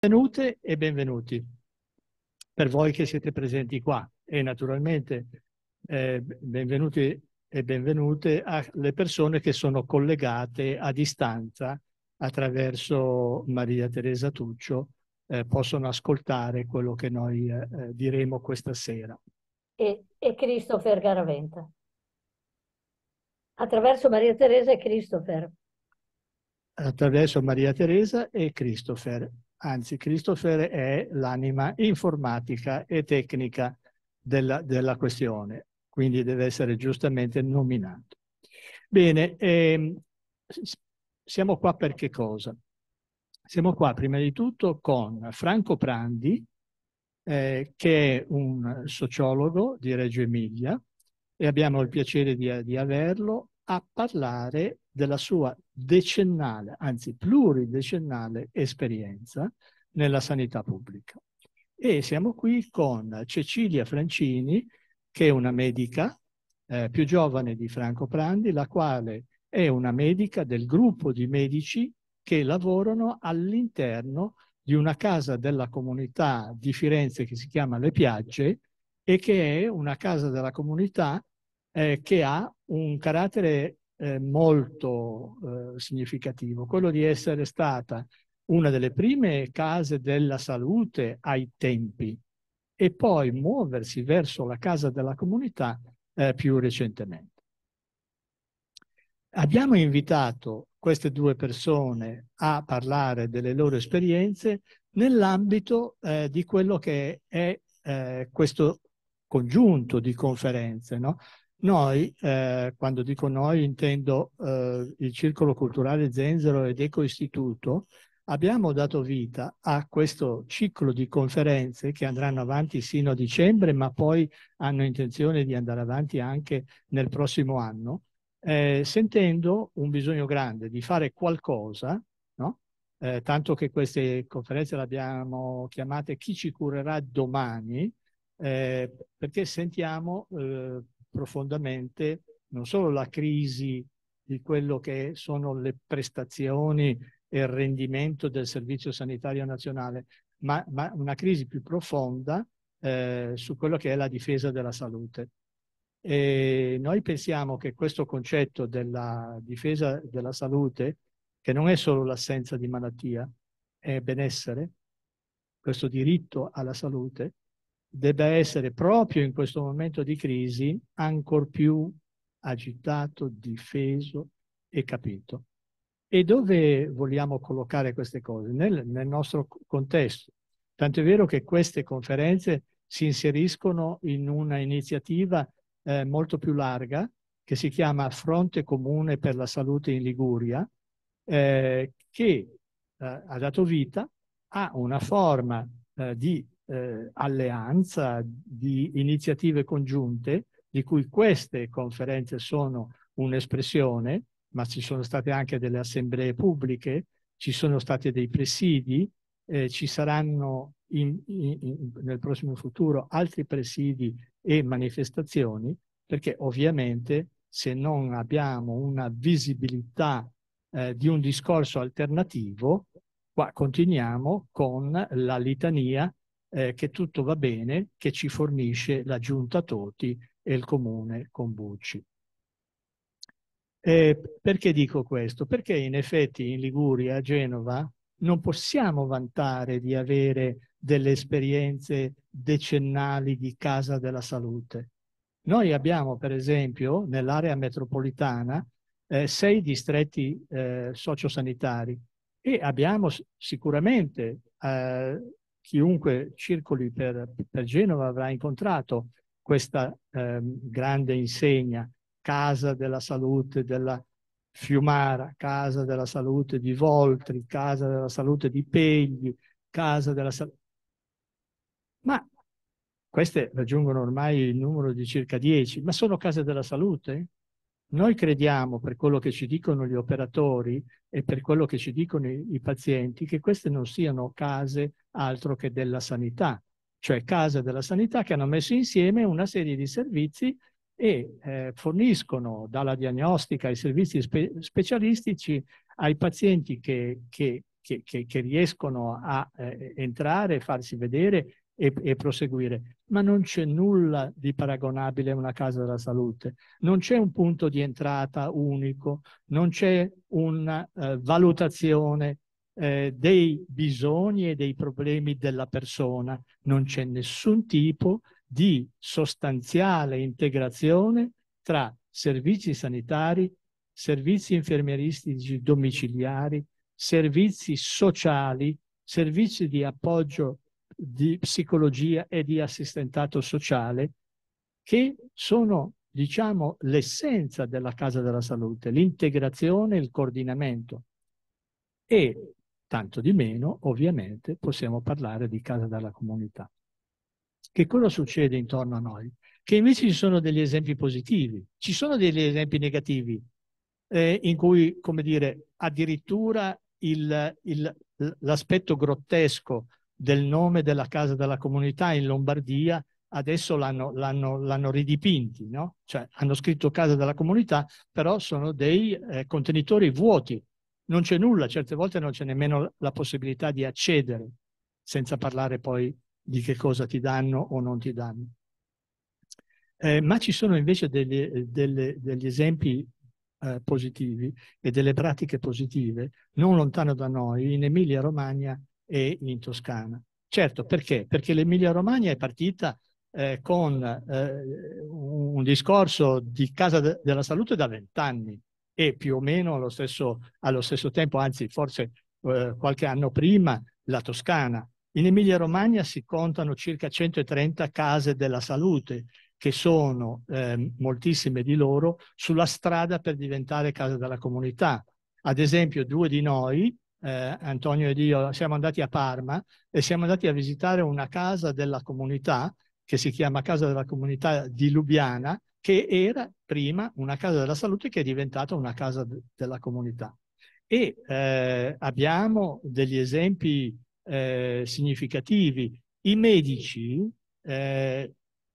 Benvenute e benvenuti per voi che siete presenti qua e naturalmente eh, benvenuti e benvenute alle persone che sono collegate a distanza attraverso Maria Teresa Tuccio, eh, possono ascoltare quello che noi eh, eh diremo questa sera. E, e Christopher Garaventa. Attraverso Maria Teresa e Christopher. Attraverso Maria Teresa e Christopher anzi Christopher è l'anima informatica e tecnica della, della, questione, quindi deve essere giustamente nominato. Bene, ehm, siamo qua per che cosa? Siamo qua prima di tutto con Franco Prandi, eh, che è un sociologo di Reggio Emilia e abbiamo il piacere di, di averlo a parlare della sua decennale, anzi pluridecennale esperienza nella sanità pubblica. E siamo qui con Cecilia Francini, che è una medica eh, più giovane di Franco Prandi, la quale è una medica del gruppo di medici che lavorano all'interno di una casa della comunità di Firenze che si chiama Le Piagge e che è una casa della comunità eh, che ha un carattere eh, molto eh, significativo, quello di essere stata una delle prime case della salute ai tempi e poi muoversi verso la casa della comunità eh, più recentemente. Abbiamo invitato queste due persone a parlare delle loro esperienze nell'ambito eh, di quello che è eh, questo congiunto di conferenze, no? Noi, eh, quando dico noi intendo eh, il Circolo Culturale Zenzero ed Eco Istituto, abbiamo dato vita a questo ciclo di conferenze che andranno avanti sino a dicembre, ma poi hanno intenzione di andare avanti anche nel prossimo anno, eh, sentendo un bisogno grande di fare qualcosa, no? eh, tanto che queste conferenze le abbiamo chiamate Chi ci curerà domani, eh, perché sentiamo eh, profondamente non solo la crisi di quello che sono le prestazioni e il rendimento del Servizio Sanitario Nazionale, ma, ma una crisi più profonda eh, su quello che è la difesa della salute. E noi pensiamo che questo concetto della difesa della salute, che non è solo l'assenza di malattia, è benessere, questo diritto alla salute, debba essere proprio in questo momento di crisi ancor più agitato, difeso e capito. E dove vogliamo collocare queste cose? Nel, nel nostro contesto. Tanto è vero che queste conferenze si inseriscono in una iniziativa eh, molto più larga che si chiama Fronte Comune per la Salute in Liguria, eh, che eh, ha dato vita a una forma eh, di eh, alleanza di iniziative congiunte, di cui queste conferenze sono un'espressione, ma ci sono state anche delle assemblee pubbliche, ci sono stati dei presidi, eh, ci saranno in, in, in, nel prossimo futuro altri presidi e manifestazioni, perché ovviamente se non abbiamo una visibilità eh, di un discorso alternativo, qua continuiamo con la litania eh, che tutto va bene, che ci fornisce la giunta Toti e il comune Combucci. Eh, perché dico questo? Perché in effetti in Liguria, a Genova, non possiamo vantare di avere delle esperienze decennali di casa della salute. Noi abbiamo, per esempio, nell'area metropolitana eh, sei distretti eh, sociosanitari e abbiamo sicuramente eh, chiunque circoli per, per Genova avrà incontrato questa eh, grande insegna, Casa della Salute della Fiumara, Casa della Salute di Voltri, Casa della Salute di Pegli, Casa della Salute... Ma queste raggiungono ormai il numero di circa 10, ma sono case della salute? Noi crediamo, per quello che ci dicono gli operatori e per quello che ci dicono i, i pazienti, che queste non siano case altro che della sanità, cioè case della sanità che hanno messo insieme una serie di servizi e eh, forniscono dalla diagnostica ai servizi spe specialistici ai pazienti che, che, che, che riescono a eh, entrare, farsi vedere e, e proseguire. Ma non c'è nulla di paragonabile a una casa della salute, non c'è un punto di entrata unico, non c'è una eh, valutazione eh, dei bisogni e dei problemi della persona, non c'è nessun tipo di sostanziale integrazione tra servizi sanitari, servizi infermieristici domiciliari, servizi sociali, servizi di appoggio di psicologia e di assistentato sociale che sono, diciamo, l'essenza della Casa della Salute, l'integrazione il coordinamento. E tanto di meno, ovviamente, possiamo parlare di Casa della Comunità. Che cosa succede intorno a noi? Che invece ci sono degli esempi positivi, ci sono degli esempi negativi, eh, in cui, come dire, addirittura l'aspetto grottesco del nome della casa della comunità in Lombardia, adesso l'hanno, l'hanno, l'hanno ridipinti, no? cioè hanno scritto casa della comunità, però sono dei eh, contenitori vuoti, non c'è nulla, certe volte non c'è nemmeno la possibilità di accedere, senza parlare poi di che cosa ti danno o non ti danno. Eh, ma ci sono invece degli, eh, degli, degli esempi eh, positivi e delle pratiche positive. Non lontano da noi, in Emilia-Romagna, e in Toscana. Certo, perché? Perché l'Emilia Romagna è partita eh, con eh, un discorso di Casa de della Salute da vent'anni e più o meno allo stesso, allo stesso tempo, anzi forse eh, qualche anno prima, la Toscana. In Emilia Romagna si contano circa 130 case della salute, che sono ehm, moltissime di loro sulla strada per diventare casa della comunità. Ad esempio, due di noi, eh, Antonio ed io siamo andati a Parma e siamo andati a visitare una casa della comunità che si chiama Casa della Comunità di Lubiana, che era prima una casa della salute che è diventata una casa de della comunità. E eh, abbiamo degli esempi eh, significativi. I medici, eh,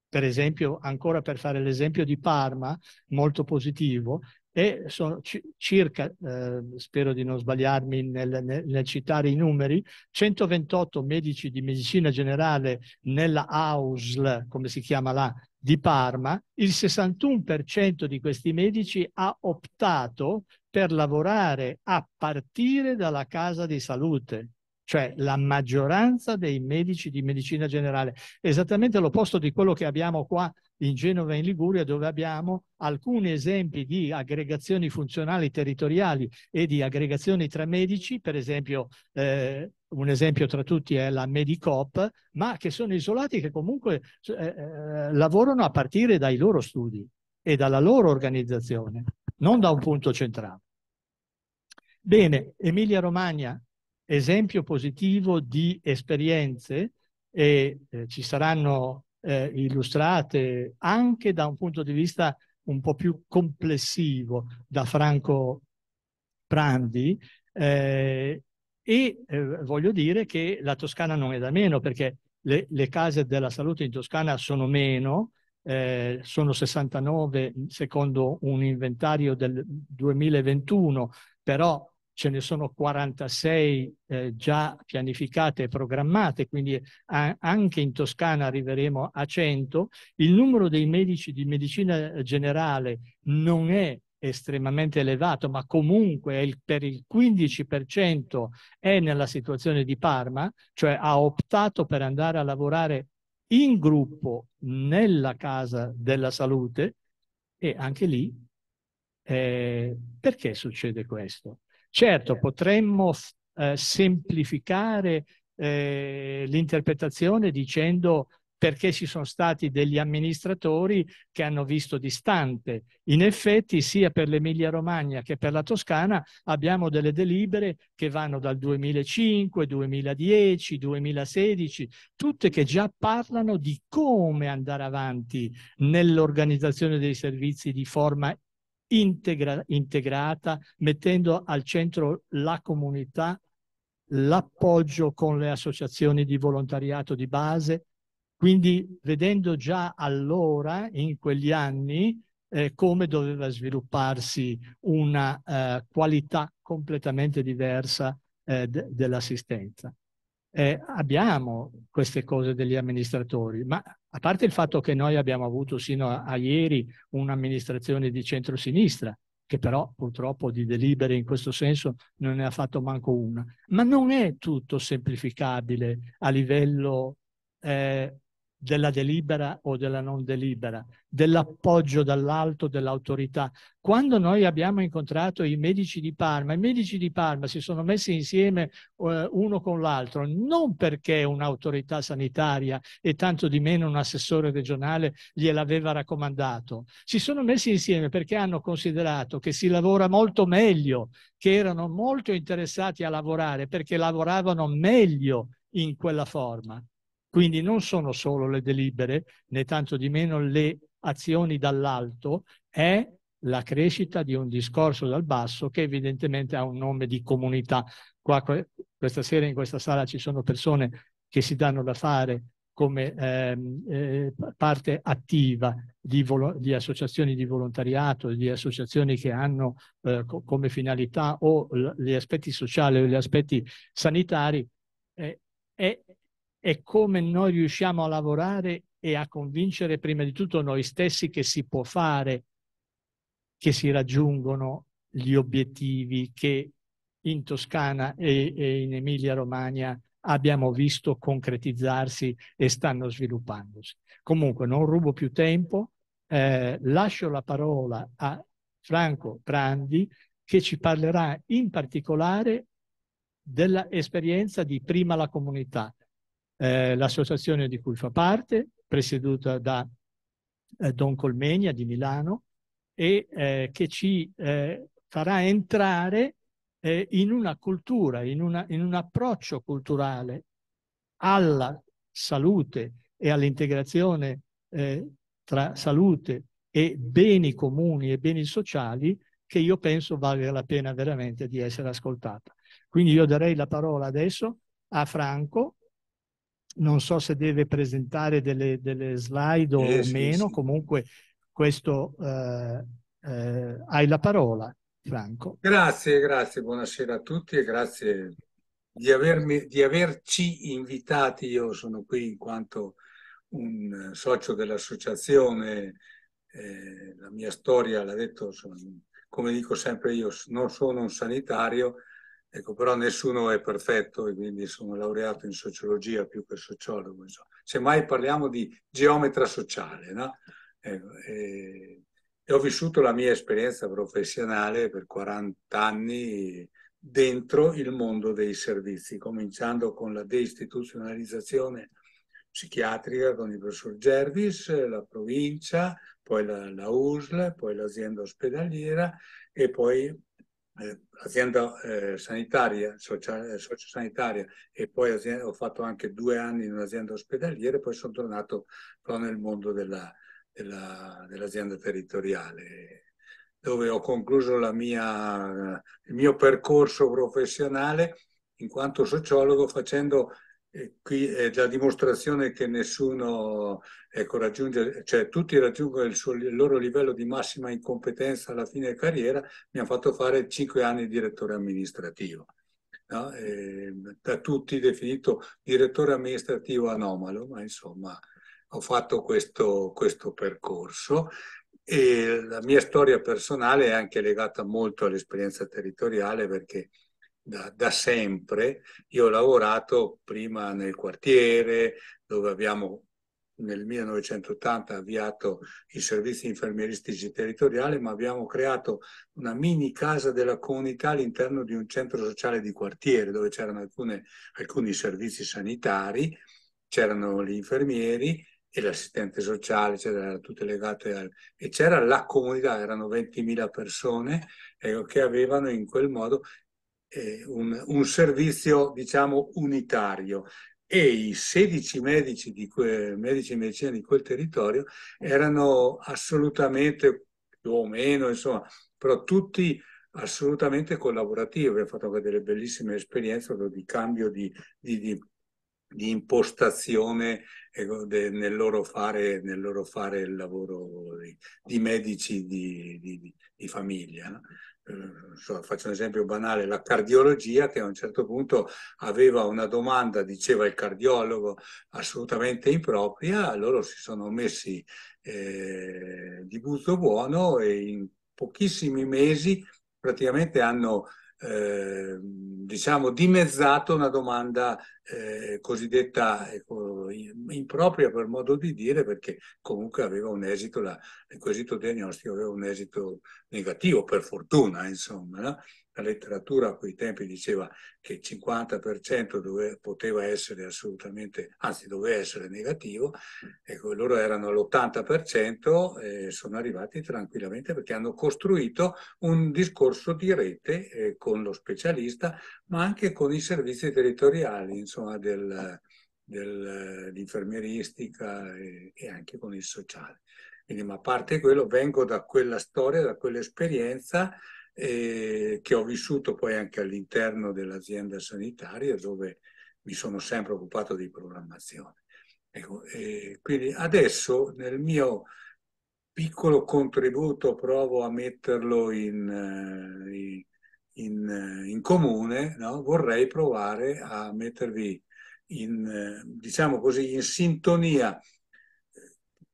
per esempio, ancora per fare l'esempio di Parma, molto positivo, e sono circa, eh, spero di non sbagliarmi nel, nel, nel, citare i numeri, 128 medici di medicina generale nella AUSL, come si chiama là, di Parma, il 61% di questi medici ha optato per lavorare a partire dalla casa di salute, cioè la maggioranza dei medici di medicina generale, esattamente l'opposto di quello che abbiamo qua in Genova e in Liguria, dove abbiamo alcuni esempi di aggregazioni funzionali territoriali e di aggregazioni tra medici, per esempio eh, un esempio tra tutti è la Medicop, ma che sono isolati che comunque eh, eh lavorano a partire dai loro studi e dalla loro organizzazione, non da un punto centrale. Bene, Emilia Romagna, esempio positivo di esperienze e eh, ci saranno eh, illustrate anche da un punto di vista un po' più complessivo da Franco Prandi eh, e eh, voglio dire che la Toscana non è da meno perché le, le case della salute in Toscana sono meno, eh, sono 69 secondo un inventario del 2021, però ce ne sono 46 eh, già pianificate e programmate, quindi a- anche in Toscana arriveremo a 100. Il numero dei medici di medicina generale non è estremamente elevato, ma comunque il, per il 15% è nella situazione di Parma, cioè ha optato per andare a lavorare in gruppo nella casa della salute e anche lì eh, perché succede questo? Certo, eh. potremmo eh, semplificare eh, l'interpretazione dicendo perché ci sono stati degli amministratori che hanno visto distante. In effetti, sia per l'Emilia Romagna che per la Toscana abbiamo delle delibere che vanno dal 2005, 2010, 2016, tutte che già parlano di come andare avanti nell'organizzazione dei servizi di forma integra- integrata, mettendo al centro la comunità, l'appoggio con le associazioni di volontariato di base. Quindi vedendo già allora, in quegli anni, eh, come doveva svilupparsi una eh, qualità completamente diversa eh, d- dell'assistenza eh, abbiamo queste cose degli amministratori, ma a parte il fatto che noi abbiamo avuto sino a, a ieri un'amministrazione di centrosinistra, che però purtroppo di delibere in questo senso non ne ha fatto manco una, ma non è tutto semplificabile a livello eh, della delibera o della non delibera, dell'appoggio dall'alto dell'autorità. Quando noi abbiamo incontrato i medici di Parma, i medici di Parma si sono messi insieme eh, uno con l'altro, non perché un'autorità sanitaria e tanto di meno un assessore regionale gliel'aveva raccomandato, si sono messi insieme perché hanno considerato che si lavora molto meglio, che erano molto interessati a lavorare perché lavoravano meglio in quella forma. Quindi non sono solo le delibere, né tanto di meno le azioni dall'alto, è la crescita di un discorso dal basso che evidentemente ha un nome di comunità. Qua, questa sera in questa sala ci sono persone che si danno da fare come ehm, eh, parte attiva di, di, associazioni di volontariato, di associazioni che hanno eh, co come finalità o gli aspetti sociali o gli aspetti sanitari, eh, è è come noi riusciamo a lavorare e a convincere prima di tutto noi stessi che si può fare, che si raggiungono gli obiettivi che in Toscana e, e in Emilia-Romagna abbiamo visto concretizzarsi e stanno sviluppandosi. Comunque non rubo più tempo, eh, lascio la parola a Franco Prandi che ci parlerà in particolare dell'esperienza di Prima la Comunità, eh, l'associazione di cui fa parte, presieduta da eh, Don Colmenia di Milano, e eh, che ci eh, farà entrare eh, in una cultura, in, una, in un approccio culturale alla salute e all'integrazione eh, tra salute e beni comuni e beni sociali che io penso valga la pena veramente di essere ascoltata. Quindi io darei la parola adesso a Franco non so se deve presentare delle, delle slide o eh, meno, sì, sì. comunque questo eh, eh, hai la parola, Franco. Grazie, grazie, buonasera a tutti e grazie di, avermi, di averci invitati. Io sono qui in quanto un socio dell'associazione, eh, la mia storia l'ha detto, sono, come dico sempre io, non sono un sanitario, Ecco, però nessuno è perfetto e quindi sono laureato in sociologia più che sociologo. Insomma. Semmai parliamo di geometra sociale, no? Ecco, e, e ho vissuto la mia esperienza professionale per 40 anni dentro il mondo dei servizi, cominciando con la deistituzionalizzazione psichiatrica con il professor Gervis, la provincia, poi la, la USL, poi l'azienda ospedaliera e poi eh, azienda eh, sanitaria, socia- eh, sociosanitaria e poi azienda, ho fatto anche due anni in un'azienda ospedaliera e poi sono tornato però nel mondo della, della, dell'azienda territoriale dove ho concluso mia, il mio percorso professionale in quanto sociologo facendo qui è la dimostrazione che nessuno ecco, raggiunge, cioè tutti raggiungono il, suo, il, loro livello di massima incompetenza alla fine carriera, mi hanno fatto fare cinque anni di direttore amministrativo. No? E, da tutti definito direttore amministrativo anomalo, ma insomma ho fatto questo, questo percorso e la mia storia personale è anche legata molto all'esperienza territoriale perché da, da sempre. Io ho lavorato prima nel quartiere, dove abbiamo nel 1980 avviato i servizi infermieristici territoriali, ma abbiamo creato una mini casa della comunità all'interno di un centro sociale di quartiere dove c'erano alcune, alcuni servizi sanitari, c'erano gli infermieri e l'assistente sociale, c'erano tutte legate al... e c'era la comunità, erano 20.000 persone eh, che avevano in quel modo eh, un, un, servizio, diciamo, unitario e i 16 medici di, que, medici di medicina di quel territorio erano assolutamente, più o meno, insomma, però tutti assolutamente collaborativi, abbiamo fatto anche delle bellissime esperienze di cambio di, di, di di impostazione ecco, nel loro fare, nel loro fare il lavoro di, medici di, di, di famiglia faccio un esempio banale, la cardiologia che a un certo punto aveva una domanda, diceva il cardiologo, assolutamente impropria, loro si sono messi eh, di gusto buono e in pochissimi mesi praticamente hanno Ehm, diciamo, dimezzato una domanda eh, cosiddetta ecco, impropria per modo di dire, perché comunque aveva un esito, la, il quesito diagnostico aveva un esito negativo, per fortuna, insomma. No? la letteratura a quei tempi diceva che il 50% dove, poteva essere assolutamente, anzi doveva essere negativo, ecco, loro erano all'80% e sono arrivati tranquillamente perché hanno costruito un discorso di rete eh, con lo specialista, ma anche con i servizi territoriali, insomma, del, dell'infermieristica e, e anche con il sociale. Quindi, ma a parte quello, vengo da quella storia, da quell'esperienza eh, che ho vissuto poi anche all'interno dell'azienda sanitaria dove mi sono sempre occupato di programmazione. Ecco, eh, quindi adesso nel mio piccolo contributo provo a metterlo in, eh, in, in, eh, in comune, no? vorrei provare a mettervi in, eh, diciamo così, in sintonia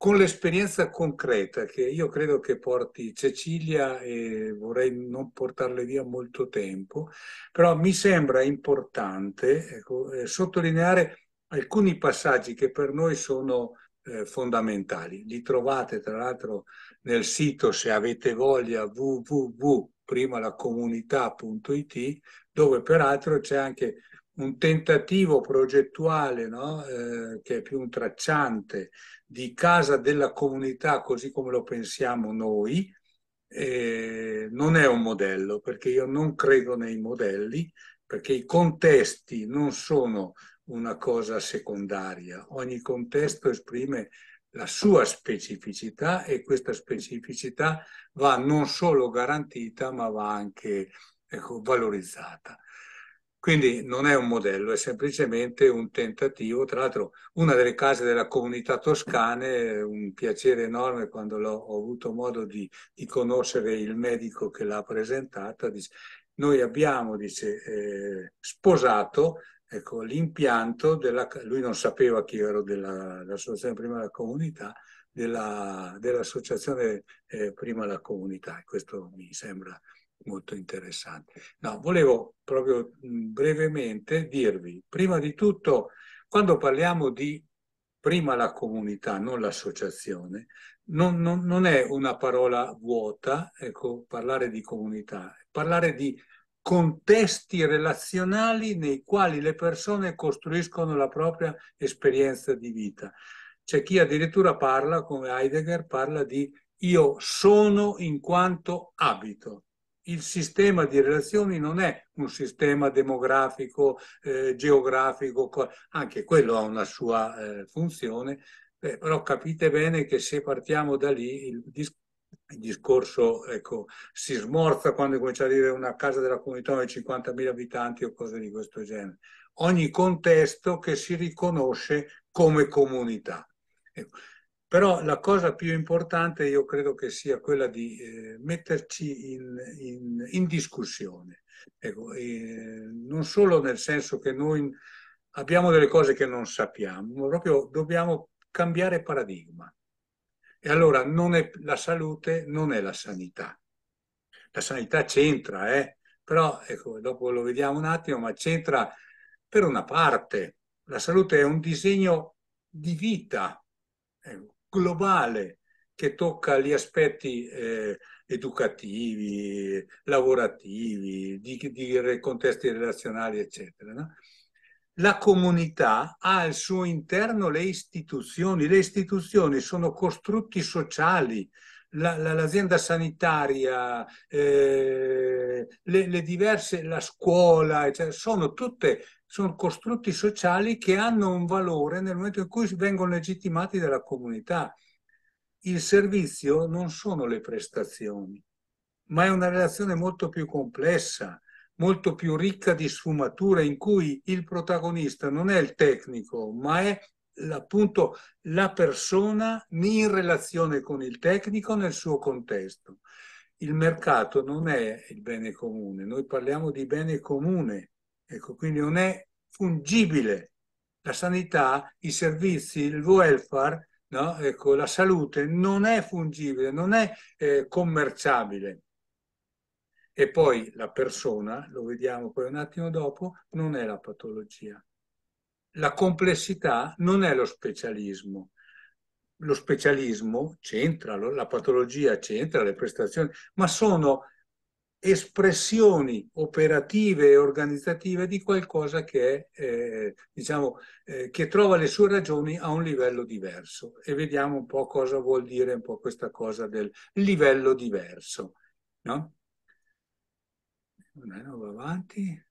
con l'esperienza concreta che io credo che porti Cecilia e vorrei non portarle via molto tempo, però mi sembra importante ecco, eh, sottolineare alcuni passaggi che per noi sono eh, fondamentali. Li trovate tra l'altro nel sito se avete voglia www.primalacomunità.it dove peraltro c'è anche un tentativo progettuale no? eh, che è più un tracciante di casa della comunità così come lo pensiamo noi, eh, non è un modello perché io non credo nei modelli, perché i contesti non sono una cosa secondaria, ogni contesto esprime la sua specificità e questa specificità va non solo garantita ma va anche ecco, valorizzata. Quindi non è un modello, è semplicemente un tentativo. Tra l'altro, una delle case della comunità toscane, un piacere enorme quando ho avuto modo di, di, conoscere il medico che l'ha presentata, dice, noi abbiamo dice, eh, sposato ecco, l'impianto della... Lui non sapeva che io ero dell'associazione prima della comunità, della, dell'associazione eh, prima della comunità, questo mi sembra molto interessante. No, volevo proprio brevemente dirvi, prima di tutto, quando parliamo di prima la comunità, non l'associazione, non, non, non è una parola vuota, ecco, parlare di comunità, parlare di contesti relazionali nei quali le persone costruiscono la propria esperienza di vita. C'è chi addirittura parla, come Heidegger, parla di io sono in quanto abito, il sistema di relazioni non è un sistema demografico, eh, geografico, anche quello ha una sua eh, funzione, eh, però capite bene che se partiamo da lì il, dis- il discorso ecco, si smorza quando comincia a dire una casa della comunità di 50.000 abitanti o cose di questo genere. Ogni contesto che si riconosce come comunità. Ecco. Però la cosa più importante io credo che sia quella di eh, metterci in, in, in discussione, ecco, eh, non solo nel senso che noi abbiamo delle cose che non sappiamo, ma proprio dobbiamo cambiare paradigma. E allora è, la salute non è la sanità. La sanità c'entra, eh? però ecco, dopo lo vediamo un attimo, ma c'entra per una parte. La salute è un disegno di vita. Ecco globale che tocca gli aspetti eh, educativi, lavorativi, di, di, contesti relazionali, eccetera. No? La comunità ha al suo interno le istituzioni, le istituzioni sono costrutti sociali, la, la, l'azienda sanitaria, eh, le, le, diverse, la scuola, eccetera, sono tutte sono costrutti sociali che hanno un valore nel momento in cui vengono legittimati dalla comunità. Il servizio non sono le prestazioni, ma è una relazione molto più complessa, molto più ricca di sfumature in cui il protagonista non è il tecnico, ma è appunto la persona in relazione con il tecnico nel suo contesto. Il mercato non è il bene comune, noi parliamo di bene comune, Ecco, quindi non è fungibile. La sanità, i servizi, il welfare, no? ecco, la salute non è fungibile, non è eh, commerciabile. E poi la persona, lo vediamo poi un attimo dopo, non è la patologia. La complessità non è lo specialismo. Lo specialismo c'entra, la patologia c'entra, le prestazioni, ma sono espressioni operative e organizzative di qualcosa che, è, eh, diciamo, eh, che trova le sue ragioni a un livello diverso e vediamo un po' cosa vuol dire un po' questa cosa del livello diverso. No? Bene, va avanti.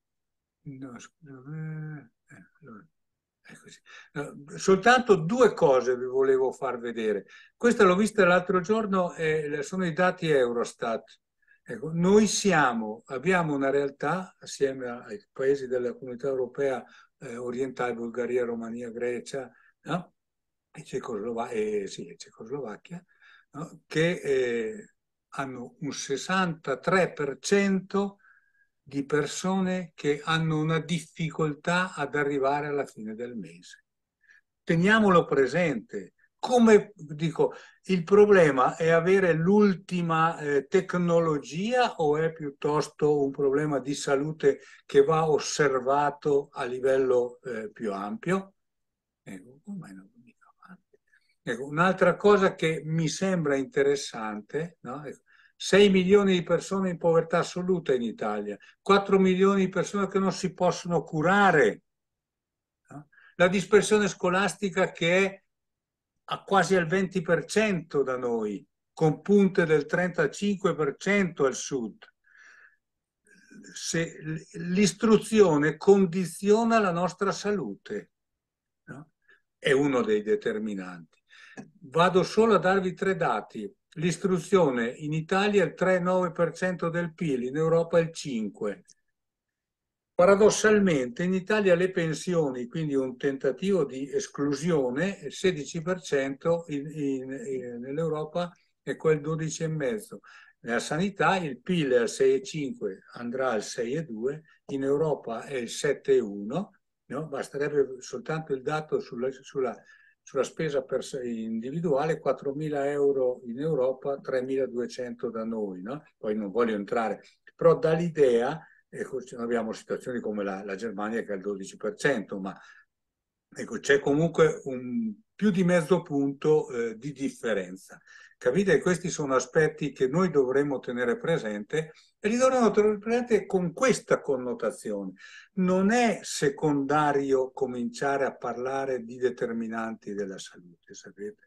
No, scusa, eh, eh allora. Ecco soltanto due cose vi volevo far vedere. Questa l'ho vista l'altro giorno, sono i dati Eurostat Ecco, noi siamo, abbiamo una realtà, assieme ai paesi della comunità europea eh, orientale, Bulgaria, Romania, Grecia no? e, Cecoslova- eh, sì, Cecoslovacchia, no? che eh, hanno un 63% di persone che hanno una difficoltà ad arrivare alla fine del mese. Teniamolo presente, come dico, il problema è avere l'ultima eh, tecnologia o è piuttosto un problema di salute che va osservato a livello eh, più ampio? Ecco, ecco, un'altra cosa che mi sembra interessante, no? ecco, 6 milioni di persone in povertà assoluta in Italia, 4 milioni di persone che non si possono curare, no? la dispersione scolastica che è a quasi al 20% da noi, con punte del 35% al sud. Se l'istruzione condiziona la nostra salute, no? è uno dei determinanti. Vado solo a darvi tre dati. L'istruzione in Italia è il 3,9% del PIL, in Europa è il 5%. Paradossalmente in Italia le pensioni, quindi un tentativo di esclusione, il 16% in, in, in, nell'Europa è quel 12,5%. Nella sanità il PIL è al 6,5, andrà al 6,2, in Europa è il 7,1, no? basterebbe soltanto il dato sulla, sulla, sulla spesa per, individuale, 4.000 euro in Europa, 3.200 da noi, no? poi non voglio entrare, però dà l'idea ecco, abbiamo situazioni come la, la, Germania che è al 12%, ma ecco, c'è comunque un, più di mezzo punto eh, di differenza. Capite? Questi sono aspetti che noi dovremmo tenere presente e li dovremmo tenere presente con questa connotazione. Non è secondario cominciare a parlare di determinanti della salute, sapete?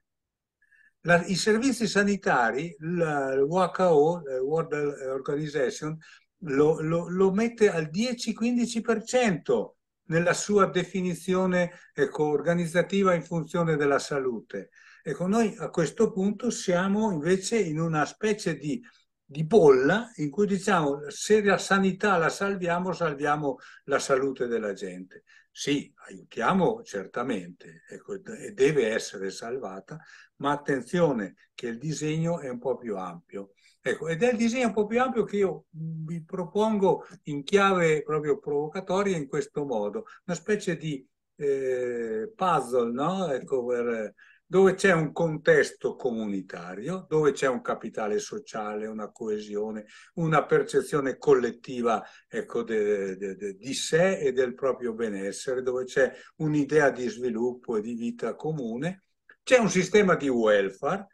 La, I servizi sanitari, la WHO, la World Organization, lo, lo, lo mette al 10-15% nella sua definizione ecco, organizzativa in funzione della salute. Ecco, noi a questo punto siamo invece in una specie di, di bolla in cui diciamo se la sanità la salviamo, salviamo la salute della gente. Sì, aiutiamo certamente ecco, e deve essere salvata, ma attenzione che il disegno è un po' più ampio Ecco, ed è il disegno un po' più ampio che io vi propongo in chiave proprio provocatoria in questo modo, una specie di eh, puzzle, no? ecco, per, dove c'è un contesto comunitario, dove c'è un capitale sociale, una coesione, una percezione collettiva ecco, de, de, de, di sé e del proprio benessere, dove c'è un'idea di sviluppo e di vita comune, c'è un sistema di welfare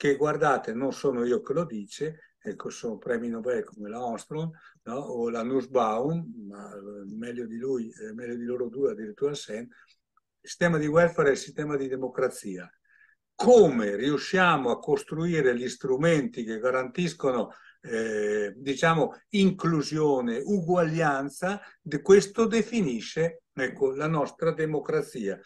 che guardate, non sono io che lo dice, ecco, sono premi Nobel come la Ostrom no? o la Nussbaum, ma eh, meglio di lui, eh, meglio di loro due, addirittura Sen, il sistema di welfare è il sistema di democrazia. Come riusciamo a costruire gli strumenti che garantiscono eh, diciamo, inclusione, uguaglianza, questo definisce ecco, la nostra democrazia.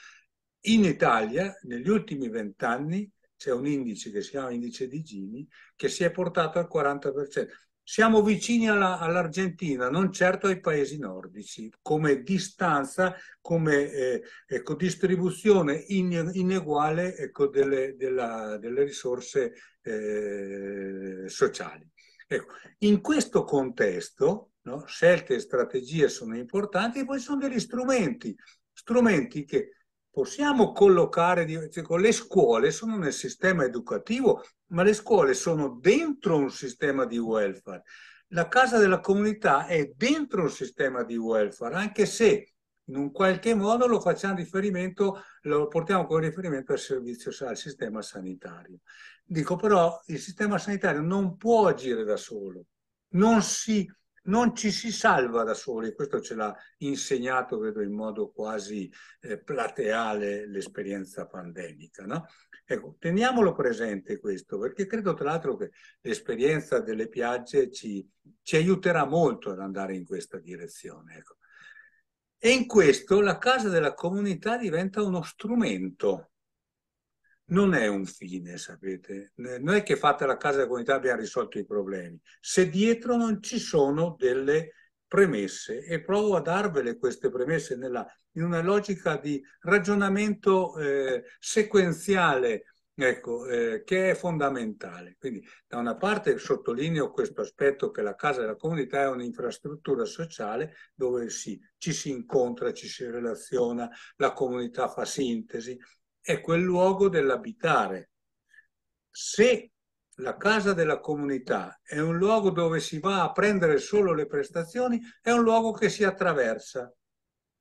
In Italia, negli ultimi vent'anni, c'è un indice che si chiama indice di Gini che si è portato al 40%. Siamo vicini alla, all'Argentina, non certo ai paesi nordici, come distanza, come eh, ecco, distribuzione in, ineguale ecco, delle, della, delle, risorse eh, sociali. Ecco, in questo contesto no, scelte e strategie sono importanti e poi sono degli strumenti, strumenti che possiamo collocare, cioè, le scuole sono nel sistema educativo, ma le scuole sono dentro un sistema di welfare. La casa della comunità è dentro un sistema di welfare, anche se in un qualche modo lo facciamo riferimento, lo portiamo con riferimento al servizio, al sistema sanitario. Dico però, il sistema sanitario non può agire da solo, non si non ci si salva da soli, questo ce l'ha insegnato, vedo, in modo quasi eh, plateale l'esperienza pandemica. No? Ecco, teniamolo presente questo, perché credo tra l'altro che l'esperienza delle piagge ci, ci aiuterà molto ad andare in questa direzione. Ecco. E in questo la casa della comunità diventa uno strumento non è un fine, sapete? Non è che fatta la casa della comunità abbiamo risolto i problemi. Se dietro non ci sono delle premesse e provo a darvele queste premesse nella, in una logica di ragionamento eh, sequenziale ecco, eh, che è fondamentale. Quindi da una parte sottolineo questo aspetto che la casa della comunità è un'infrastruttura sociale dove si, ci si incontra, ci si relaziona, la comunità fa sintesi, è quel luogo dell'abitare. Se la casa della comunità è un luogo dove si va a prendere solo le prestazioni, è un luogo che si attraversa,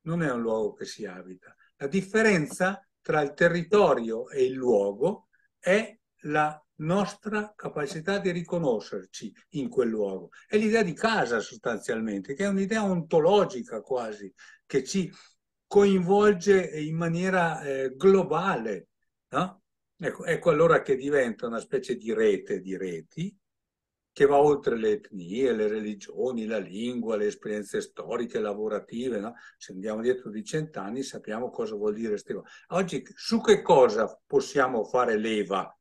non è un luogo che si abita. La differenza tra il territorio e il luogo è la nostra capacità di riconoscerci in quel luogo. È l'idea di casa sostanzialmente, che è un'idea ontologica quasi, che ci coinvolge in maniera eh, globale. No? Ecco, ecco allora che diventa una specie di rete di reti che va oltre le etnie, le religioni, la lingua, le esperienze storiche, lavorative. No? Se andiamo dietro di cent'anni sappiamo cosa vuol dire queste cose. Oggi su che cosa possiamo fare leva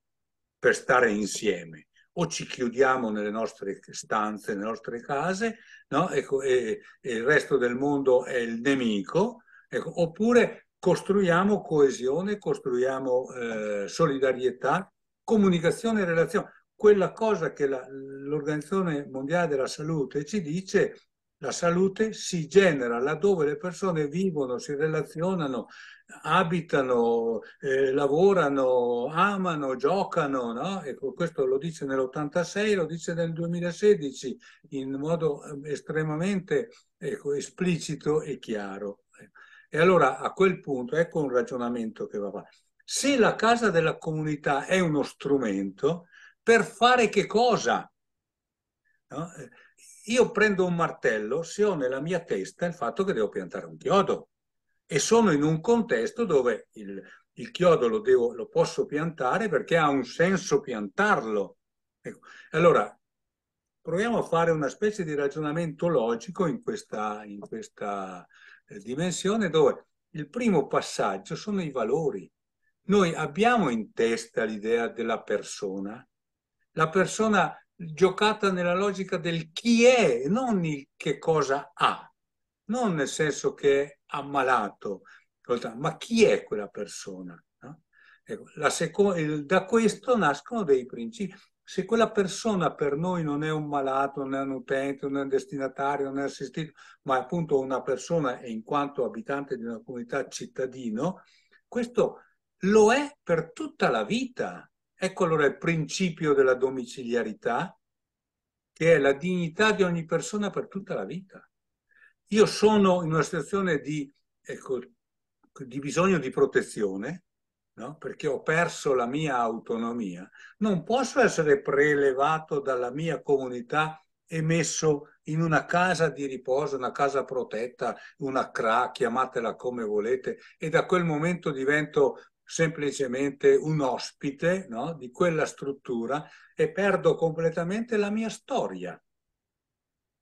per stare insieme? O ci chiudiamo nelle nostre stanze, nelle nostre case, no? ecco, e, e il resto del mondo è il nemico, Ecco, oppure costruiamo coesione, costruiamo eh, solidarietà, comunicazione e relazione. Quella cosa che l'Organizzazione Mondiale della Salute ci dice, la salute si genera laddove le persone vivono, si relazionano, abitano, eh, lavorano, amano, giocano. No? Ecco, questo lo dice nell'86, lo dice nel 2016 in modo eh, estremamente ecco, esplicito e chiaro. E allora a quel punto ecco un ragionamento che va fatto. Se la casa della comunità è uno strumento, per fare che cosa? No? Io prendo un martello se ho nella mia testa il fatto che devo piantare un chiodo e sono in un contesto dove il, il chiodo lo, devo, lo, posso piantare perché ha un senso piantarlo. Ecco. Allora, proviamo a fare una specie di ragionamento logico in questa, in questa dimensione dove il primo passaggio sono i valori. Noi abbiamo in testa l'idea della persona, la persona giocata nella logica del chi è, non il che cosa ha, non nel senso che è ammalato, ma chi è quella persona. No? Ecco, seconda, da questo nascono dei principi se quella persona per noi non è un malato, non è un utente, non è un destinatario, non è assistito, ma è appunto una persona e in quanto abitante di una comunità cittadino, questo lo è per tutta la vita. Ecco allora il principio della domiciliarità, che è la dignità di ogni persona per tutta la vita. Io sono in una situazione di, ecco, di bisogno di protezione, no? perché ho perso la mia autonomia, non posso essere prelevato dalla mia comunità e messo in una casa di riposo, una casa protetta, una CRA, chiamatela come volete, e da quel momento divento semplicemente un ospite no? di quella struttura e perdo completamente la mia storia,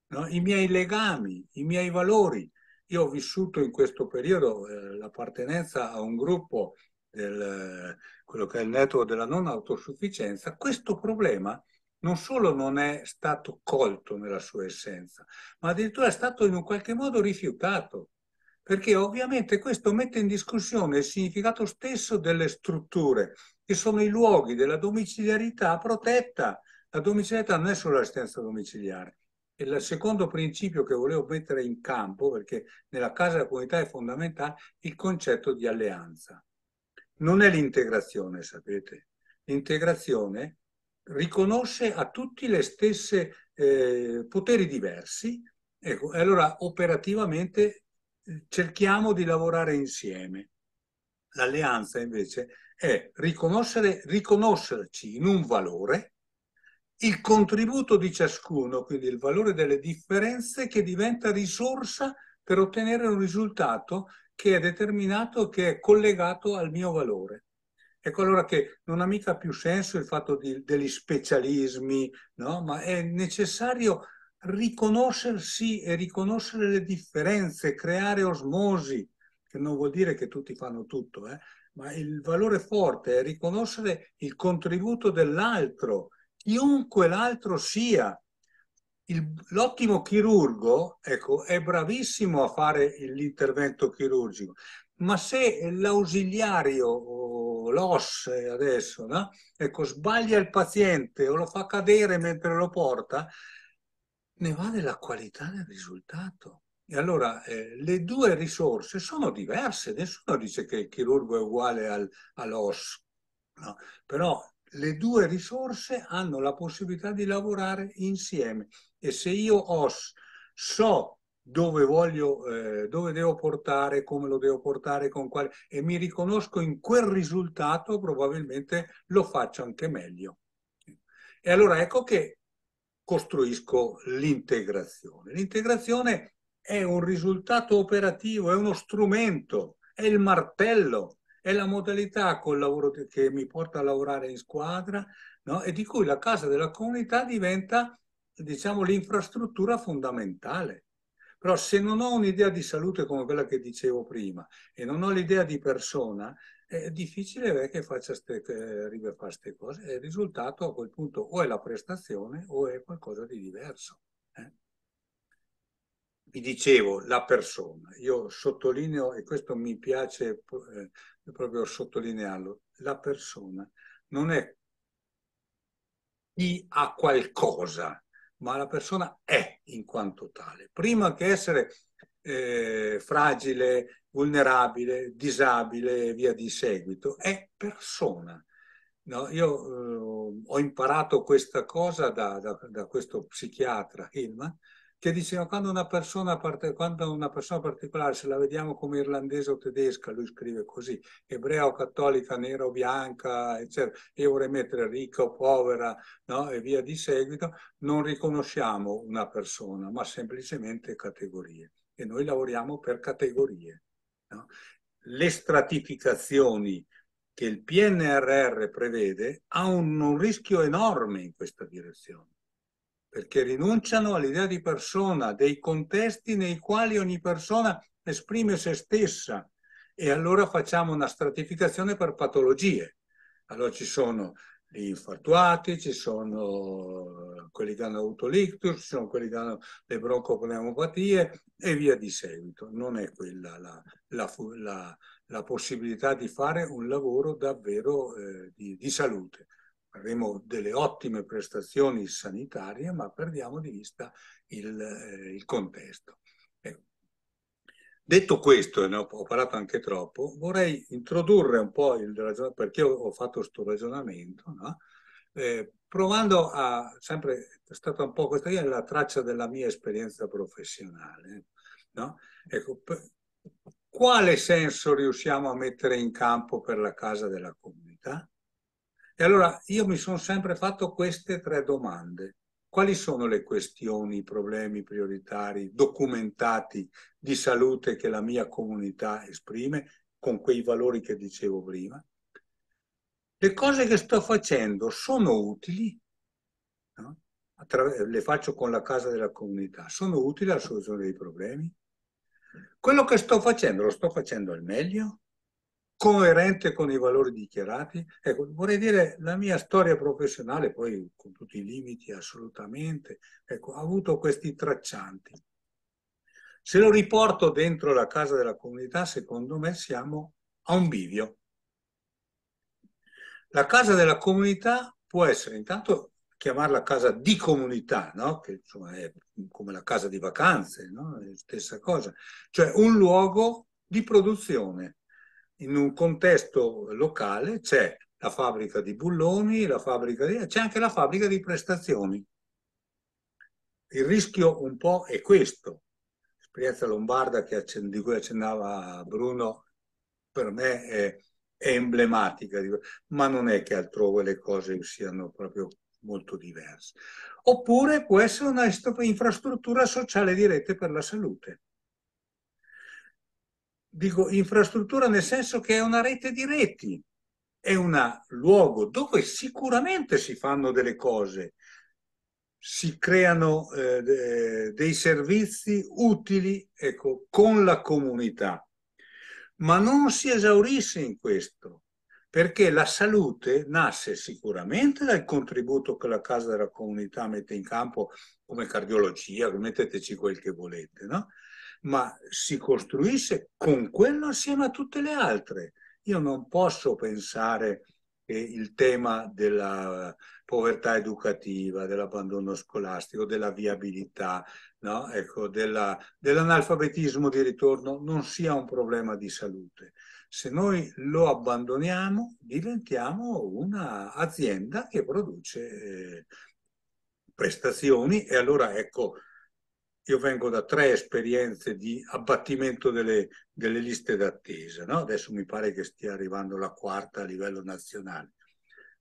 no? i miei legami, i miei valori. Io ho vissuto in questo periodo eh, l'appartenenza a un gruppo del, eh, quello che è il network della non autosufficienza, questo problema non solo non è stato colto nella sua essenza, ma addirittura è stato in un qualche modo rifiutato, perché ovviamente questo mette in discussione il significato stesso delle strutture, che sono i luoghi della domiciliarità protetta. La domiciliarità non è solo l'assistenza domiciliare. Il secondo principio che volevo mettere in campo, perché nella casa della comunità è fondamentale, il concetto di alleanza non è l'integrazione, sapete. L'integrazione riconosce a tutti le stesse eh, poteri diversi, ecco, allora operativamente eh, cerchiamo di lavorare insieme. L'alleanza invece è riconoscerci in un valore, il contributo di ciascuno, quindi il valore delle differenze che diventa risorsa per ottenere un risultato che è determinato, che è collegato al mio valore. Ecco allora che non ha mica più senso il fatto di, degli specialismi, no? ma è necessario riconoscersi e riconoscere le differenze, creare osmosi, che non vuol dire che tutti fanno tutto, eh? ma il valore forte è riconoscere il contributo dell'altro, chiunque l'altro sia, l'ottimo chirurgo ecco, è bravissimo a fare l'intervento chirurgico, ma se l'ausiliario, l'os adesso, no? ecco, sbaglia il paziente o lo fa cadere mentre lo porta, ne va della qualità del risultato. E allora eh, le due risorse sono diverse, nessuno dice che il chirurgo è uguale al, all'osso, no? però le due risorse hanno la possibilità di lavorare insieme e se io ho, so dove voglio, eh, dove devo portare, come lo devo portare, con quale e mi riconosco in quel risultato, probabilmente lo faccio anche meglio. E allora ecco che costruisco l'integrazione. L'integrazione è un risultato operativo, è uno strumento, è il martello è la modalità che mi porta a lavorare in squadra no? e di cui la casa della comunità diventa diciamo, l'infrastruttura fondamentale. Però se non ho un'idea di salute come quella che dicevo prima e non ho l'idea di persona, è difficile che faccia ste, che arrivi eh, a fare queste cose. Il risultato a quel punto o è la prestazione o è qualcosa di diverso. Eh? vi dicevo, la persona. Io sottolineo, e questo mi piace eh, proprio sottolinearlo, la persona non è chi ha qualcosa, ma la persona è in quanto tale. Prima che essere eh, fragile, vulnerabile, disabile e via di seguito, è persona. No, io eh, ho imparato questa cosa da, da, da questo psichiatra Hillman, che diceva quando una, persona, quando una persona particolare, se la vediamo come irlandese o tedesca, lui scrive così, ebrea o cattolica, nera o bianca, eccetera, io vorrei mettere ricca o povera, no? e via di seguito, non riconosciamo una persona, ma semplicemente categorie. E noi lavoriamo per categorie. No? Le stratificazioni che il PNRR prevede hanno un, un rischio enorme in questa direzione perché rinunciano all'idea di persona, dei contesti nei quali ogni persona esprime se stessa e allora facciamo una stratificazione per patologie. Allora ci sono gli infartuati, ci sono eh, quelli che hanno avuto l'ictus, ci sono quelli che hanno le broncopneumopatie e via di seguito. Non è quella la, la, la, la possibilità di fare un lavoro davvero eh, di, di salute avremo delle ottime prestazioni sanitarie, ma perdiamo di vista il, eh, il contesto. Ecco. Detto questo, e ne ho, parlato anche troppo, vorrei introdurre un po' il ragionamento, perché ho, ho fatto questo ragionamento, no? eh, provando a, sempre è stata un po' questa è la traccia della mia esperienza professionale. No? Ecco, per, quale senso riusciamo a mettere in campo per la casa della comunità? E allora io mi sono sempre fatto queste tre domande. Quali sono le questioni, i problemi prioritari documentati di salute che la mia comunità esprime con quei valori che dicevo prima? Le cose che sto facendo sono utili? No? le faccio con la casa della comunità, sono utili alla soluzione dei problemi? Quello che sto facendo lo sto facendo al meglio? coerente con i valori dichiarati. Ecco, vorrei dire la mia storia professionale, poi con tutti i limiti assolutamente, ecco, ha avuto questi traccianti. Se lo riporto dentro la casa della comunità, secondo me siamo a un bivio. La casa della comunità può essere intanto chiamarla casa di comunità, no? che insomma è come la casa di vacanze, no? è la stessa cosa, cioè un luogo di produzione, in un contesto locale c'è la fabbrica di bulloni, la fabbrica di... c'è anche la fabbrica di prestazioni. Il rischio un po' è questo. L'esperienza lombarda che, di cui accennava Bruno per me è, è emblematica, ma non è che altrove le cose siano proprio molto diverse. Oppure può essere una infrastruttura sociale di rete per la salute dico infrastruttura nel senso che è una rete di reti, è un luogo dove sicuramente si fanno delle cose, si creano eh, dei servizi utili ecco, con la comunità, ma non si esaurisce in questo, perché la salute nasce sicuramente dal contributo che la casa della comunità mette in campo come cardiologia, metteteci quel che volete, no? ma si costruisce con quello assieme a tutte le altre. Io non posso pensare che il tema della povertà educativa, dell'abbandono scolastico, della viabilità, no? ecco, della, dell'analfabetismo di ritorno non sia un problema di salute. Se noi lo abbandoniamo diventiamo un'azienda che produce eh, prestazioni e allora ecco io vengo da tre esperienze di abbattimento delle, delle liste d'attesa, no? adesso mi pare che stia arrivando la quarta a livello nazionale.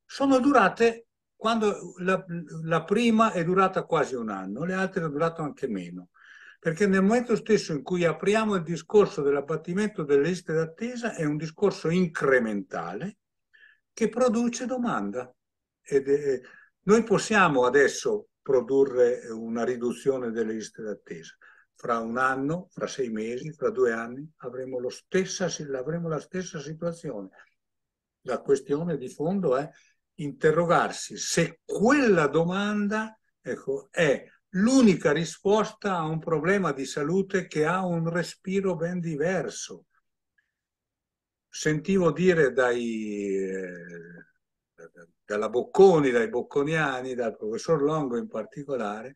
Sono durate, quando la, la prima è durata quasi un anno, le altre hanno durato anche meno, perché nel momento stesso in cui apriamo il discorso dell'abbattimento delle liste d'attesa è un discorso incrementale che produce domanda. Ed è, noi possiamo adesso produrre una riduzione delle liste d'attesa. Fra un anno, fra sei mesi, fra due anni avremo, stessa, avremo la stessa situazione. La questione di fondo è interrogarsi se quella domanda ecco, è l'unica risposta a un problema di salute che ha un respiro ben diverso. Sentivo dire dai, eh, dalla Bocconi, dai bocconiani, dal professor Longo in particolare,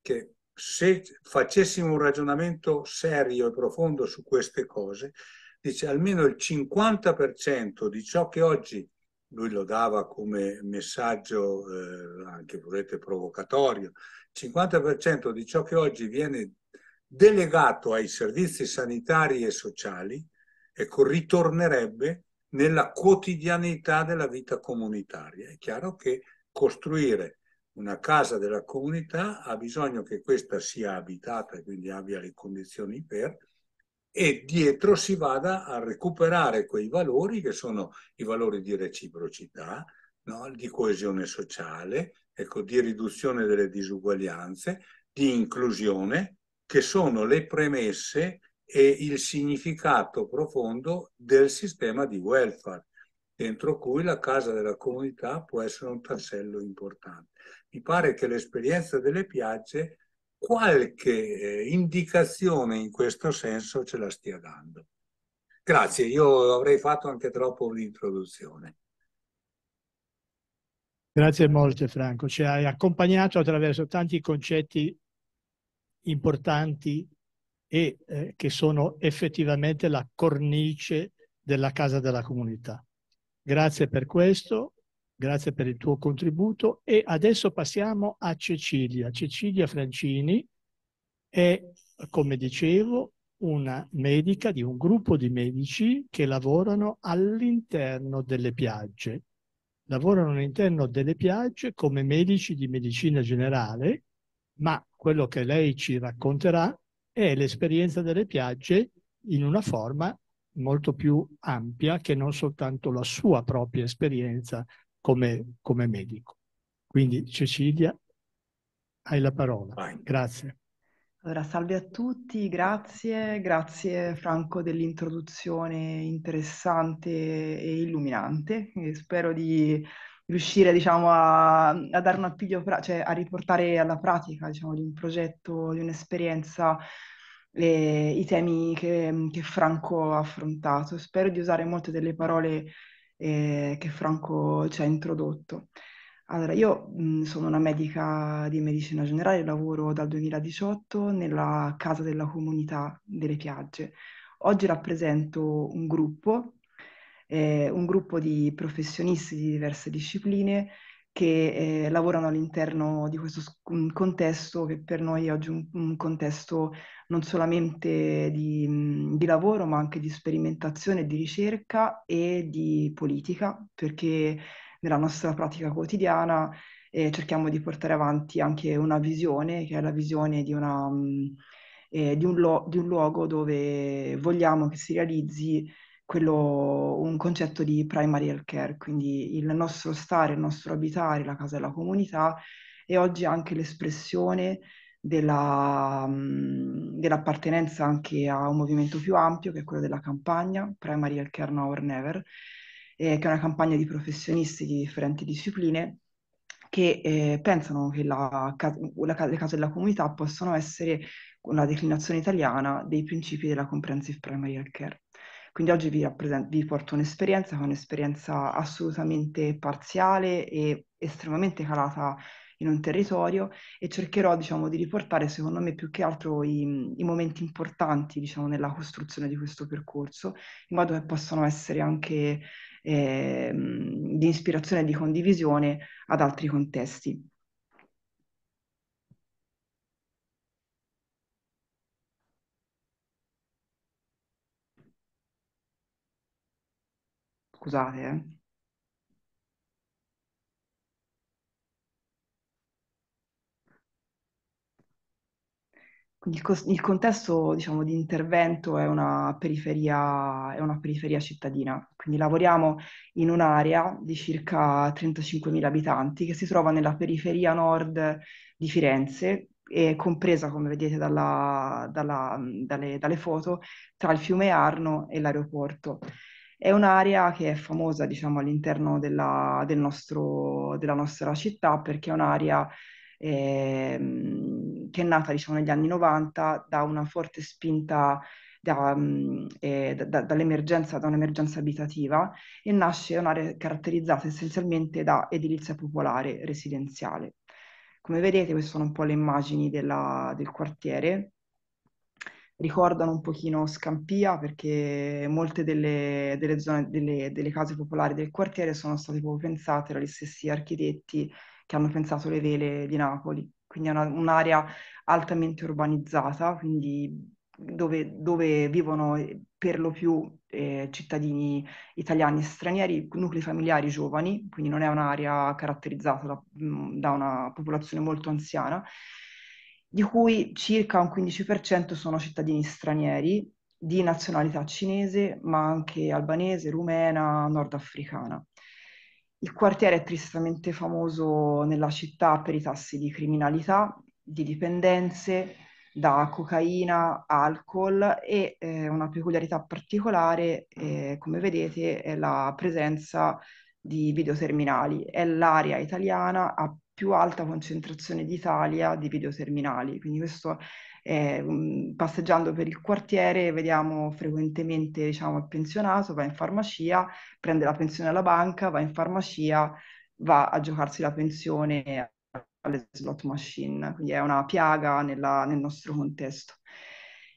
che se facessimo un ragionamento serio e profondo su queste cose, dice almeno il 50% di ciò che oggi lui lo dava come messaggio eh, anche volete provocatorio, 50% di ciò che oggi viene delegato ai servizi sanitari e sociali, ecco, ritornerebbe nella quotidianità della vita comunitaria. È chiaro che costruire una casa della comunità ha bisogno che questa sia abitata e quindi abbia le condizioni per e dietro si vada a recuperare quei valori che sono i valori di reciprocità, no? di coesione sociale, ecco, di riduzione delle disuguaglianze, di inclusione, che sono le premesse e il significato profondo del sistema di welfare, dentro cui la casa della comunità può essere un tassello importante. Mi pare che l'esperienza delle piagge qualche eh, indicazione in questo senso ce la stia dando. Grazie, io avrei fatto anche troppo un'introduzione. Grazie molte Franco, ci hai accompagnato attraverso tanti concetti importanti e eh, che sono effettivamente la cornice della casa della comunità. Grazie per questo, grazie per il tuo contributo e adesso passiamo a Cecilia. Cecilia Francini è, come dicevo, una medica di un gruppo di medici che lavorano all'interno delle piagge. Lavorano all'interno delle piagge come medici di medicina generale, ma quello che lei ci racconterà è l'esperienza delle piagge in una forma molto più ampia che non soltanto la sua propria esperienza come, come medico. Quindi Cecilia, hai la parola. Grazie. Allora, salve a tutti, grazie, grazie Franco dell'introduzione interessante e illuminante. spero di riuscire diciamo, a, a, dare un appiglio, pra- cioè a riportare alla pratica diciamo, di un progetto, di un'esperienza, le, i temi che, che, Franco ha affrontato. Spero di usare molte delle parole eh, che Franco ci ha introdotto. Allora, io mh, mm, sono una medica di medicina generale, lavoro dal 2018 nella Casa della Comunità delle Piagge. Oggi rappresento un gruppo eh, un gruppo di professionisti di diverse discipline che eh, lavorano all'interno di questo contesto che per noi è oggi un, un contesto non solamente di, mhmm, di, lavoro ma anche di sperimentazione, di ricerca e di politica perché nella nostra pratica quotidiana eh, cerchiamo di portare avanti anche una visione che è la visione di, una, mhmm, eh, di, un, lo- di un luogo dove vogliamo che si realizzi quello, un concetto di primary health care, quindi il nostro stare, il nostro abitare, la casa e la comunità, e oggi anche l'espressione della, dell'appartenenza anche a un movimento più ampio, che è quello della campagna Primary Health Care Now or Never, eh, che è una campagna di professionisti di differenti discipline che eh, pensano che la, la, le case della comunità possano essere una declinazione italiana dei principi della comprehensive primary health care. Quindi oggi vi, rappresent- vi porto un'esperienza che è un'esperienza assolutamente parziale e estremamente calata in un territorio e cercherò diciamo, di riportare secondo me più che altro i, i momenti importanti diciamo, nella costruzione di questo percorso in modo che possano essere anche eh, di ispirazione e di condivisione ad altri contesti. Scusate, eh. il, cos- il contesto, diciamo, di intervento è una periferia, è una periferia cittadina. Quindi lavoriamo in un'area di circa 35.000 abitanti che si trova nella periferia nord di Firenze, e compresa, come vedete dalla- dalla- dalle, dalle foto, tra il fiume Arno e l'aeroporto. È un'area che è famosa, diciamo, all'interno della, del nostro, della nostra città perché è un'area eh, che è nata, diciamo, negli anni 90 da una forte spinta da, mm, eh, da, dall'emergenza, da un'emergenza abitativa e nasce un'area caratterizzata essenzialmente da edilizia popolare residenziale. Come vedete, queste sono un po' le immagini della, del quartiere, ricordano un pochino Scampia perché molte delle, delle zone, delle, delle, case popolari del quartiere sono state proprio pensate dagli stessi architetti che hanno pensato le vele di Napoli. Quindi è una, un'area altamente urbanizzata, quindi dove, dove vivono eh, per lo più eh, cittadini italiani e stranieri, nuclei familiari giovani, quindi non è un'area caratterizzata da, da una popolazione molto anziana di cui circa un 15% sono cittadini stranieri di nazionalità cinese, ma anche albanese, rumena, nordafricana. Il quartiere è tristemente famoso nella città per i tassi di criminalità, di dipendenze da cocaina, alcol e eh, una peculiarità particolare, eh, come vedete, è la presenza di videoterminali. È l'area italiana a più alta concentrazione d'Italia di videoterminali. Quindi questo è, mm, passeggiando per il quartiere vediamo frequentemente diciamo, il pensionato va in farmacia, prende la pensione alla banca, va in farmacia, va a giocarsi la pensione alle slot machine, quindi è una piaga nella, nel nostro contesto.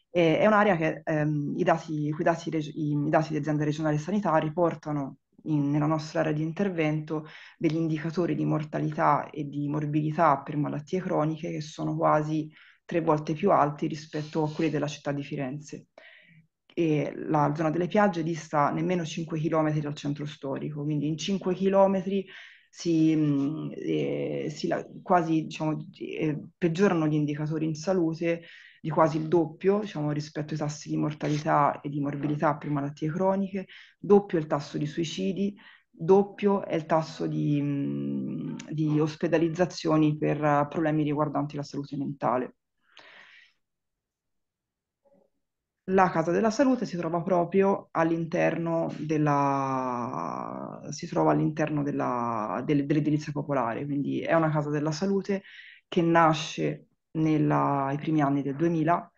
è un'area che ehm, i, dati, i, dati, i, dati di aziende regionali sanità riportano in, nella nostra area di intervento degli indicatori di mortalità e di morbidità per malattie croniche che sono quasi tre volte più alti rispetto a quelli della città di Firenze. E la zona delle piagge dista nemmeno 5 km dal centro storico, quindi in 5 km si, mm, eh, si quasi diciamo, eh, peggiorano gli indicatori in salute di quasi il doppio diciamo, rispetto ai tassi di mortalità e di morbilità per malattie croniche, doppio il tasso di suicidi, doppio è il tasso di, di ospedalizzazioni per eh, problemi riguardanti la salute mentale. La casa della salute si trova proprio all'interno della, si trova all'interno della, dell'edilizia popolare, quindi è una casa della salute che nasce nei primi anni del 2000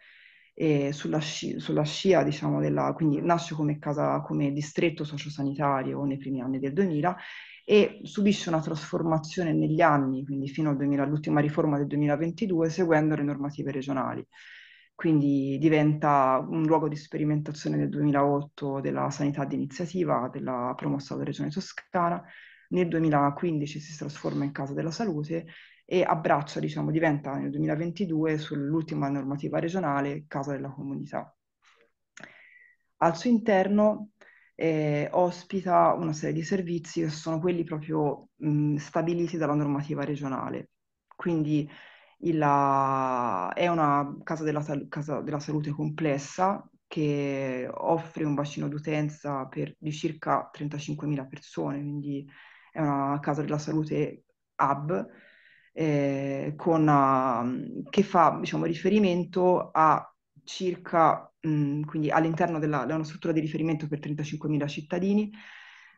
e sulla, sci, sulla scia, diciamo, della, quindi nasce come, casa, come distretto sociosanitario nei primi anni del 2000 e subisce una trasformazione negli anni, quindi fino al 2000, all'ultima riforma del 2022, seguendo le normative regionali. Quindi diventa un luogo di sperimentazione nel 2008 della sanità d'iniziativa della promossa della Regione Toscana, nel 2015 si trasforma in Casa della Salute e abbraccia, diciamo, diventa nel 2022 sull'ultima normativa regionale Casa della Comunità. Al suo interno eh, ospita una serie di servizi che sono quelli proprio mh, stabiliti dalla normativa regionale. Quindi il, la, è una casa della, casa della salute complessa che offre un bacino d'utenza per, di circa 35.000 persone, quindi è una casa della salute hub eh, con, uh, che fa diciamo, riferimento a circa, mh, mm, quindi all'interno della, della struttura di riferimento per 35.000 cittadini,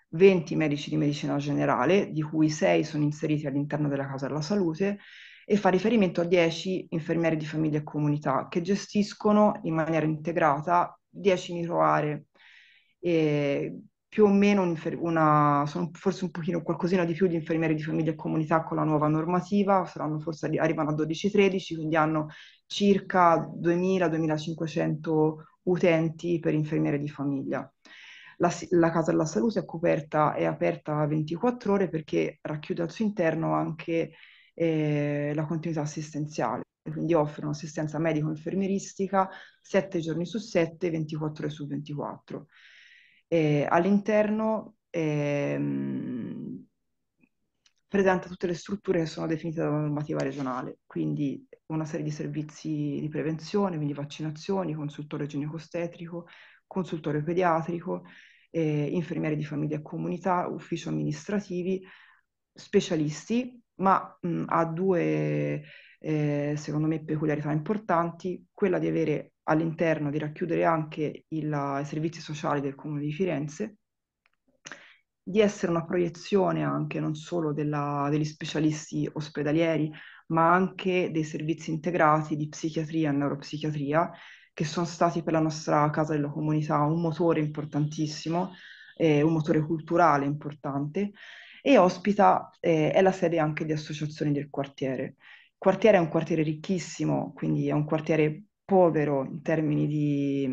20 medici di medicina generale, di cui 6 sono inseriti all'interno della Casa della Salute, e fa riferimento a 10 infermieri di famiglia e comunità che gestiscono in maniera integrata 10 microaree eh, più o meno una, sono forse un pochino qualcosina di più di infermieri di famiglia e comunità con la nuova normativa, saranno forse arrivano a 12-13, quindi hanno circa 2.000-2.500 utenti per infermieri di famiglia. La, la, Casa della Salute è, coperta, è aperta 24 ore perché racchiude al suo interno anche eh, la continuità assistenziale, quindi offre un'assistenza medico-infermieristica 7 giorni su 7, 24 ore su 24 eh, all'interno ehm, presenta tutte le strutture che sono definite dalla normativa regionale, quindi una serie di servizi di prevenzione, quindi vaccinazioni, consultorio ginecostetrico, consultorio pediatrico, eh, infermieri di famiglia e comunità, ufficio amministrativi, specialisti, ma mh, ha due, eh, secondo me, peculiarità importanti, quella di avere all'interno di racchiudere anche il, i servizi sociali del Comune di Firenze, di essere una proiezione anche non solo della, degli specialisti ospedalieri, ma anche dei servizi integrati di psichiatria e neuropsichiatria, che sono stati per la nostra casa della comunità un motore importantissimo, eh, un motore culturale importante, e ospita, eh, è la sede anche di associazioni del quartiere. Il quartiere è un quartiere ricchissimo, quindi è un quartiere povero in termini di,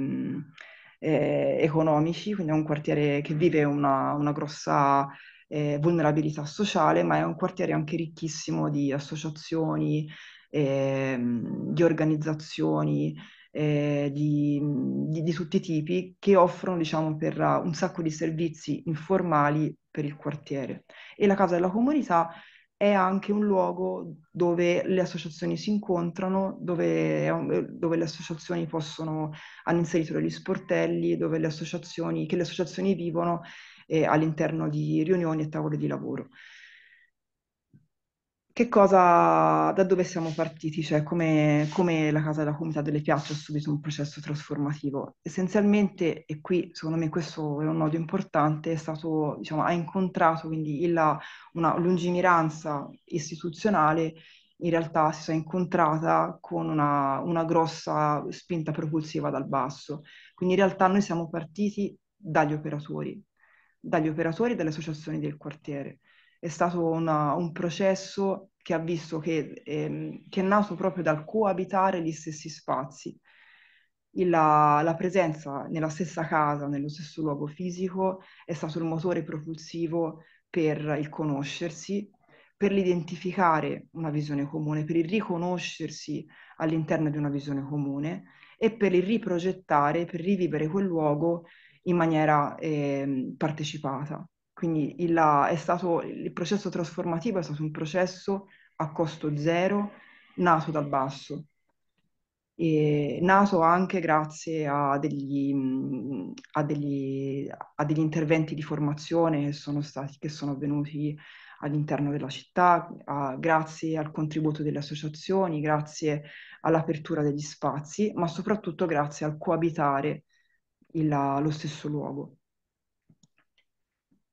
eh, economici, quindi è un quartiere che vive una, una grossa eh, vulnerabilità sociale, ma è un quartiere anche ricchissimo di associazioni, ehm, eh, di organizzazioni. Di, di, di, tutti i tipi che offrono diciamo, per un sacco di servizi informali per il quartiere e la casa della comunità è anche un luogo dove le associazioni si incontrano, dove, dove le associazioni possono, hanno inserito degli sportelli, dove le associazioni, che le associazioni vivono eh, all'interno di riunioni e tavole di lavoro che cosa, da dove siamo partiti, cioè come, come la Casa della Comunità delle Piazze ha subito un processo trasformativo. Essenzialmente, e qui secondo me questo è un nodo importante, è stato, diciamo, ha incontrato quindi il, una lungimiranza istituzionale in realtà si è incontrata con una, una, grossa spinta propulsiva dal basso. Quindi in realtà noi siamo partiti dagli operatori, dagli operatori e dalle associazioni del quartiere è stato una, un processo che ha visto che, ehm, che, è nato proprio dal coabitare gli stessi spazi. la, la, presenza nella stessa casa, nello stesso luogo fisico, è stato il motore propulsivo per il conoscersi, per l'identificare una visione comune, per il riconoscersi all'interno di una visione comune e per il riprogettare, per rivivere quel luogo in maniera eh, partecipata. Quindi il, la, stato, il processo trasformativo è stato un processo a costo zero, nato dal basso, e nato anche grazie a degli, a degli, a degli interventi di formazione che sono, stati, che sono avvenuti all'interno della città, a, grazie al contributo delle associazioni, grazie all'apertura degli spazi, ma soprattutto grazie al coabitare il, lo stesso luogo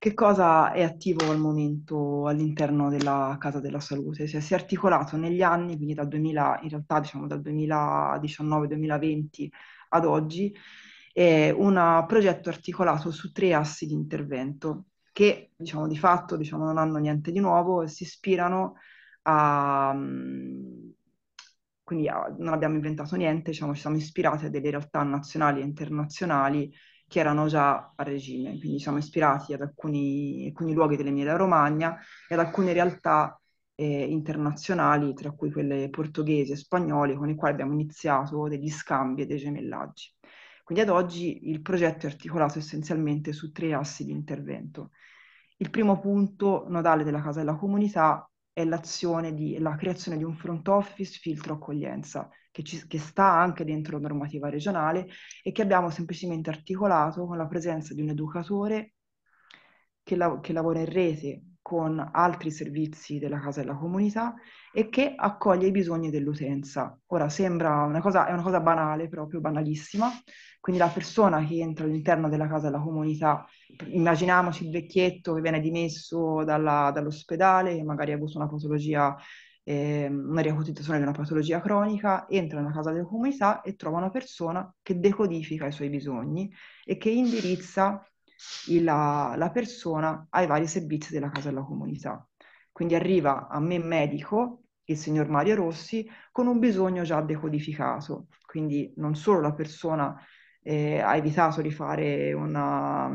che cosa è attivo al momento all'interno della Casa della Salute? Cioè, si è articolato negli anni, quindi dal 2000, in realtà diciamo dal 2019-2020 ad oggi, eh, un progetto articolato su tre assi di intervento che diciamo, di fatto diciamo, non hanno niente di nuovo e si ispirano a... Mm, quindi a, non abbiamo inventato niente, diciamo, ci siamo ispirate a delle realtà nazionali e internazionali che erano già a regime, quindi siamo ispirati ad alcuni, alcuni luoghi dell'Emilia Romagna e ad alcune realtà eh, internazionali, tra cui quelle portoghesi e spagnole, con le quali abbiamo iniziato degli scambi e dei gemellaggi. Quindi ad oggi il progetto è articolato essenzialmente su tre assi di intervento. Il primo punto nodale della Casa della Comunità è l'azione di, la creazione di un front office filtro accoglienza, che, ci, che sta anche dentro la normativa regionale e che abbiamo semplicemente articolato con la presenza di un educatore che, la, che lavora in rete con altri servizi della casa e della comunità e che accoglie i bisogni dell'utenza. Ora sembra una cosa, è una cosa banale, proprio banalissima, quindi la persona che entra all'interno della casa e della comunità, immaginiamoci il vecchietto che viene dimesso dalla, dall'ospedale, che magari ha avuto una patologia eh, una riacutizzazione di una patologia cronica, entra nella casa della comunità e trova una persona che decodifica i suoi bisogni e che indirizza il, la, la persona ai vari servizi della casa della comunità. Quindi arriva a me medico, il signor Mario Rossi, con un bisogno già decodificato. Quindi non solo la persona eh, ha evitato di fare una,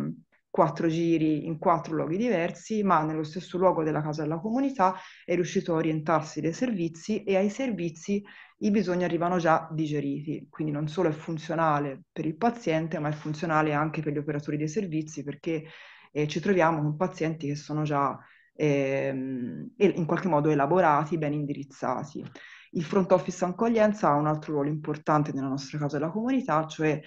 quattro giri in quattro luoghi diversi, ma nello stesso luogo della casa della comunità è riuscito a orientarsi dei servizi e ai servizi i bisogni arrivano già digeriti, quindi non solo è funzionale per il paziente, ma è funzionale anche per gli operatori dei servizi perché eh, ci troviamo con pazienti che sono già eh, in qualche modo elaborati, ben indirizzati. Il front office accoglienza ha un altro ruolo importante nella nostra casa della comunità, cioè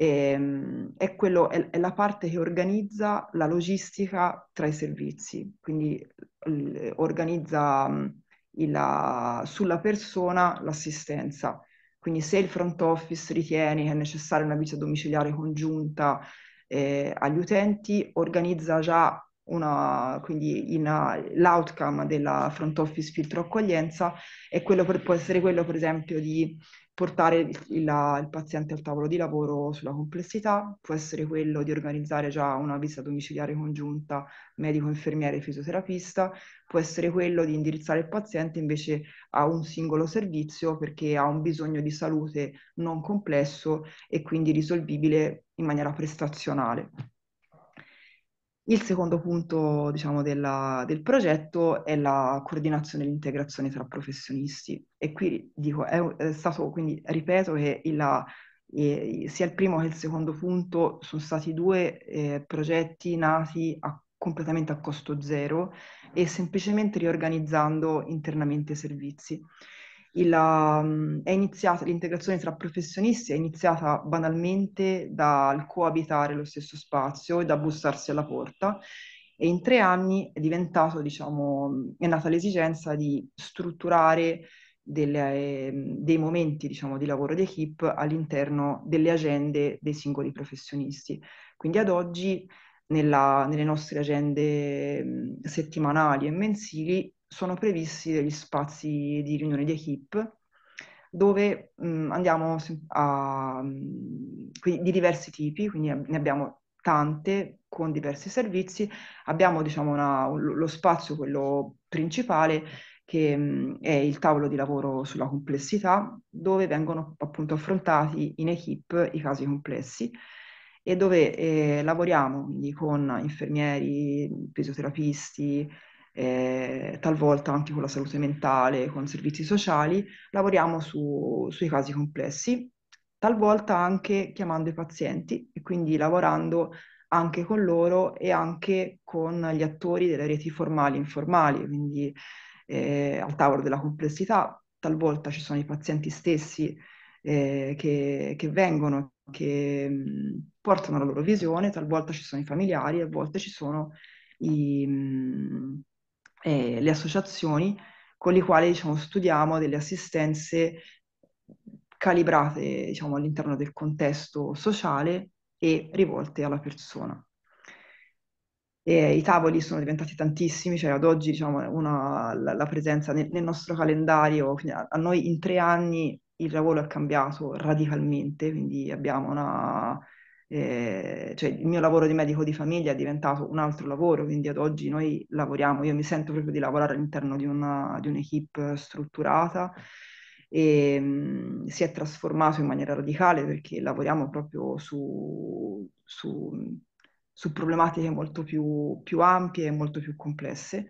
e, ehm, è, quello, è, è, la parte che organizza la logistica tra i servizi, quindi l, organizza mh, mm, il, sulla persona l'assistenza. Quindi se il front office ritiene che è necessaria una visita domiciliare congiunta eh, agli utenti, organizza già una, quindi una, l'outcome della front office filtro accoglienza è quello per, può essere quello per esempio di Portare il, la, il, paziente al tavolo di lavoro sulla complessità può essere quello di organizzare già una visita domiciliare congiunta medico-infermiere e fisioterapista, può essere quello di indirizzare il paziente invece a un singolo servizio perché ha un bisogno di salute non complesso e quindi risolvibile in maniera prestazionale. Il secondo punto, diciamo, della, del progetto è la coordinazione e l'integrazione tra professionisti. E qui dico, è, è stato, quindi ripeto che il, eh, sia il primo che il secondo punto sono stati due eh, progetti nati a, completamente a costo zero e semplicemente riorganizzando internamente i servizi. Il, um, iniziata, l'integrazione tra professionisti è iniziata banalmente dal coabitare lo stesso spazio e da bussarsi alla porta e in tre anni è diventato, diciamo, è nata l'esigenza di strutturare delle, ehm, dei momenti diciamo, di lavoro di equip all'interno delle agende dei singoli professionisti. Quindi ad oggi nella, nelle nostre agende ehm, settimanali e mensili sono previsti degli spazi di riunione di equip dove mh, mm, andiamo a, mm, quindi, di diversi tipi, quindi ne abbiamo tante con diversi servizi, abbiamo diciamo, una, lo spazio, quello principale, che mh, mm, è il tavolo di lavoro sulla complessità, dove vengono appunto affrontati in equip i casi complessi e dove eh, lavoriamo quindi, con infermieri, fisioterapisti, eh, talvolta anche con la salute mentale, con servizi sociali, lavoriamo su, sui casi complessi, talvolta anche chiamando i pazienti e quindi lavorando anche con loro e anche con gli attori delle reti formali e informali, quindi eh, al tavolo della complessità, talvolta ci sono i pazienti stessi eh, che, che, vengono, che mh, mm, portano la loro visione, talvolta ci sono i familiari, a volte ci sono i, mh, mm, eh, le associazioni con le quali diciamo, studiamo delle assistenze calibrate diciamo, all'interno del contesto sociale e rivolte alla persona. E I tavoli sono diventati tantissimi, cioè ad oggi diciamo, una, la, la, presenza nel, nel nostro calendario, a noi in tre anni il lavoro è cambiato radicalmente, quindi abbiamo una, eh, cioè il mio lavoro di medico di famiglia è diventato un altro lavoro, quindi ad oggi noi lavoriamo, io mi sento proprio di lavorare all'interno di, una, di un'equipe strutturata e mh, mm, si è trasformato in maniera radicale perché lavoriamo proprio su, su, su problematiche molto più, più ampie e molto più complesse.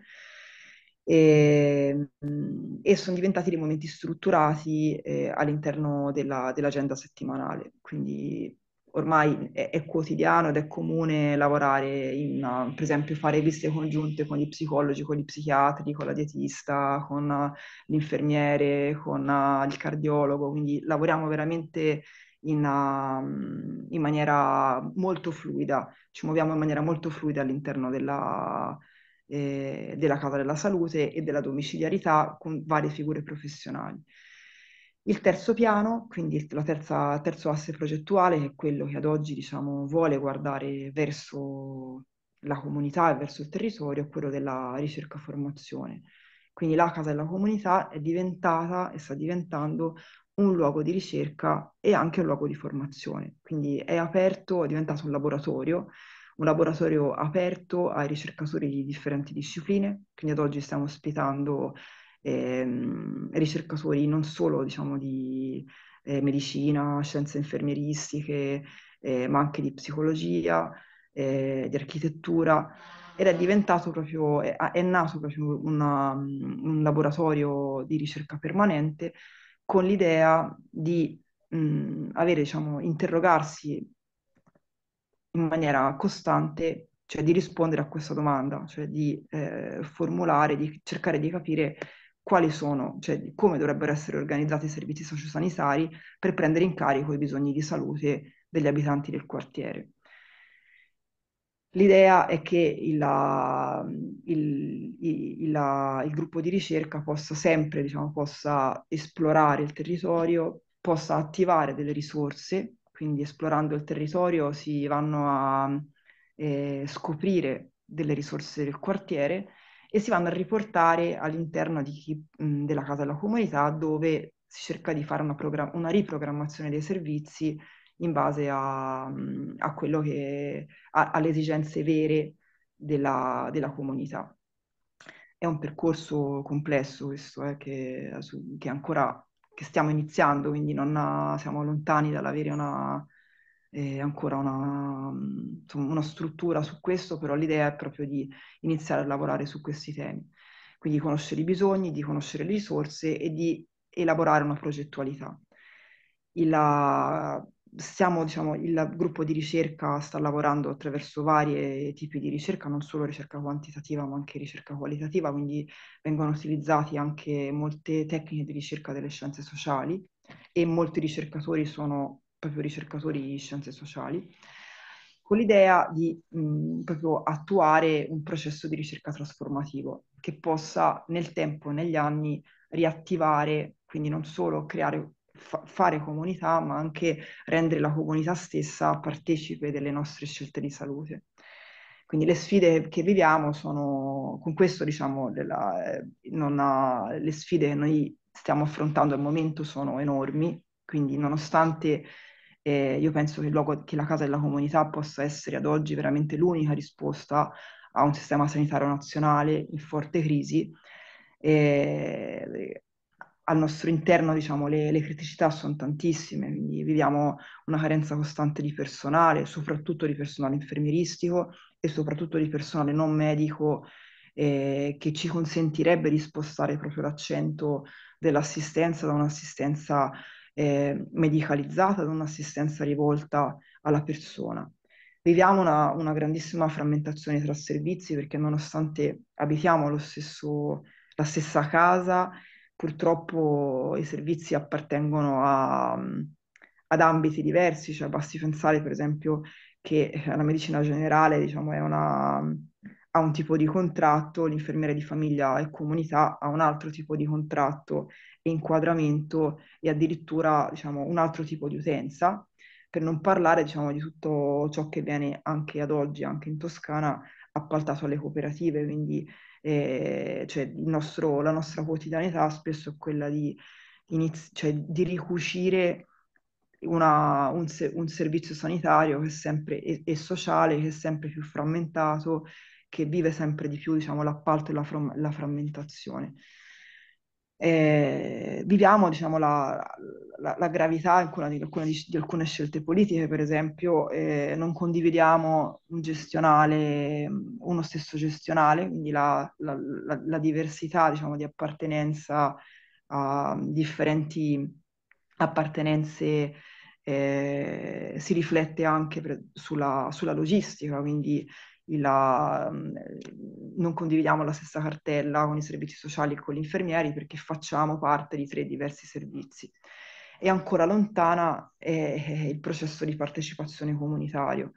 E, mm, e, sono diventati dei momenti strutturati eh, all'interno della, dell'agenda settimanale. Quindi ormai è, è, quotidiano ed è comune lavorare in, per esempio, fare visite congiunte con gli psicologi, con gli psichiatri, con la dietista, con l'infermiere, con eh, il cardiologo, quindi lavoriamo veramente in, ehm, in maniera molto fluida, ci muoviamo in maniera molto fluida all'interno della, eh, della casa della salute e della domiciliarità con varie figure professionali. Il terzo piano, quindi il terzo asse progettuale, che è quello che ad oggi diciamo, vuole guardare verso la comunità e verso il territorio, è quello della ricerca-formazione. Quindi la casa della comunità è diventata e sta diventando un luogo di ricerca e anche un luogo di formazione. Quindi è aperto, è diventato un laboratorio, un laboratorio aperto ai ricercatori di differenti discipline. Quindi ad oggi stiamo ospitando ehm, ricercatori non solo diciamo, di eh, medicina, scienze infermieristiche, eh, ma anche di psicologia, eh, di architettura ed è diventato proprio, è, è nato proprio una, un laboratorio di ricerca permanente con l'idea di mh, avere, diciamo, interrogarsi in maniera costante, cioè di rispondere a questa domanda, cioè di eh, formulare, di cercare di capire quali sono, cioè come dovrebbero essere organizzati i servizi sociosanitari per prendere in carico i bisogni di salute degli abitanti del quartiere. L'idea è che il, il, il, il gruppo di ricerca possa sempre, diciamo, possa esplorare il territorio, possa attivare delle risorse, quindi esplorando il territorio si vanno a eh, scoprire delle risorse del quartiere e si vanno a riportare all'interno chi, mh, della casa della comunità dove si cerca di fare una, program- una riprogrammazione dei servizi in base a, a quello che, a, alle esigenze vere della, della, comunità. È un percorso complesso questo, eh, che, che, ancora che stiamo iniziando, quindi ha, siamo lontani dall'avere una, eh, ancora una, mhmm, una, struttura su questo, però l'idea è proprio di iniziare a lavorare su questi temi, quindi conoscere i bisogni, di conoscere le risorse e di elaborare una progettualità. Il, stiamo, diciamo, il gruppo di ricerca sta lavorando attraverso vari tipi di ricerca, non solo ricerca quantitativa ma anche ricerca qualitativa, quindi vengono utilizzate anche molte tecniche di ricerca delle scienze sociali e molti ricercatori sono proprio ricercatori di scienze sociali, con l'idea di mh, proprio attuare un processo di ricerca trasformativo che possa nel tempo, negli anni, riattivare, quindi non solo creare, fa- fare comunità, ma anche rendere la comunità stessa partecipe delle nostre scelte di salute. Quindi le sfide che viviamo sono, con questo diciamo, della, eh, ha, le sfide che noi stiamo affrontando al momento sono enormi, quindi nonostante e io penso che, luogo, che la casa della comunità possa essere ad oggi veramente l'unica risposta a un sistema sanitario nazionale in forte crisi. E, eh, al nostro interno diciamo, le, le, criticità sono tantissime, quindi viviamo una carenza costante di personale, soprattutto di personale infermieristico e soprattutto di personale non medico eh, che ci consentirebbe di spostare proprio l'accento dell'assistenza da un'assistenza eh, medicalizzata, da un'assistenza rivolta alla persona. Viviamo una, una, grandissima frammentazione tra servizi perché nonostante abitiamo stesso, la stessa casa, purtroppo i servizi appartengono a, ad ambiti diversi, cioè basti pensare per esempio che eh, la medicina generale diciamo, è una ha un tipo di contratto, l'infermiera di famiglia e comunità ha un altro tipo di contratto e inquadramento e addirittura diciamo, un altro tipo di utenza, per non parlare diciamo, di tutto ciò che viene anche ad oggi, anche in Toscana, appaltato alle cooperative, quindi eh, cioè nostro, la nostra quotidianità spesso è quella di, iniz- cioè di ricucire una, un, se- un, servizio sanitario sempre, e-, e sociale che è sempre più frammentato che vive sempre di più diciamo, l'appalto e la, from- la frammentazione. Eh, viviamo diciamo, la, la, la, gravità di alcune, di alcune, scelte politiche, per esempio eh, non condividiamo un gestionale, uno stesso gestionale, quindi la, la diversità diciamo, di appartenenza a differenti appartenenze eh, si riflette anche per, sulla, sulla, logistica, quindi la, mhmm, non condividiamo la stessa cartella con i servizi sociali e con gli infermieri perché facciamo parte di tre diversi servizi. E ancora lontana è il processo di partecipazione comunitario.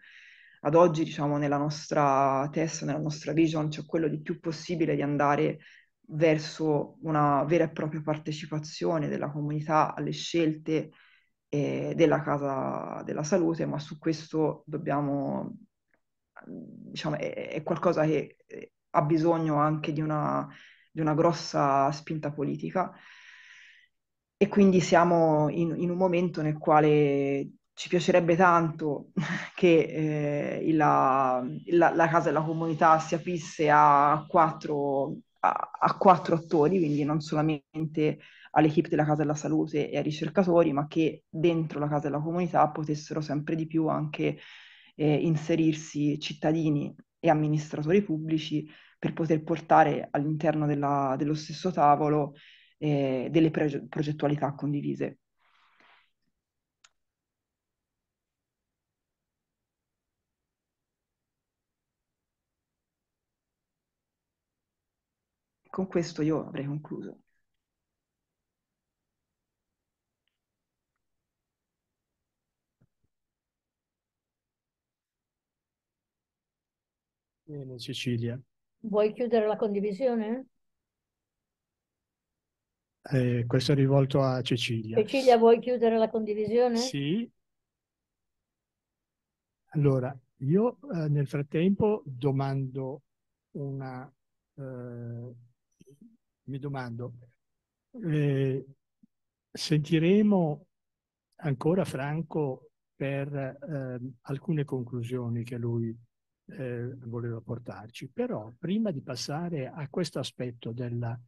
Ad oggi, diciamo, nella nostra testa, nella nostra vision, c'è quello di più possibile di andare verso una vera e propria partecipazione della comunità alle scelte eh, della casa della salute, ma su questo dobbiamo diciamo, è, è qualcosa che eh, ha bisogno anche di una, di una grossa spinta politica e quindi siamo in, in, un momento nel quale ci piacerebbe tanto che eh, la, la, la, casa e la comunità si apisse a quattro, a, a quattro attori, quindi non solamente all'equipe della Casa della Salute e ai ricercatori, ma che dentro la Casa della Comunità potessero sempre di più anche eh, inserirsi cittadini e amministratori pubblici per poter portare all'interno della, dello stesso tavolo eh, delle pre- progettualità condivise. Con questo io avrei concluso. Bene, Cecilia. Vuoi chiudere la condivisione? Eh, questo è rivolto a Cecilia. Cecilia, vuoi chiudere la condivisione? Sì. Allora, io eh, nel frattempo domando una... Eh, mi domando, eh, sentiremo ancora Franco per eh, alcune conclusioni che lui eh, voleva portarci. Però prima di passare a questo aspetto della,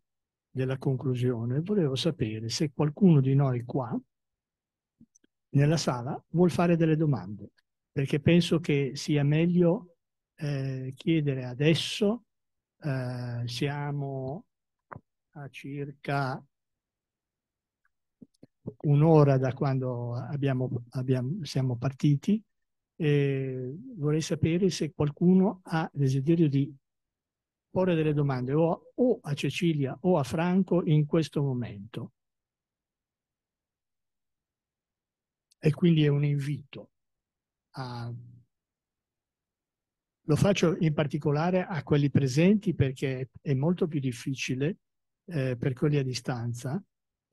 della conclusione, volevo sapere se qualcuno di noi qua nella sala vuol fare delle domande, perché penso che sia meglio eh, chiedere adesso, eh, siamo a circa un'ora da quando abbiamo, abbiamo, siamo partiti, eh, vorrei sapere se qualcuno ha desiderio di porre delle domande o a, o a Cecilia o a Franco in questo momento. E quindi è un invito. A... Lo faccio in particolare a quelli presenti perché è molto più difficile eh, per quelli a distanza,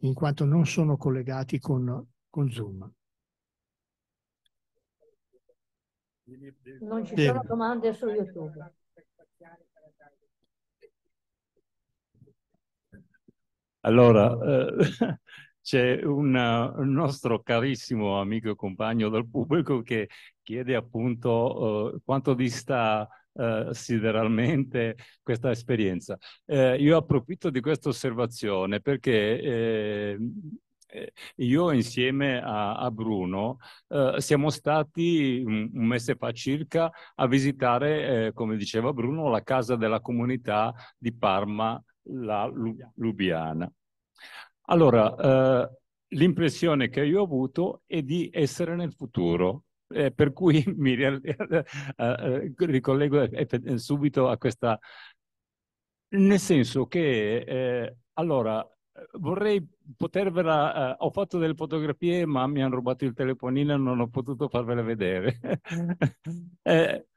in quanto non sono collegati con, con Zoom. Non ci sono domande su YouTube. Allora, eh, c'è un, nostro carissimo amico e compagno del pubblico che chiede appunto eh, quanto dista eh, sideralmente questa esperienza. Eh, io approfitto di questa osservazione perché eh, eh, io insieme a, a Bruno eh, siamo stati un, mese fa circa a visitare, eh, come diceva Bruno, la casa della comunità di Parma, la Lubiana. Allora, eh, l'impressione che io ho avuto è di essere nel futuro, eh, per cui mi eh, eh, ricollego eh, subito a questa, nel senso che eh, allora eh, vorrei potervela, uh, ho fatto delle fotografie ma mi hanno rubato il telefonino e non ho potuto farvele vedere. eh,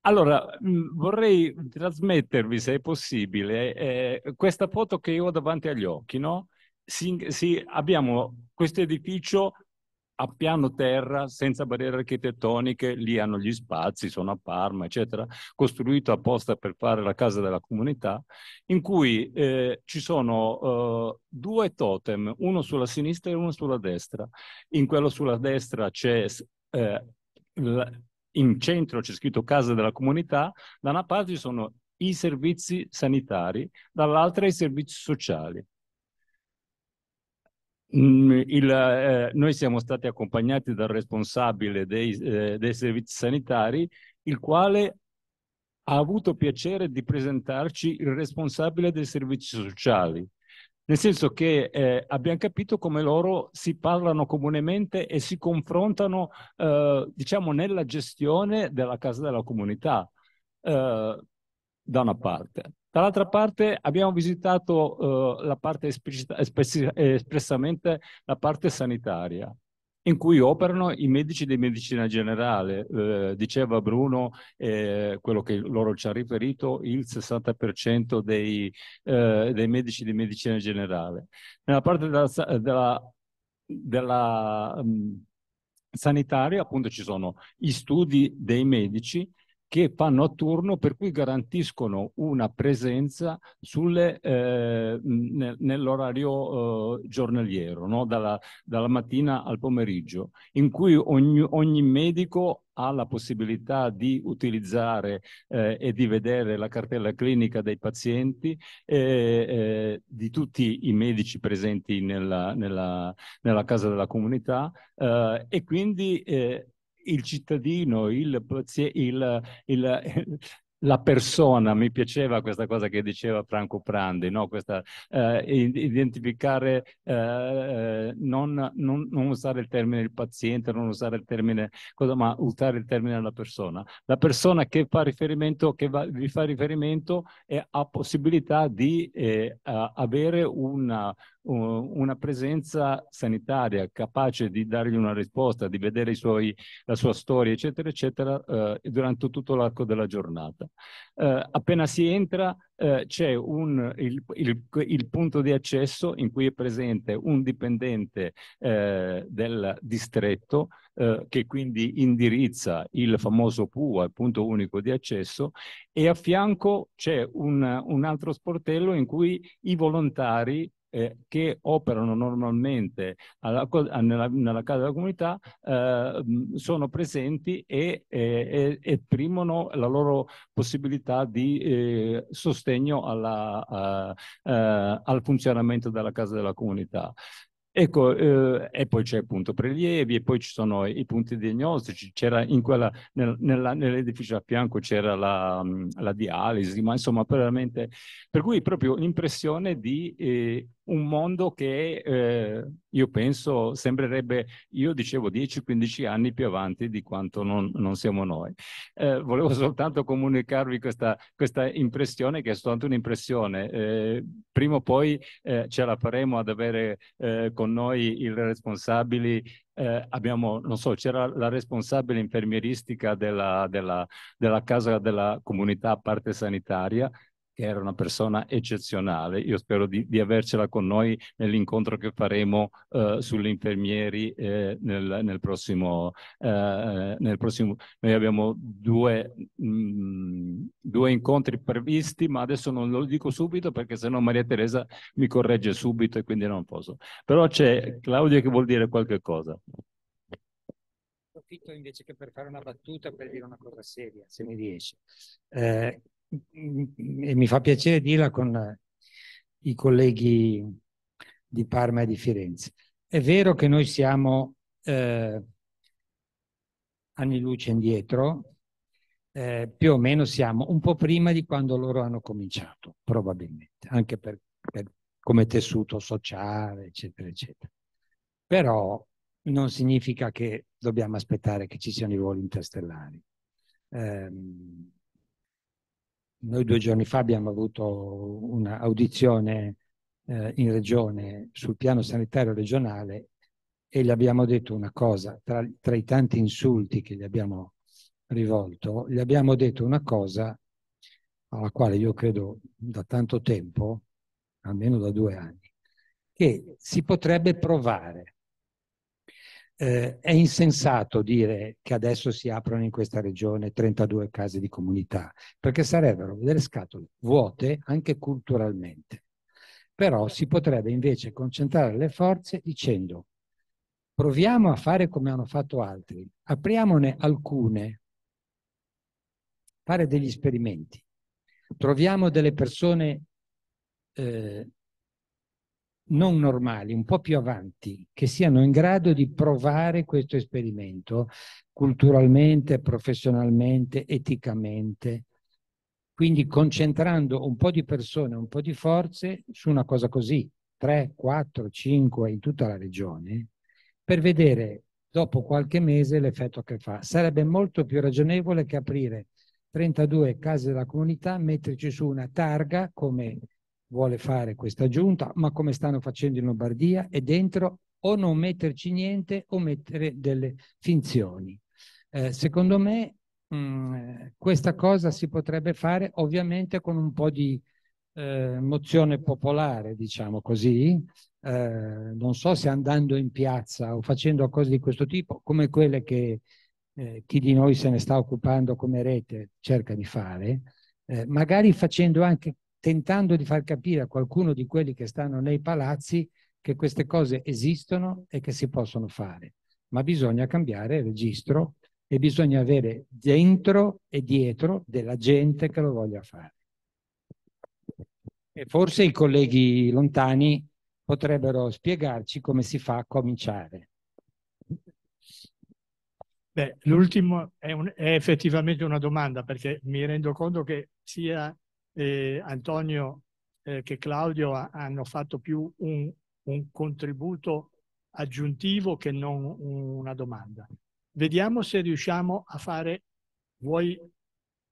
allora, mm, vorrei trasmettervi, se è possibile, eh, questa foto che io ho davanti agli occhi, no? Si, si, abbiamo questo edificio a piano terra, senza barriere architettoniche, lì hanno gli spazi, sono a Parma, eccetera, costruito apposta per fare la casa della comunità, in cui eh, ci sono eh, due totem, uno sulla sinistra e uno sulla destra. In quello sulla destra c'è... Eh, in centro c'è scritto casa della comunità, da una parte ci sono i servizi sanitari, dall'altra i servizi sociali. Mm, il, eh, noi siamo stati accompagnati dal responsabile dei, eh, dei, servizi sanitari, il quale ha avuto piacere di presentarci il responsabile dei servizi sociali, nel senso che eh, abbiamo capito come loro si parlano comunemente e si confrontano, eh, diciamo, nella gestione della casa della comunità, eh, da una parte. Dall'altra parte abbiamo visitato eh, la parte espressamente la parte sanitaria in cui operano i medici di medicina generale. Eh, diceva Bruno, eh, quello che loro ci ha riferito, il 60% dei, eh, dei, medici di medicina generale. Nella parte della, della, della um, sanitaria appunto ci sono gli studi dei medici che fanno a turno per cui garantiscono una presenza eh, nell'orario eh, giornaliero, no? dalla, dalla, mattina al pomeriggio, in cui ogni, ogni medico ha la possibilità di utilizzare eh, e di vedere la cartella clinica dei pazienti e eh, eh, di tutti i medici presenti nella, nella, nella casa della comunità eh, e quindi eh, il cittadino, il, il, il, la persona, mi piaceva questa cosa che diceva Franco Prandi, no? questa, eh, identificare, eh, eh, non, non, non, usare il termine il paziente, non usare il termine cosa, ma usare il termine la persona. La persona che, fa riferimento, che va, vi fa riferimento eh, ha possibilità di eh, avere una, una presenza sanitaria capace di dargli una risposta, di vedere suoi, la sua storia, eccetera, eccetera, eh, durante tutto l'arco della giornata. Eh, appena si entra eh, c'è il, il, il, punto di accesso in cui è presente un dipendente eh, del distretto eh, che quindi indirizza il famoso PUA, il punto unico di accesso, e a fianco c'è un, un altro sportello in cui i volontari eh, che operano normalmente alla, nella, nella, casa della comunità eh, sono presenti e, eh, e, esprimono la loro possibilità di eh, sostegno alla, a, a, eh, al funzionamento della casa della comunità. Ecco, eh, e poi c'è appunto prelievi, e poi ci sono i, punti diagnostici, c'era in quella, nel, nell'edificio a fianco c'era la, la, dialisi, ma insomma veramente, per cui proprio l'impressione di eh, un mondo che eh, io penso sembrerebbe, io dicevo 10-15 anni più avanti di quanto non, non siamo noi. Eh, volevo soltanto comunicarvi questa, questa, impressione che è soltanto un'impressione. Eh, prima o poi eh, ce la faremo ad avere eh, con noi i responsabili eh, abbiamo, non so, c'era la responsabile infermieristica della, della, della casa della comunità parte sanitaria che era una persona eccezionale. Io spero di, di avercela con noi nell'incontro che faremo eh, sugli infermieri eh, nel, nel, prossimo, eh, nel, prossimo, Noi abbiamo due, mh, mm, due, incontri previsti, ma adesso non lo dico subito perché sennò Maria Teresa mi corregge subito e quindi non posso. Però c'è Claudia che vuol dire qualche cosa. Approfitto invece che per fare una battuta per dire una cosa seria, se mi riesce. Eh, e mi fa piacere dirla con eh, i colleghi di Parma e di Firenze. È vero che noi siamo eh, anni luce indietro, eh, più o meno siamo un po' prima di quando loro hanno cominciato, probabilmente, anche per, per, come tessuto sociale, eccetera, eccetera. Però non significa che dobbiamo aspettare che ci siano i voli interstellari. Eh, noi due giorni fa abbiamo avuto un'audizione eh, in regione sul piano sanitario regionale e gli abbiamo detto una cosa, tra, tra, i tanti insulti che gli abbiamo rivolto, gli abbiamo detto una cosa alla quale io credo da tanto tempo, almeno da due anni, che si potrebbe provare eh, è insensato dire che adesso si aprono in questa regione 32 case di comunità, perché sarebbero delle scatole vuote anche culturalmente. Però si potrebbe invece concentrare le forze dicendo proviamo a fare come hanno fatto altri, apriamone alcune, fare degli esperimenti, troviamo delle persone eh, non normali, un po' più avanti, che siano in grado di provare questo esperimento culturalmente, professionalmente, eticamente. Quindi concentrando un po' di persone, un po' di forze su una cosa così, 3, 4, 5 in tutta la regione, per vedere dopo qualche mese l'effetto che fa. Sarebbe molto più ragionevole che aprire 32 case della comunità, metterci su una targa come vuole fare questa giunta, ma come stanno facendo in Lombardia, è dentro o non metterci niente o mettere delle finzioni. Eh, secondo me mh, mm, questa cosa si potrebbe fare ovviamente con un po' di eh, mozione popolare, diciamo così, eh, non so se andando in piazza o facendo cose di questo tipo, come quelle che eh, chi di noi se ne sta occupando come rete cerca di fare, eh, magari facendo anche tentando di far capire a qualcuno di quelli che stanno nei palazzi che queste cose esistono e che si possono fare, ma bisogna cambiare registro e bisogna avere dentro e dietro della gente che lo voglia fare. E forse i colleghi lontani potrebbero spiegarci come si fa a cominciare. Beh, L'ultimo è, un, è effettivamente una domanda perché mi rendo conto che sia eh, Antonio eh, che Claudio ha, hanno fatto più un, un, contributo aggiuntivo che non una domanda. Vediamo se riusciamo a fare, vuoi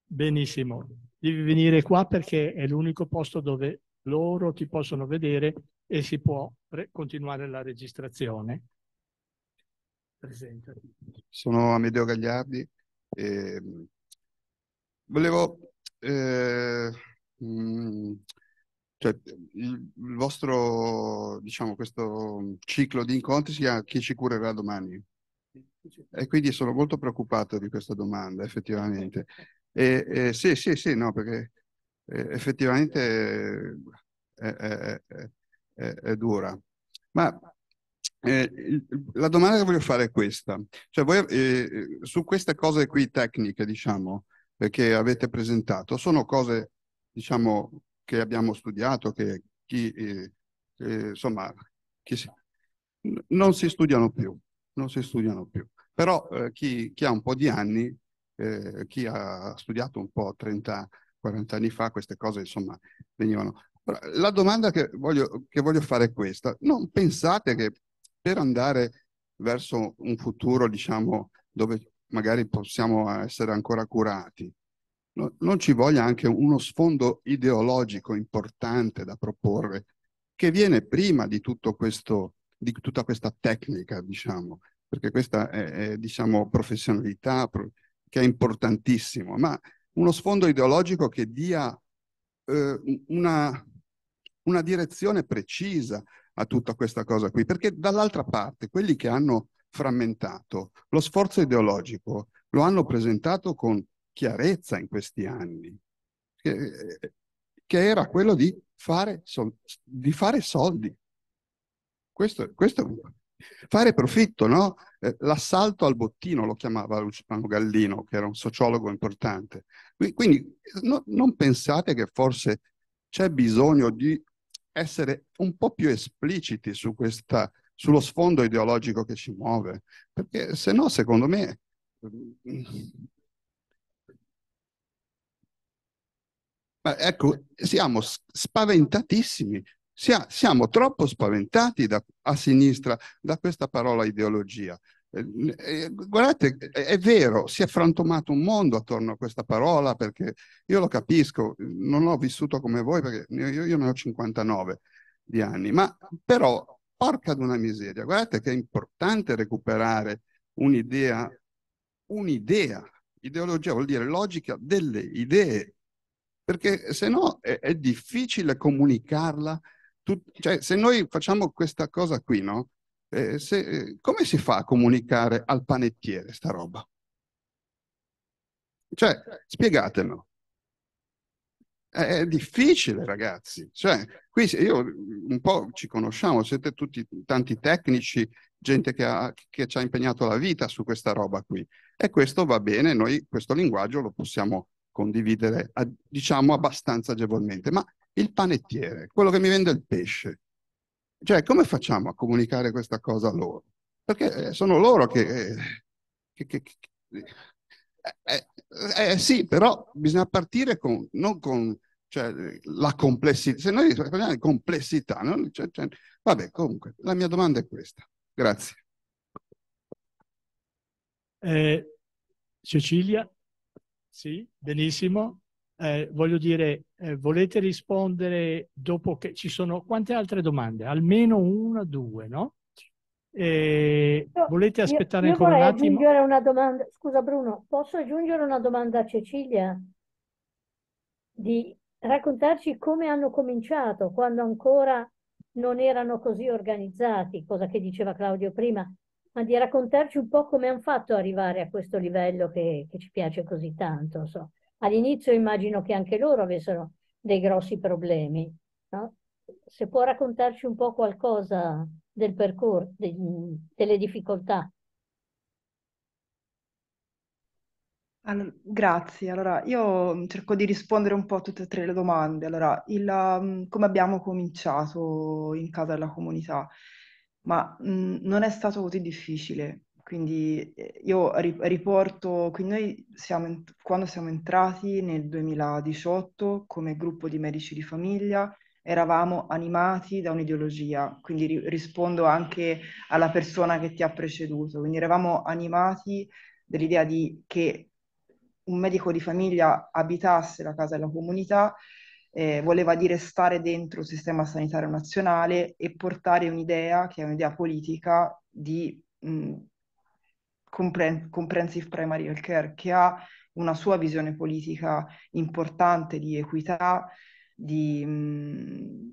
benissimo, devi venire qua perché è l'unico posto dove loro ti possono vedere e si può continuare la registrazione. Presentati. Sono Amedeo Gagliardi. E... Ehm, volevo eh Mm, cioè, il, il, vostro, diciamo, questo ciclo di incontri si chiama Chi ci curerà domani? E quindi sono molto preoccupato di questa domanda, effettivamente. E, e sì, sì, sì, no, perché eh, effettivamente è, è, è, è dura. Ma eh, la domanda che voglio fare è questa. Cioè, voi, eh, su queste cose qui tecniche, diciamo, perché eh, avete presentato, sono cose diciamo, che abbiamo studiato, che chi, eh, eh, insomma, chi si... non si studiano più, non si studiano più. Però eh, chi, chi, ha un po' di anni, eh, chi ha studiato un po' 30, 40 anni fa, queste cose insomma venivano. La domanda che voglio, che voglio fare è questa. Non pensate che per andare verso un futuro, diciamo, dove magari possiamo essere ancora curati, no, non ci voglia anche uno sfondo ideologico importante da proporre, che viene prima di, questo, di tutta questa tecnica, diciamo, perché questa è, è diciamo, professionalità che è importantissimo, ma uno sfondo ideologico che dia eh, una, una direzione precisa a tutta questa cosa qui, perché dall'altra parte quelli che hanno frammentato lo sforzo ideologico lo hanno presentato con chiarezza in questi anni, che, che era quello di fare, sol, di fare soldi. Questo, questo, fare profitto, no? Eh, l'assalto al bottino lo chiamava Luciano Gallino, che era un sociologo importante. Quindi no, non pensate che forse c'è bisogno di essere un po' più espliciti su questa, sullo sfondo ideologico che ci muove, perché se no, secondo me, Ma ecco, siamo spaventatissimi, Sia, siamo troppo spaventati da, a sinistra da questa parola ideologia. Eh, eh, guardate, è, vero, si è frantumato un mondo attorno a questa parola perché io lo capisco, non ho vissuto come voi perché io, io ne ho 59 di anni, ma però porca di una miseria, guardate che è importante recuperare un'idea, un'idea, ideologia vuol dire logica delle idee, perché se no è, è difficile comunicarla. Tut- cioè, se noi facciamo questa cosa qui, no? Eh, se, eh, come si fa a comunicare al panettiere sta roba? Cioè, spiegatemelo. È, è difficile, ragazzi. Cioè, qui io un po' ci conosciamo, siete tutti tanti tecnici, gente che, ha, che ci ha impegnato la vita su questa roba qui. E questo va bene, noi questo linguaggio lo possiamo condividere, diciamo, abbastanza agevolmente. Ma il panettiere, quello che mi vende il pesce, cioè come facciamo a comunicare questa cosa a loro? Perché eh, sono loro che... Eh, che, che, che eh, eh, eh, sì, però bisogna partire con, non con cioè, la complessità, se noi parliamo di complessità, no? cioè, cioè, vabbè, comunque, la mia domanda è questa. Grazie. Eh, Cecilia? Sì, benissimo. Eh, voglio dire, eh, volete rispondere dopo che ci sono quante altre domande? Almeno una, due, no? Eh, io, volete aspettare io, io ancora un attimo? Aggiungere una domanda. Scusa Bruno, posso aggiungere una domanda a Cecilia? Di raccontarci come hanno cominciato quando ancora non erano così organizzati, cosa che diceva Claudio prima, ma di raccontarci un po' come hanno fatto arrivare a questo livello che, che ci piace così tanto. So. All'inizio immagino che anche loro avessero dei grossi problemi. No? Se può raccontarci un po' qualcosa del percorso, de, delle difficoltà. Allora, grazie. Allora, io cerco di rispondere un po' a tutte e tre le domande. Allora, il, um, come abbiamo cominciato in casa della comunità? ma mh, mhmm, non è stato così difficile. Quindi eh, io riporto, quindi noi siamo, quando siamo entrati nel 2018 come gruppo di medici di famiglia eravamo animati da un'ideologia, quindi ri- rispondo anche alla persona che ti ha preceduto, quindi eravamo animati dell'idea di, che un medico di famiglia abitasse la casa della comunità eh, voleva dire stare dentro il sistema sanitario nazionale e portare un'idea, che è un'idea politica, di mh, compre- comprehensive primary health care, che ha una sua visione politica importante di equità, di... Mh,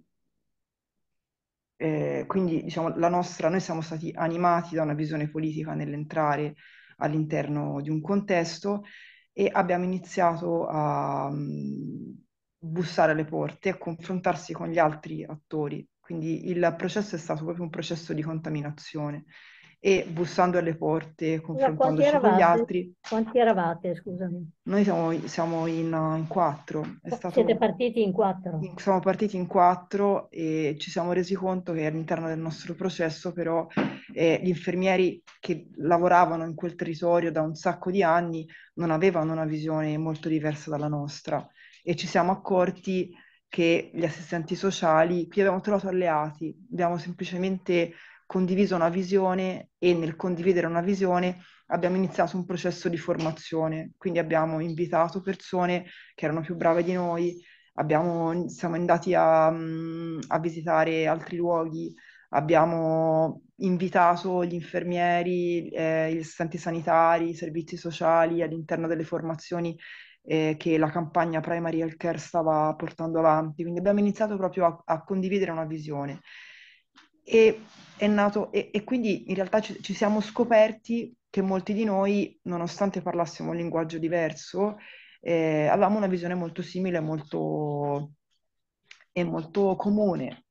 eh, quindi diciamo, la nostra, noi siamo stati animati da una visione politica nell'entrare all'interno di un contesto e abbiamo iniziato a bussare alle porte e confrontarsi con gli altri attori. Quindi il processo è stato proprio un processo di contaminazione e bussando alle porte, confrontandoci eravate, gli altri. Quanti eravate, scusami? Noi siamo, siamo in, in, quattro. È oh, stato, Siete partiti in quattro? In, siamo partiti in quattro e ci siamo resi conto che all'interno del nostro processo però eh, gli infermieri che lavoravano in quel territorio da un sacco di anni non avevano una visione molto diversa dalla nostra e ci siamo accorti che gli assistenti sociali, qui abbiamo trovato alleati, abbiamo semplicemente condiviso una visione e nel condividere una visione abbiamo iniziato un processo di formazione, quindi abbiamo invitato persone che erano più brave di noi, abbiamo, siamo andati a, mm, a visitare altri luoghi, abbiamo invitato gli infermieri, eh, gli assistenti sanitari, i servizi sociali all'interno delle formazioni eh, che la campagna Primary Health Care stava portando avanti, quindi abbiamo iniziato proprio a, a condividere una visione. E, nato, e, e quindi in realtà ci, ci siamo scoperti che molti di noi, nonostante parlassimo un linguaggio diverso, eh, avevamo una visione molto simile molto, e molto comune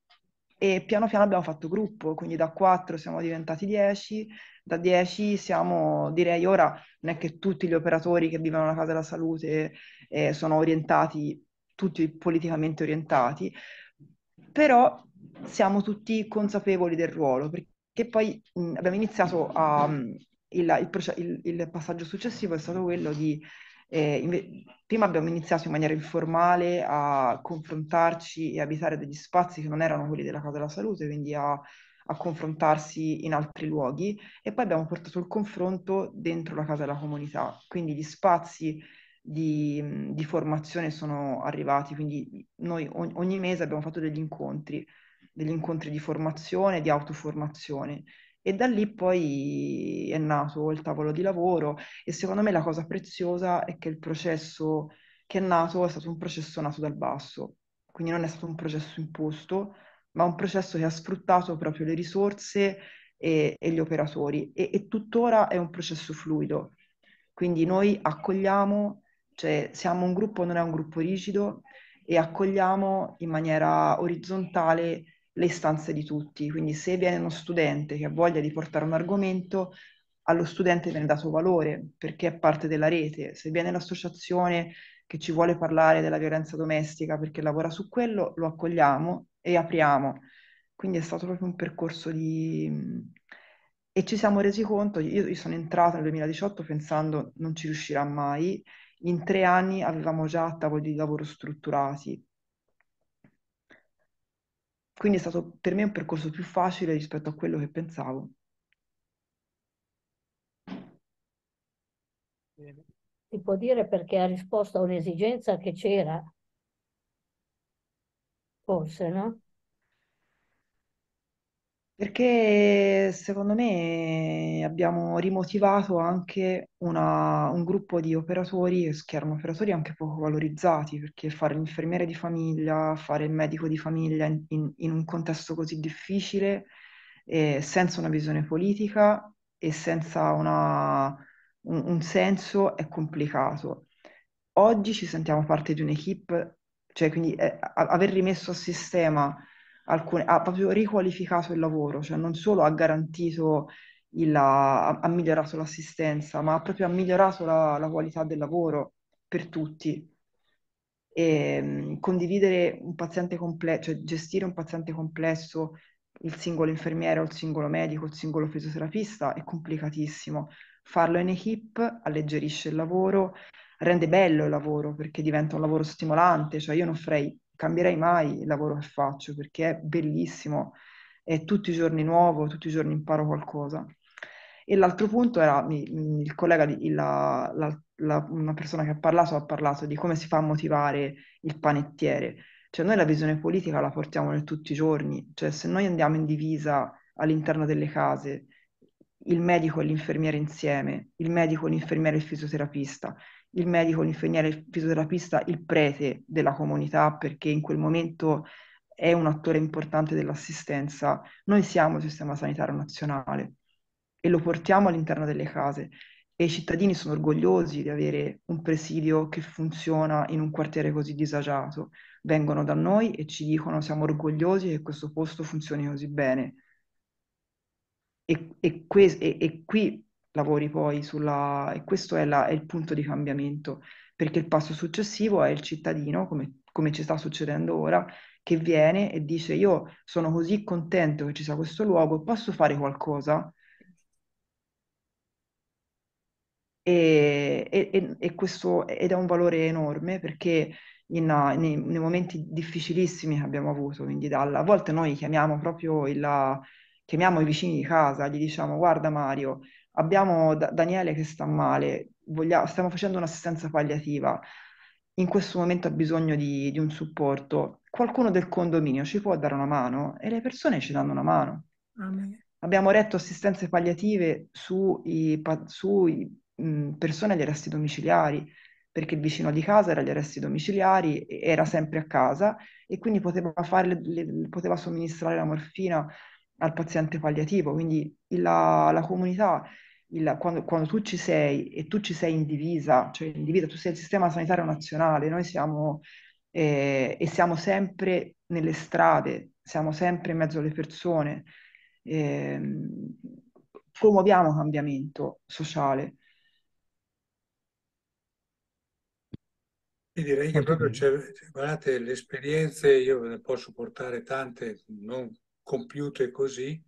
e piano piano abbiamo fatto gruppo, quindi da 4 siamo diventati 10, da 10 siamo, direi ora, non è che tutti gli operatori che vivono la casa della salute eh, sono orientati, tutti politicamente orientati, però siamo tutti consapevoli del ruolo, perché poi mh, abbiamo iniziato a... Mh, il, il, il, il passaggio successivo è stato quello di eh, inve- prima abbiamo iniziato in maniera informale a confrontarci e abitare degli spazi che non erano quelli della Casa della Salute, quindi a, a confrontarsi in altri luoghi e poi abbiamo portato il confronto dentro la Casa della Comunità, quindi gli spazi di, di formazione sono arrivati, quindi noi ogni, ogni mese abbiamo fatto degli incontri, degli incontri di formazione, di autoformazione e da lì poi è eh, nato il tavolo di lavoro e secondo me la cosa preziosa è che il processo che è nato è stato un processo nato dal basso, quindi non è stato un processo imposto, ma un processo che ha sfruttato proprio le risorse e, e gli operatori e, e tuttora è un processo fluido. Quindi noi accogliamo, cioè siamo un gruppo, non è un gruppo rigido, e accogliamo in maniera orizzontale le istanze di tutti, quindi se viene uno studente che ha voglia di portare un argomento, allo studente viene dato valore perché è parte della rete, se viene l'associazione che ci vuole parlare della violenza domestica perché lavora su quello, lo accogliamo e apriamo. Quindi è stato proprio un percorso di... E ci siamo resi conto, io, sono entrata nel 2018 pensando non ci riuscirà mai, in tre anni avevamo già tavoli di lavoro strutturati, quindi è stato per me un percorso più facile rispetto a quello che pensavo. Si può dire perché ha risposto a un'esigenza che c'era, forse, no? Perché secondo me abbiamo rimotivato anche una- un gruppo di operatori che erano operatori anche poco valorizzati, perché fare l'infermiere di famiglia, fare il medico di famiglia in, in- un contesto così difficile, eh, senza una visione politica e senza una- un-, un senso è complicato. Oggi ci sentiamo parte di un'equipe, cioè quindi eh, aver rimesso a sistema alcune, ha proprio riqualificato il lavoro, cioè non solo ha garantito, il, ha, ha migliorato l'assistenza, ma ha proprio migliorato la, la qualità del lavoro per tutti. E, ehm, condividere un paziente complesso, cioè gestire un paziente complesso, il singolo infermiere o il singolo medico, il singolo fisioterapista è complicatissimo. Farlo in equip alleggerisce il lavoro, rende bello il lavoro perché diventa un lavoro stimolante, cioè io non farei cambierei mai il lavoro che faccio perché è bellissimo è tutti i giorni nuovo, tutti i giorni imparo qualcosa. E l'altro punto era mm, il collega, di, la, la, la, una persona che ha parlato, ha parlato di come si fa a motivare il panettiere. Cioè noi la visione politica la portiamo nel tutti i giorni, cioè se noi andiamo in divisa all'interno delle case, il medico e l'infermiere insieme, il medico, l'infermiere e il fisioterapista, il medico, l'infermiere, il fisioterapista, il prete della comunità, perché in quel momento è un attore importante dell'assistenza. Noi siamo il sistema sanitario nazionale e lo portiamo all'interno delle case e i cittadini sono orgogliosi di avere un presidio che funziona in un quartiere così disagiato. Vengono da noi e ci dicono siamo orgogliosi che questo posto funzioni così bene. E, e, que- e, e qui lavori poi sulla... e questo è, la, è, il punto di cambiamento, perché il passo successivo è il cittadino, come, come, ci sta succedendo ora, che viene e dice io sono così contento che ci sia questo luogo, posso fare qualcosa? E, e, e questo ed è un valore enorme perché in, nei, nei, momenti difficilissimi che abbiamo avuto, quindi dalla, a volte noi chiamiamo proprio il, chiamiamo i vicini di casa, gli diciamo guarda Mario, abbiamo da- Daniele che sta male, voglia- stiamo facendo un'assistenza palliativa, in questo momento ha bisogno di, di un supporto, qualcuno del condominio ci può dare una mano? E le persone ci danno una mano. Amen. Abbiamo retto assistenze palliative su, i, su i, mh, persone agli arresti domiciliari, perché il vicino di casa era agli arresti domiciliari, era sempre a casa e quindi poteva, fare, le, le, poteva somministrare la morfina al paziente palliativo, quindi la, la comunità, il, quando, quando, tu ci sei e tu ci sei in divisa, cioè in divisa, tu sei il sistema sanitario nazionale, noi siamo eh, e siamo sempre nelle strade, siamo sempre in mezzo alle persone, eh, promuoviamo cambiamento sociale. E direi che proprio, guardate, le esperienze, io ne posso portare tante, non compiute così,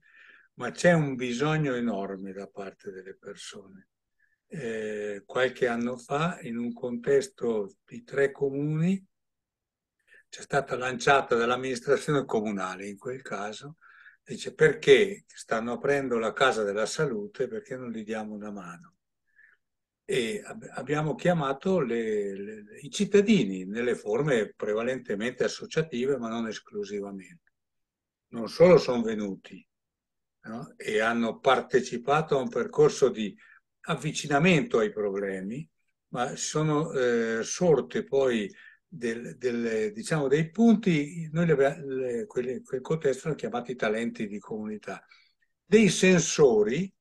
ma c'è un bisogno enorme da parte delle persone. Eh, qualche anno fa, in un contesto di tre comuni, c'è stata lanciata dall'amministrazione comunale in quel caso, dice perché stanno aprendo la casa della salute, perché non gli diamo una mano. E ab- abbiamo chiamato le, le, i cittadini nelle forme prevalentemente associative, ma non esclusivamente non solo sono venuti no? e hanno partecipato a un percorso di avvicinamento ai problemi, ma sono eh, sorte poi del, del, diciamo dei punti, noi le, quelle, quel contesto sono chiamati talenti di comunità, dei sensori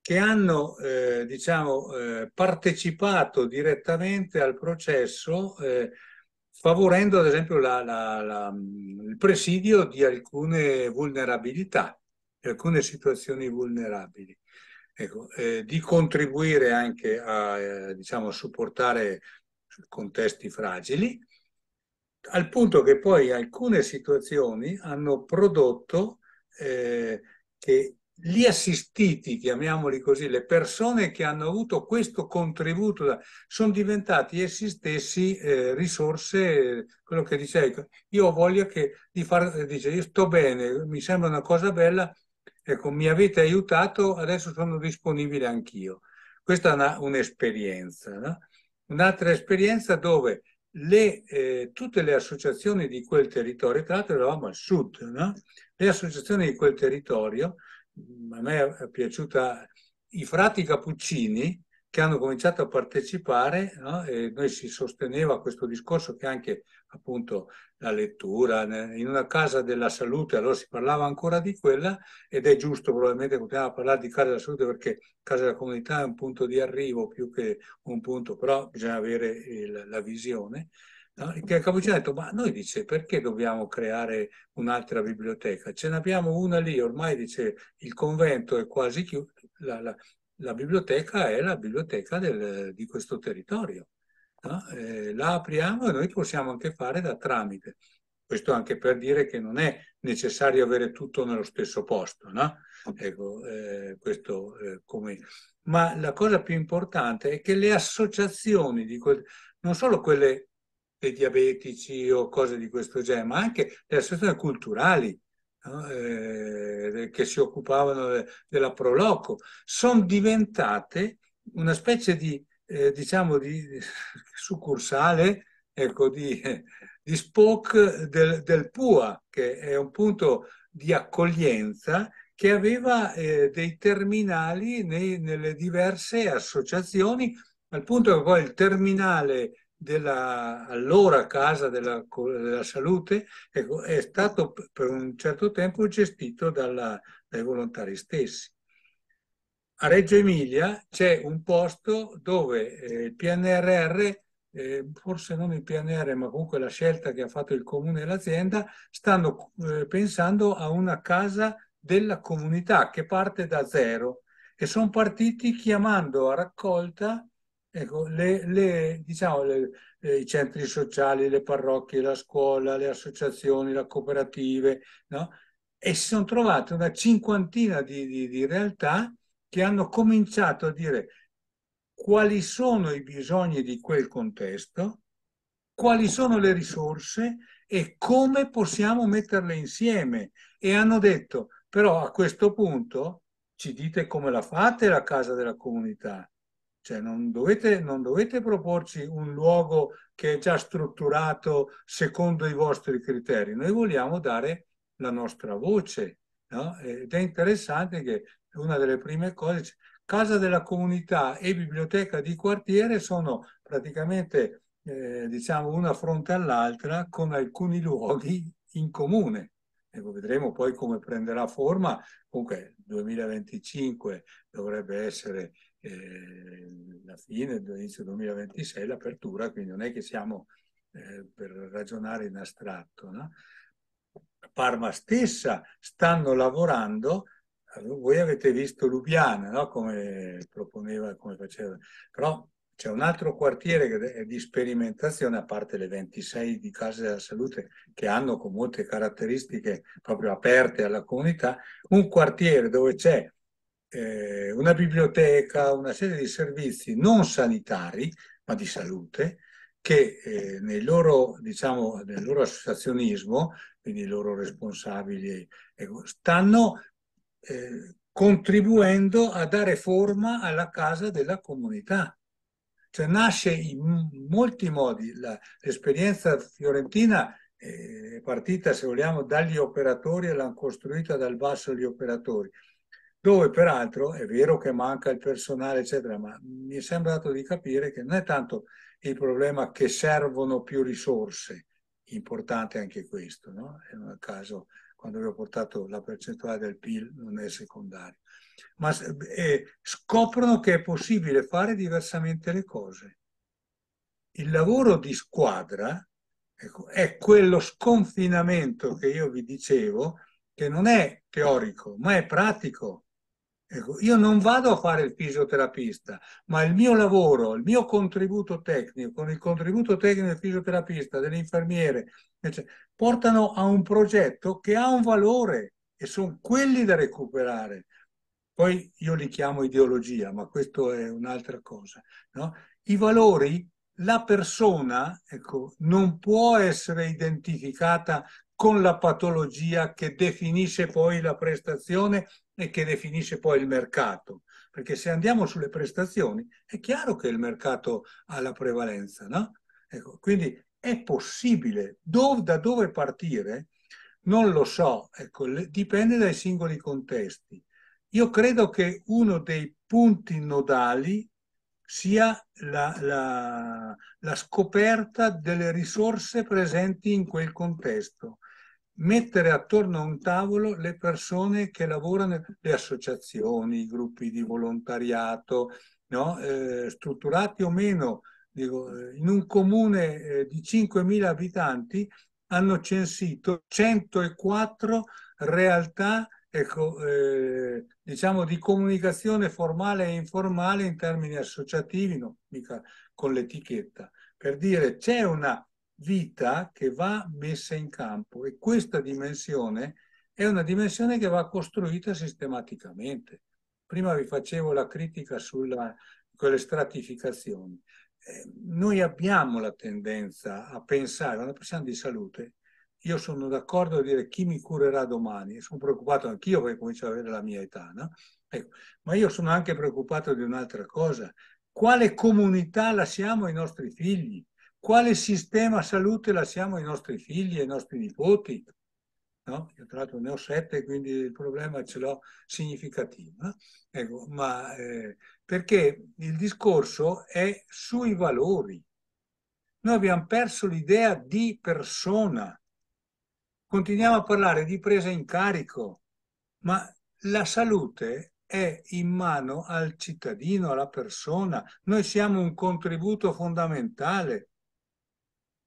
che hanno eh, diciamo, eh, partecipato direttamente al processo eh, favorendo ad esempio la, la, la, il presidio di alcune vulnerabilità, di alcune situazioni vulnerabili. Ecco, eh, di contribuire anche a eh, diciamo, supportare contesti fragili, al punto che poi alcune situazioni hanno prodotto eh, che gli assistiti, chiamiamoli così, le persone che hanno avuto questo contributo, sono diventati essi stessi eh, risorse, quello che dicevi, ecco, io voglio che, di far, dice, io sto bene, mi sembra una cosa bella, ecco, mi avete aiutato, adesso sono disponibile anch'io. Questa è una, un'esperienza. No? Un'altra esperienza dove le, eh, tutte le associazioni di quel territorio, tra l'altro eravamo al sud, no? le associazioni di quel territorio, a me è piaciuta, i frati cappuccini che hanno cominciato a partecipare, no? e noi si sosteneva questo discorso che anche appunto la lettura, in una casa della salute, allora si parlava ancora di quella ed è giusto probabilmente continuare a parlare di casa della salute perché casa della comunità è un punto di arrivo più che un punto, però bisogna avere il, la visione. No? Che ci ha detto, ma noi dice, perché dobbiamo creare un'altra biblioteca? Ce n'abbiamo una lì, ormai dice, il convento è quasi chiuso, la, la, la, biblioteca è la biblioteca del, di questo territorio. No? Eh, la apriamo e noi possiamo anche fare da tramite. Questo anche per dire che non è necessario avere tutto nello stesso posto, no? Ecco, eh, questo eh, come... Ma la cosa più importante è che le associazioni, di quel... non solo quelle dei diabetici o cose di questo genere, ma anche le associazioni culturali no? eh, che si occupavano de, della Proloco, sono diventate una specie di, eh, diciamo, di succursale ecco, di, di Spock del, del, PUA, che è un punto di accoglienza che aveva eh, dei terminali nei, nelle diverse associazioni, al punto che poi il terminale della allora Casa della, della Salute è, è, stato per un certo tempo gestito dalla, dai volontari stessi. A Reggio Emilia c'è un posto dove eh, il PNRR, eh, forse non il PNR, ma comunque la scelta che ha fatto il comune e l'azienda, stanno eh, pensando a una casa della comunità che parte da zero e sono partiti chiamando a raccolta Ecco, le, le, diciamo, le, i centri sociali, le parrocchie, la scuola, le associazioni, le cooperative, no? e si sono trovate una cinquantina di, di, di realtà che hanno cominciato a dire quali sono i bisogni di quel contesto, quali sono le risorse e come possiamo metterle insieme. E hanno detto, però a questo punto ci dite come la fate la casa della comunità, cioè non dovete, non dovete proporci un luogo che è già strutturato secondo i vostri criteri. Noi vogliamo dare la nostra voce. No? Ed è interessante che una delle prime cose, Casa della Comunità e Biblioteca di Quartiere sono praticamente eh, diciamo una fronte all'altra con alcuni luoghi in comune. E ecco, vedremo poi come prenderà forma. Comunque, il 2025 dovrebbe essere eh, la fine, inizio 2026, l'apertura, quindi non è che siamo eh, per ragionare in astratto. No? Parma stessa stanno lavorando, voi avete visto Lubiana, no? come proponeva, come faceva, però c'è un altro quartiere che è di sperimentazione, a parte le 26 di case della salute che hanno con molte caratteristiche proprio aperte alla comunità, un quartiere dove c'è eh, una biblioteca, una serie di servizi non sanitari, ma di salute, che eh, nel, loro, diciamo, nel loro associazionismo, quindi i loro responsabili, ecco, stanno eh, contribuendo a dare forma alla casa della comunità. Cioè nasce in molti modi la, l'esperienza fiorentina eh, è partita, se vogliamo, dagli operatori e l'hanno costruita dal basso gli operatori dove peraltro è vero che manca il personale, eccetera, ma mi è sembrato di capire che non è tanto il problema che servono più risorse, importante anche questo, no? E non a caso quando vi ho portato la percentuale del PIL non è secondario, ma eh, scoprono che è possibile fare diversamente le cose. Il lavoro di squadra ecco, è quello sconfinamento che io vi dicevo, che non è teorico, ma è pratico. Ecco, io non vado a fare il fisioterapista, ma il mio lavoro, il mio contributo tecnico, con il contributo tecnico del fisioterapista, dell'infermiere, portano a un progetto che ha un valore e sono quelli da recuperare. Poi io li chiamo ideologia, ma questo è un'altra cosa. No? I valori, la persona, ecco, non può essere identificata con la patologia che definisce poi la prestazione e che definisce poi il mercato. Perché se andiamo sulle prestazioni è chiaro che il mercato ha la prevalenza, no? Ecco, quindi è possibile. Dov, da dove partire? Non lo so, ecco, dipende dai singoli contesti. Io credo che uno dei punti nodali sia la, la, la, scoperta delle risorse presenti in quel contesto mettere attorno a un tavolo le persone che lavorano, le associazioni, i gruppi di volontariato, no? eh, strutturati o meno. Dico, eh, in un comune eh, di 5.000 abitanti hanno censito 104 realtà ecco, eh, diciamo di comunicazione formale e informale in termini associativi, no, mica con l'etichetta. Per dire c'è una vita che va messa in campo e questa dimensione è una dimensione che va costruita sistematicamente. Prima vi facevo la critica sulle stratificazioni. Eh, noi abbiamo la tendenza a pensare, quando pensiamo di salute, io sono d'accordo a dire chi mi curerà domani, sono preoccupato anch'io perché comincio ad avere la mia età, no? ecco. ma io sono anche preoccupato di un'altra cosa, quale comunità lasciamo ai nostri figli? quale sistema salute lasciamo ai nostri figli, ai nostri nipoti. No? Io tra l'altro ne ho sette, quindi il problema ce l'ho significativo. Ecco, ma eh, perché il discorso è sui valori. Noi abbiamo perso l'idea di persona. Continuiamo a parlare di presa in carico, ma la salute è in mano al cittadino, alla persona. Noi siamo un contributo fondamentale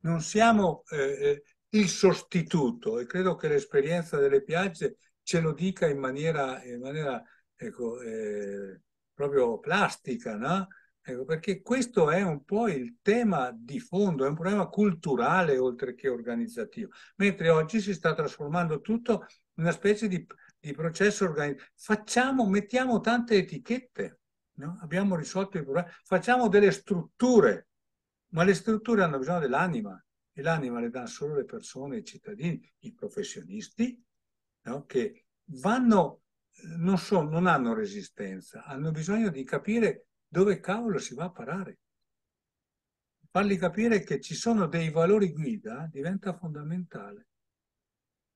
non siamo eh, eh, il sostituto e credo che l'esperienza delle piagge ce lo dica in maniera, in maniera ecco, eh, proprio plastica, no? Ecco, perché questo è un po' il tema di fondo, è un problema culturale oltre che organizzativo, mentre oggi si sta trasformando tutto in una specie di, di processo organizzativo. Facciamo, mettiamo tante etichette, no? abbiamo risolto il problema, facciamo delle strutture ma le strutture hanno bisogno dell'anima e l'anima le danno solo le persone, i cittadini, i professionisti, no? che vanno, non, so, non hanno resistenza, hanno bisogno di capire dove cavolo si va a parare. Fargli capire che ci sono dei valori guida diventa fondamentale.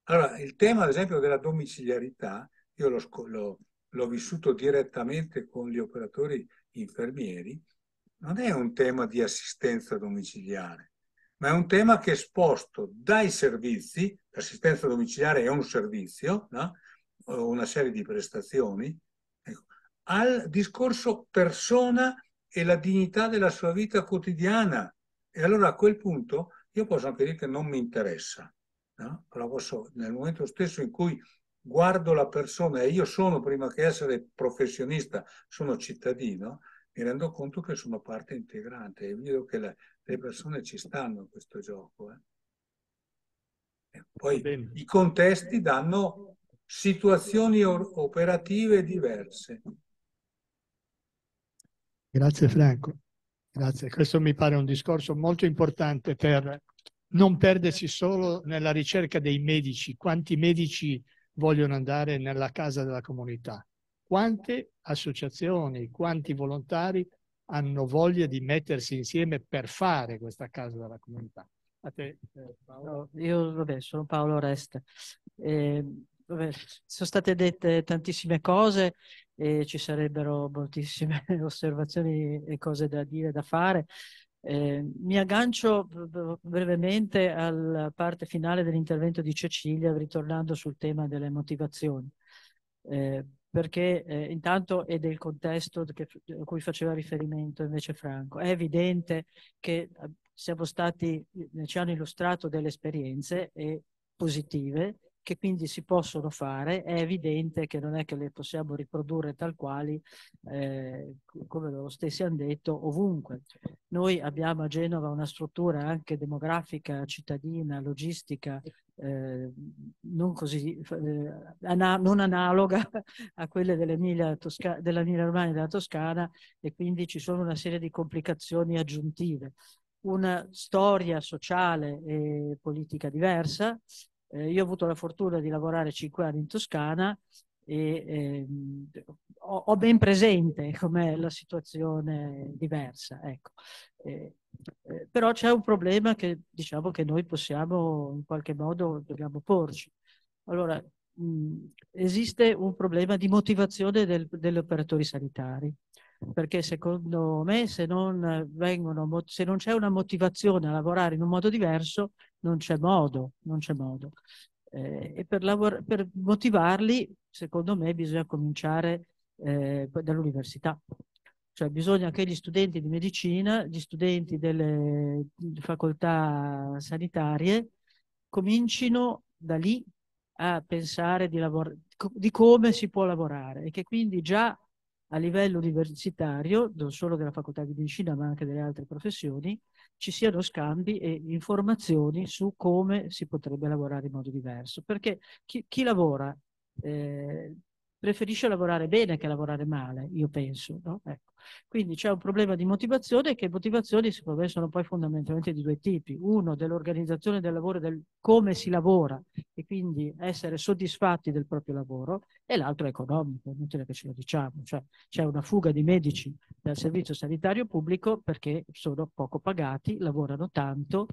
Allora, il tema, ad esempio, della domiciliarità, io l'ho, l'ho, l'ho vissuto direttamente con gli operatori infermieri, non è un tema di assistenza domiciliare, ma è un tema che è esposto dai servizi, l'assistenza domiciliare è un servizio, no? una serie di prestazioni, ecco, al discorso persona e la dignità della sua vita quotidiana. E allora a quel punto io posso anche dire che non mi interessa, no? però posso, nel momento stesso in cui guardo la persona e io sono, prima che essere professionista, sono cittadino, mi rendo conto che sono parte integrante, è vedo che la, le persone ci stanno in questo gioco. Eh. poi i contesti danno situazioni operative diverse. Grazie Franco, grazie. Questo mi pare un discorso molto importante per non perdersi solo nella ricerca dei medici, quanti medici vogliono andare nella casa della comunità, quante associazioni, quanti volontari hanno voglia di mettersi insieme per fare questa casa della comunità. A te, eh, Paolo. No, io vabbè, sono Paolo Rest. Eh, vabbè, sono state dette tantissime cose e ci sarebbero moltissime osservazioni e cose da dire, da fare. Eh, mi aggancio brevemente alla parte finale dell'intervento di Cecilia, ritornando sul tema delle motivazioni. Eh, perché eh, intanto è del contesto che, a cui faceva riferimento invece Franco. È evidente che eh, siamo stati, eh, ci hanno illustrato delle esperienze e positive che quindi si possono fare, è evidente che non è che le possiamo riprodurre tal quali, eh, come lo stessi hanno detto, ovunque. Noi abbiamo a Genova una struttura anche demografica, cittadina, logistica, eh, non, così, eh, ana- non analoga a quelle dell'Emilia, Tosca- dell'Emilia Romagna e della Toscana e quindi ci sono una serie di complicazioni aggiuntive una storia sociale e politica diversa, eh, io ho avuto la fortuna di lavorare cinque anni in Toscana e eh, ho, ho, ben presente com'è la situazione diversa. Ecco. Eh, eh, però c'è un problema che diciamo che noi possiamo in qualche modo dobbiamo porci. Allora, mh, esiste un problema di motivazione del, degli operatori sanitari perché secondo me se non, vengono, se non c'è una motivazione a lavorare in un modo diverso, non c'è modo, non c'è modo. Eh, e per, lavor- per, motivarli, secondo me, bisogna cominciare eh, dall'università. Cioè bisogna che gli studenti di medicina, gli studenti delle facoltà sanitarie, comincino da lì a pensare di, lavor- di come si può lavorare e che quindi già a livello universitario, non solo della facoltà di medicina ma anche delle altre professioni, ci siano scambi e informazioni su come si potrebbe lavorare in modo diverso. Perché chi, chi lavora eh, preferisce lavorare bene che lavorare male, io penso. No? Ecco. Quindi c'è un problema di motivazione che motivazioni secondo me sono poi fondamentalmente di due tipi. Uno dell'organizzazione del lavoro, del come si lavora e quindi essere soddisfatti del proprio lavoro e l'altro è economico, inutile che ce lo diciamo. Cioè, c'è una fuga di medici dal servizio sanitario pubblico perché sono poco pagati, lavorano tanto,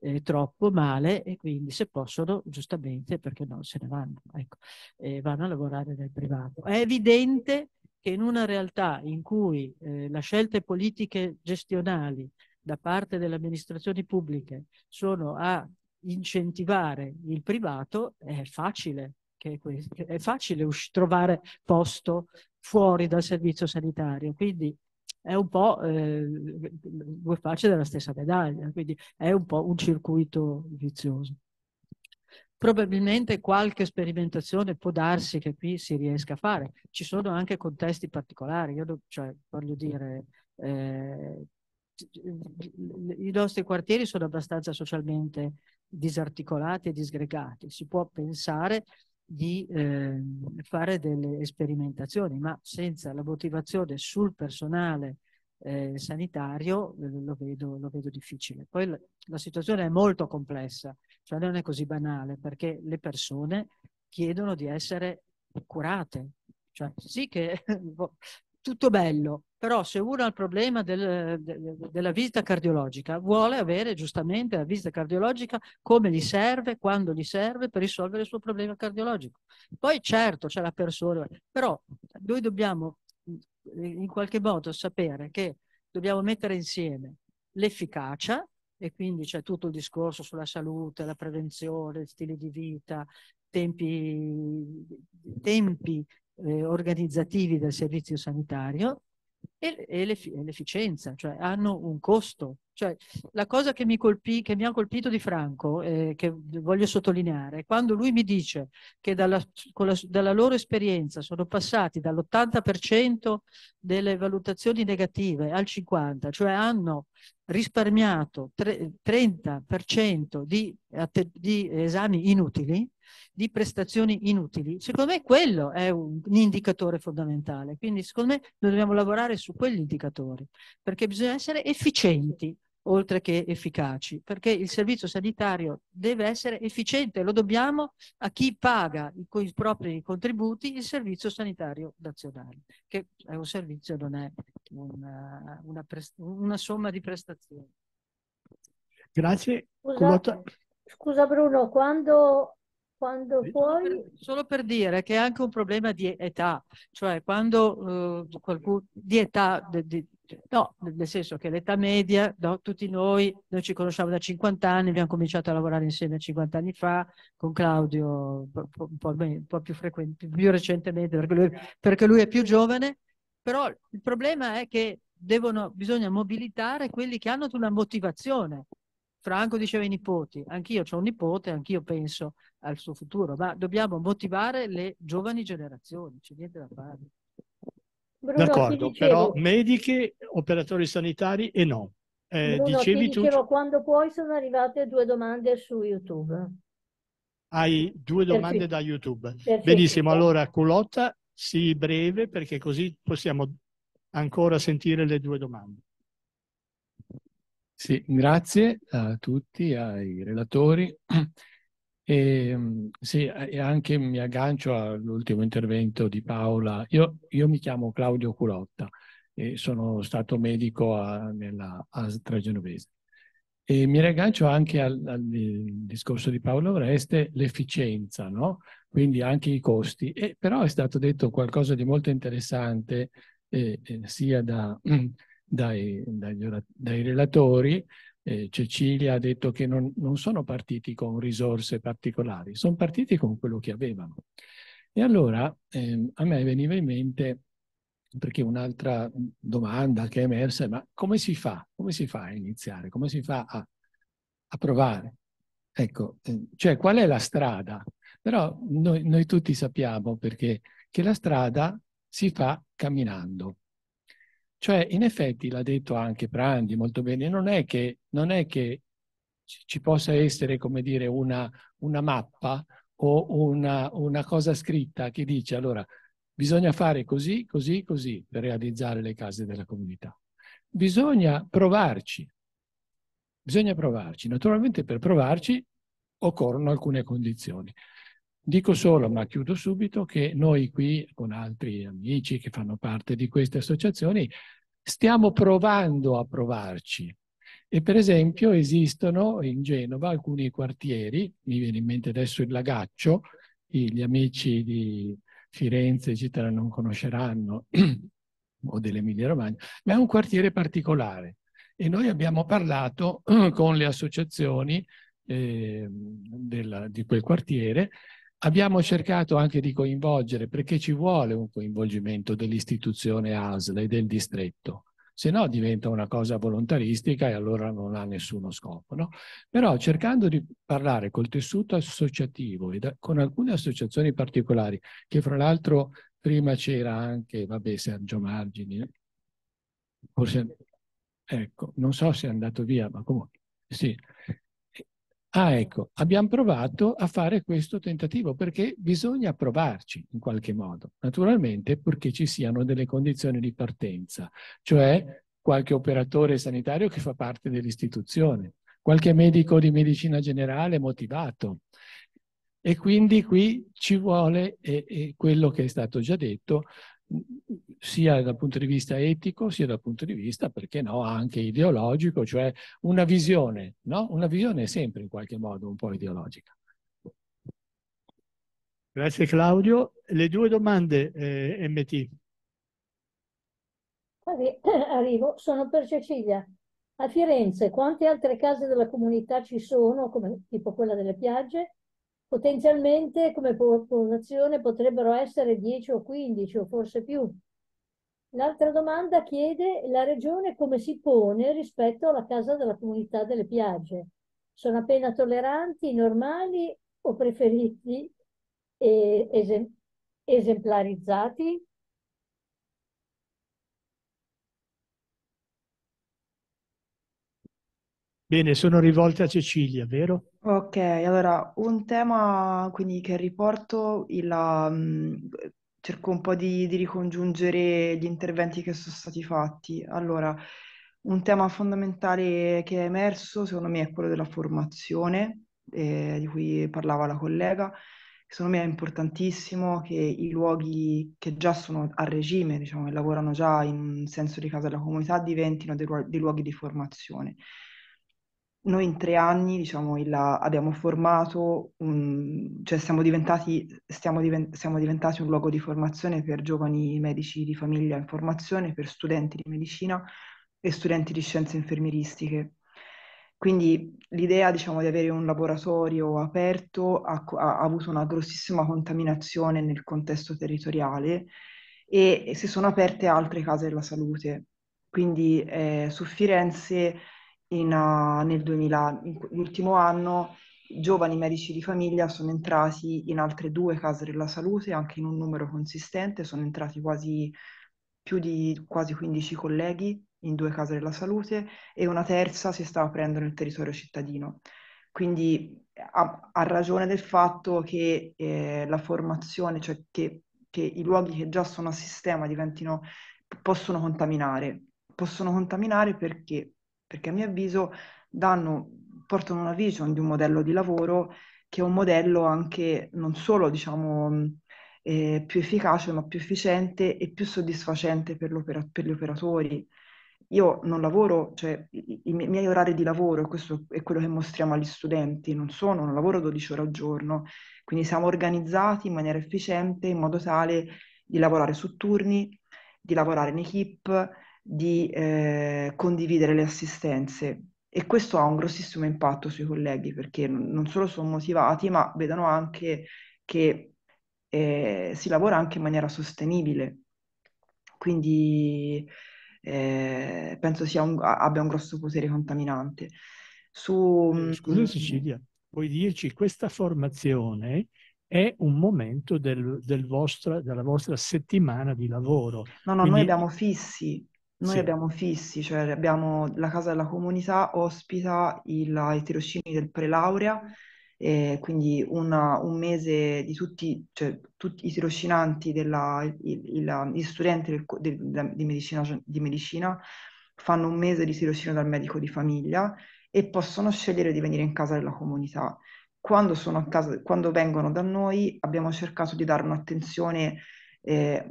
eh, troppo male e quindi se possono giustamente perché no se ne vanno, ecco, eh, vanno a lavorare nel privato. È evidente che in una realtà in cui eh, le scelte politiche gestionali da parte delle amministrazioni pubbliche sono a incentivare il privato, è facile, che, è facile trovare posto fuori dal servizio sanitario. Quindi è un po' eh, due facce della stessa medaglia, quindi è un po' un circuito vizioso. Probabilmente qualche sperimentazione può darsi che qui si riesca a fare. Ci sono anche contesti particolari, io cioè, voglio dire, eh, i nostri quartieri sono abbastanza socialmente disarticolati e disgregati. Si può pensare di eh, fare delle sperimentazioni, ma senza la motivazione sul personale eh, sanitario eh, lo, vedo, lo, vedo, difficile. Poi la, la, situazione è molto complessa cioè non è così banale perché le persone chiedono di essere curate. Cioè sì che boh, tutto bello, però se uno ha il problema del, de, della visita cardiologica, vuole avere giustamente la visita cardiologica come gli serve, quando gli serve per risolvere il suo problema cardiologico. Poi certo c'è la persona, però noi dobbiamo in qualche modo sapere che dobbiamo mettere insieme l'efficacia e quindi c'è tutto il discorso sulla salute, la prevenzione, stili di vita, tempi, tempi eh, organizzativi del servizio sanitario e, e l'efficienza, cioè hanno un costo. Cioè, la cosa che mi, colpì, che mi ha colpito di Franco, eh, che voglio sottolineare, è quando lui mi dice che dalla, la, dalla loro esperienza sono passati dall'80% delle valutazioni negative al 50%, cioè hanno risparmiato tre, 30% di, di esami inutili, di prestazioni inutili. Secondo me quello è un, un indicatore fondamentale. Quindi secondo me noi dobbiamo lavorare su su quegli indicatori, perché bisogna essere efficienti oltre che efficaci, perché il servizio sanitario deve essere efficiente, lo dobbiamo a chi paga con i propri contributi il servizio sanitario nazionale, che è un servizio, non è una, una, una somma di prestazioni. Grazie. Scusa, scusa Bruno, quando quando vuoi... Solo per, solo per dire che è anche un problema di età, cioè quando eh, qualcuno di età, di, di, no, nel senso che l'età media, no, tutti noi, noi ci conosciamo da 50 anni, abbiamo cominciato a lavorare insieme 50 anni fa, con Claudio un po', un po più, frequente, più recentemente, perché lui, perché lui, è più giovane, però il problema è che devono, bisogna mobilitare quelli che hanno una motivazione, Franco diceva i nipoti, anch'io ho un nipote, anch'io penso al suo futuro, ma dobbiamo motivare le giovani generazioni, c'è niente da fare. Bruno, D'accordo, però mediche, operatori sanitari e no. Eh, Bruno, dicevi tu... dicevo, quando puoi sono arrivate due domande su YouTube. Hai due domande Perfetto. da YouTube. Perfetto. Benissimo, allora culotta, sii breve perché così possiamo ancora sentire le due domande. Sì, grazie a tutti, ai relatori. E, mm, sì, e anche mi aggancio all'ultimo intervento di Paola. Io, io, mi chiamo Claudio Culotta e sono stato medico a, nella ASL Genovese. E mi riaggancio anche al, al, discorso di Paolo Oreste, l'efficienza, no? quindi anche i costi. E, però è stato detto qualcosa di molto interessante eh, eh, sia da, dai, dagli, dai relatori, eh, Cecilia ha detto che non, non, sono partiti con risorse particolari, sono partiti con quello che avevano. E allora eh, a me veniva in mente, perché un'altra domanda che è emersa, è ma come si fa? Come si fa a iniziare? Come si fa a, a provare? Ecco, eh, cioè qual è la strada? Però noi, noi tutti sappiamo perché che la strada si fa camminando. Cioè, in effetti, l'ha detto anche Prandi molto bene, non è che, non è che ci possa essere, come dire, una, una mappa o una, una, cosa scritta che dice allora bisogna fare così, così, così per realizzare le case della comunità. Bisogna provarci, bisogna provarci. Naturalmente per provarci occorrono alcune condizioni. Dico solo, ma chiudo subito, che noi qui con altri amici che fanno parte di queste associazioni stiamo provando a provarci. E per esempio esistono in Genova alcuni quartieri, mi viene in mente adesso il Lagaccio, gli amici di Firenze, eccetera, non conosceranno, o dell'Emilia Romagna, ma è un quartiere particolare. E noi abbiamo parlato con le associazioni eh, della, di quel quartiere Abbiamo cercato anche di coinvolgere, perché ci vuole un coinvolgimento dell'istituzione ASL e del distretto, se no diventa una cosa volontaristica e allora non ha nessuno scopo. No? Però cercando di parlare col tessuto associativo e da, con alcune associazioni particolari, che fra l'altro prima c'era anche, vabbè, Sergio Margini, eh? forse, ecco, non so se è andato via, ma comunque, sì, Ah, ecco, abbiamo provato a fare questo tentativo perché bisogna provarci in qualche modo, naturalmente purché ci siano delle condizioni di partenza, cioè qualche operatore sanitario che fa parte dell'istituzione, qualche medico di medicina generale motivato. E quindi qui ci vuole eh, eh, quello che è stato già detto, sia dal punto di vista etico, sia dal punto di vista, perché no, anche ideologico, cioè una visione, no? Una visione è sempre in qualche modo un po' ideologica. Grazie Claudio. Le due domande, eh, MT. Arrivo, sono per Cecilia. A Firenze quante altre case della comunità ci sono, come, tipo quella delle piagge, Potenzialmente come popolazione potrebbero essere 10 o 15 o forse più. L'altra domanda chiede la regione come si pone rispetto alla casa della comunità delle piagge. Sono appena tolleranti, normali o preferiti e esem esemplarizzati? Bene, sono rivolte a Cecilia, vero? Ok, allora un tema quindi che riporto, il- la, mhmm, cerco un po' di, di ricongiungere gli interventi che sono stati fatti. Allora, un tema fondamentale che è emerso secondo me è quello della formazione, eh, di cui parlava la collega. Secondo me è importantissimo che i luoghi che già sono a regime, diciamo, che lavorano già in senso di casa della comunità, diventino dei, dei luoghi di formazione noi in tre anni diciamo, il, abbiamo formato, un, cioè siamo diventati, diven- siamo diventati, un luogo di formazione per giovani medici di famiglia in formazione, per studenti di medicina e studenti di scienze infermieristiche. Quindi l'idea diciamo, di avere un laboratorio aperto ha, ha avuto una grossissima contaminazione nel contesto territoriale e, e si sono aperte altre case della salute. Quindi eh, su Firenze in, uh, nel 2000, in, l'ultimo anno giovani medici di famiglia sono entrati in altre due case della salute, anche in un numero consistente, sono entrati quasi più di quasi 15 colleghi in due case della salute e una terza si sta aprendo nel territorio cittadino. Quindi eh, a, ragione del fatto che eh, la formazione, cioè che, che i luoghi che già sono a sistema diventino, possono contaminare, possono contaminare perché perché a mio avviso danno, portano una vision di un modello di lavoro che è un modello anche non solo diciamo, mm, eh, più efficace ma più efficiente e più soddisfacente per, per gli operatori. Io non lavoro, cioè i, i miei orari di lavoro, questo è quello che mostriamo agli studenti, non sono, non lavoro 12 ore al giorno, quindi siamo organizzati in maniera efficiente in modo tale di lavorare su turni, di lavorare in equip, di eh, condividere le assistenze e questo ha un grossissimo impatto sui colleghi perché non solo sono motivati ma vedono anche che eh, si lavora anche in maniera sostenibile. Quindi eh, penso un, abbia un grosso potere contaminante. Su... Eh, mm, scusa Cecilia, puoi dirci questa formazione è un momento del, del vostra, della vostra settimana di lavoro. No, no, Quindi... noi abbiamo fissi, noi sì. abbiamo fissi, cioè abbiamo la casa della comunità ospita il, i tirocini del prelaurea, eh, quindi una, un mese di tutti, cioè, tutti i tirocinanti, della, il, il, gli studenti del, del, di, medicina, di medicina fanno un mese di tirocino dal medico di famiglia e possono scegliere di venire in casa della comunità. Quando, casa, quando vengono da noi abbiamo cercato di dare un'attenzione eh,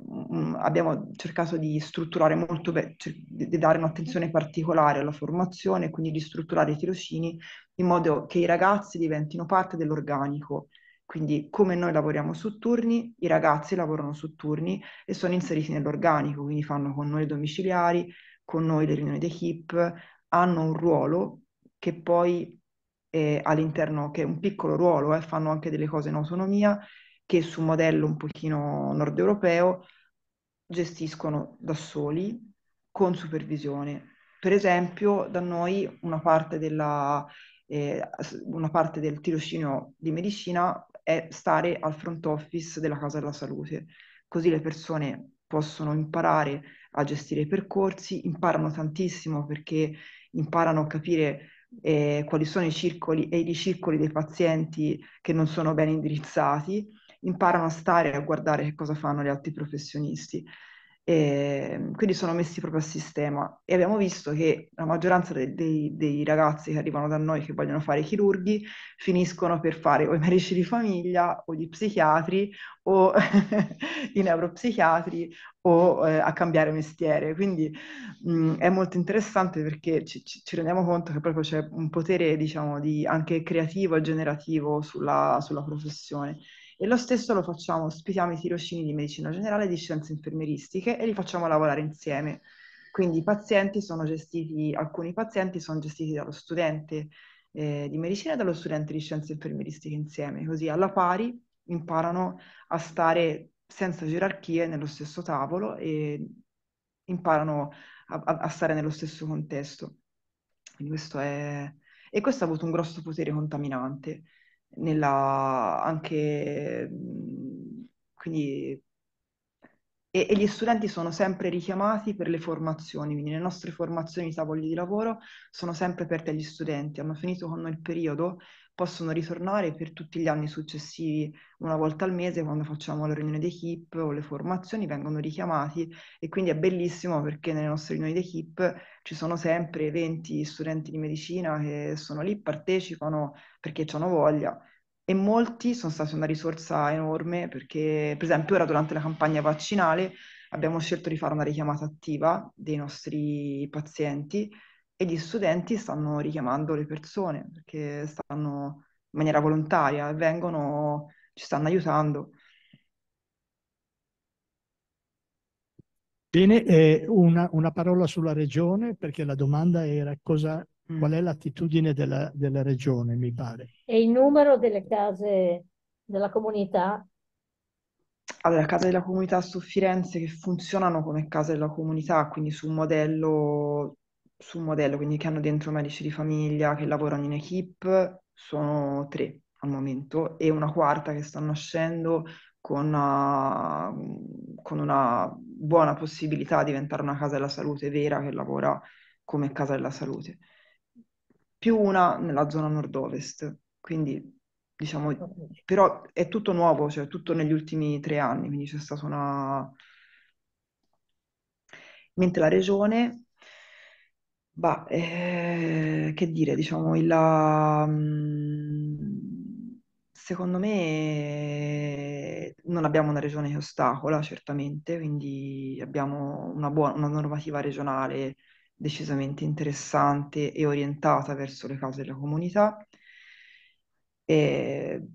abbiamo cercato di strutturare molto, bene, di dare un'attenzione particolare alla formazione, quindi di strutturare i tirocini in modo che i ragazzi diventino parte dell'organico. Quindi come noi lavoriamo su turni, i ragazzi lavorano su turni e sono inseriti nell'organico, quindi fanno con noi i domiciliari, con noi le riunioni d'equipe, hanno un ruolo che poi eh, all'interno, che è un piccolo ruolo, eh, fanno anche delle cose in autonomia che su un modello un pochino nord europeo gestiscono da soli con supervisione. Per esempio, da noi una parte, della, eh, una parte del tirocinio di medicina è stare al front office della Casa della Salute, così le persone possono imparare a gestire i percorsi, imparano tantissimo perché imparano a capire eh, quali sono i circoli e i ricircoli dei pazienti che non sono ben indirizzati imparano a stare e a guardare che cosa fanno gli altri professionisti. E ehm, quindi sono messi proprio a sistema e abbiamo visto che la maggioranza dei, dei, dei, ragazzi che arrivano da noi che vogliono fare chirurghi finiscono per fare o i medici di famiglia o gli psichiatri o i neuropsichiatri o eh, a cambiare mestiere. Quindi mh, mm, è molto interessante perché ci, ci, rendiamo conto che proprio c'è un potere diciamo di, anche creativo e generativo sulla, sulla professione. E lo stesso lo facciamo, ospitiamo i tirocini di medicina generale e di scienze infermieristiche e li facciamo lavorare insieme. Quindi pazienti gestiti, alcuni pazienti sono gestiti dallo studente eh, di medicina e dallo studente di scienze infermieristiche insieme, così alla pari imparano a stare senza gerarchie nello stesso tavolo e imparano a, a stare nello stesso contesto. Questo è... E questo ha avuto un grosso potere contaminante nella, anche mhmm, quindi e, e, gli studenti sono sempre richiamati per le formazioni, quindi le nostre formazioni di tavoli di lavoro sono sempre aperte agli studenti. Hanno finito con noi il periodo possono ritornare per tutti gli anni successivi, una volta al mese quando facciamo la riunione d'equipe o le formazioni vengono richiamati e quindi è bellissimo perché nelle nostre riunioni d'equipe ci sono sempre 20 studenti di medicina che sono lì, partecipano perché hanno voglia e molti sono stati una risorsa enorme perché per esempio ora durante la campagna vaccinale abbiamo scelto di fare una richiamata attiva dei nostri pazienti e gli studenti stanno richiamando le persone perché stanno in maniera volontaria, vengono, ci stanno aiutando. Bene, eh, una, una, parola sulla regione, perché la domanda era cosa, mm. qual è l'attitudine della, della, regione, mi pare. E il numero delle case della comunità? Allora, case della comunità su Firenze che funzionano come case della comunità, quindi su un modello su un modello, quindi che hanno dentro medici di famiglia, che lavorano in equip, sono tre al momento e una quarta che sta nascendo con una, eh, con una buona possibilità di diventare una casa della salute vera che lavora come casa della salute, più una nella zona nord-ovest, quindi diciamo, però è tutto nuovo, cioè tutto negli ultimi tre anni, quindi c'è stata una... Mentre la regione Bah, eh, che dire, diciamo, il, mm, secondo me non abbiamo una regione che ostacola, certamente, quindi abbiamo una buona, una normativa regionale decisamente interessante e orientata verso le cause della comunità. E eh,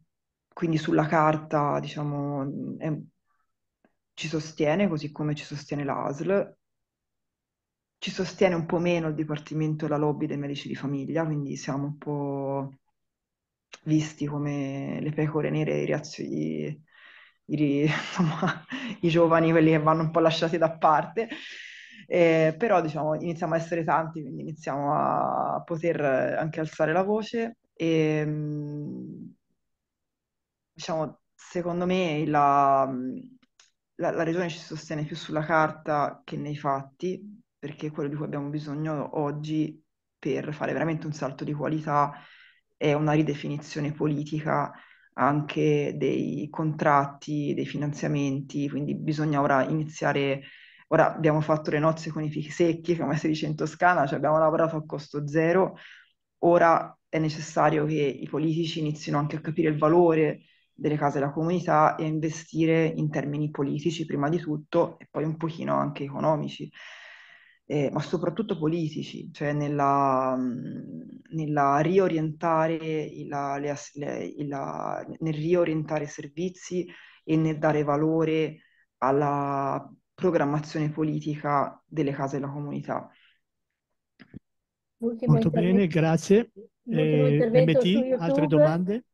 quindi sulla carta, diciamo, mm, è- ci sostiene, così come ci sostiene l'ASL, ci sostiene un po' meno il Dipartimento e la lobby dei medici di famiglia, quindi siamo un po' visti come le pecore nere, i, riazzi, i, insomma, i giovani, quelli che vanno un po' lasciati da parte. Eh, però diciamo, iniziamo a essere tanti, quindi iniziamo a poter eh, anche alzare la voce e ehm, diciamo, secondo me la, la, la regione ci sostiene più sulla carta che nei fatti, perché quello di cui abbiamo bisogno oggi per fare veramente un salto di qualità è una ridefinizione politica anche dei contratti, dei finanziamenti, quindi bisogna ora iniziare, ora abbiamo fatto le nozze con i fichi secchi, come si dice in Toscana, cioè abbiamo lavorato a costo zero, ora è necessario che i politici inizino anche a capire il valore delle case della comunità e a investire in termini politici prima di tutto e poi un pochino anche economici eh, ma soprattutto politici, cioè nella, mhmm, nella riorientare la, le, le, la, nel riorientare i servizi e nel dare valore alla programmazione politica delle case della comunità. L'ultimo Molto bene, grazie. Eh, MT, altre domande?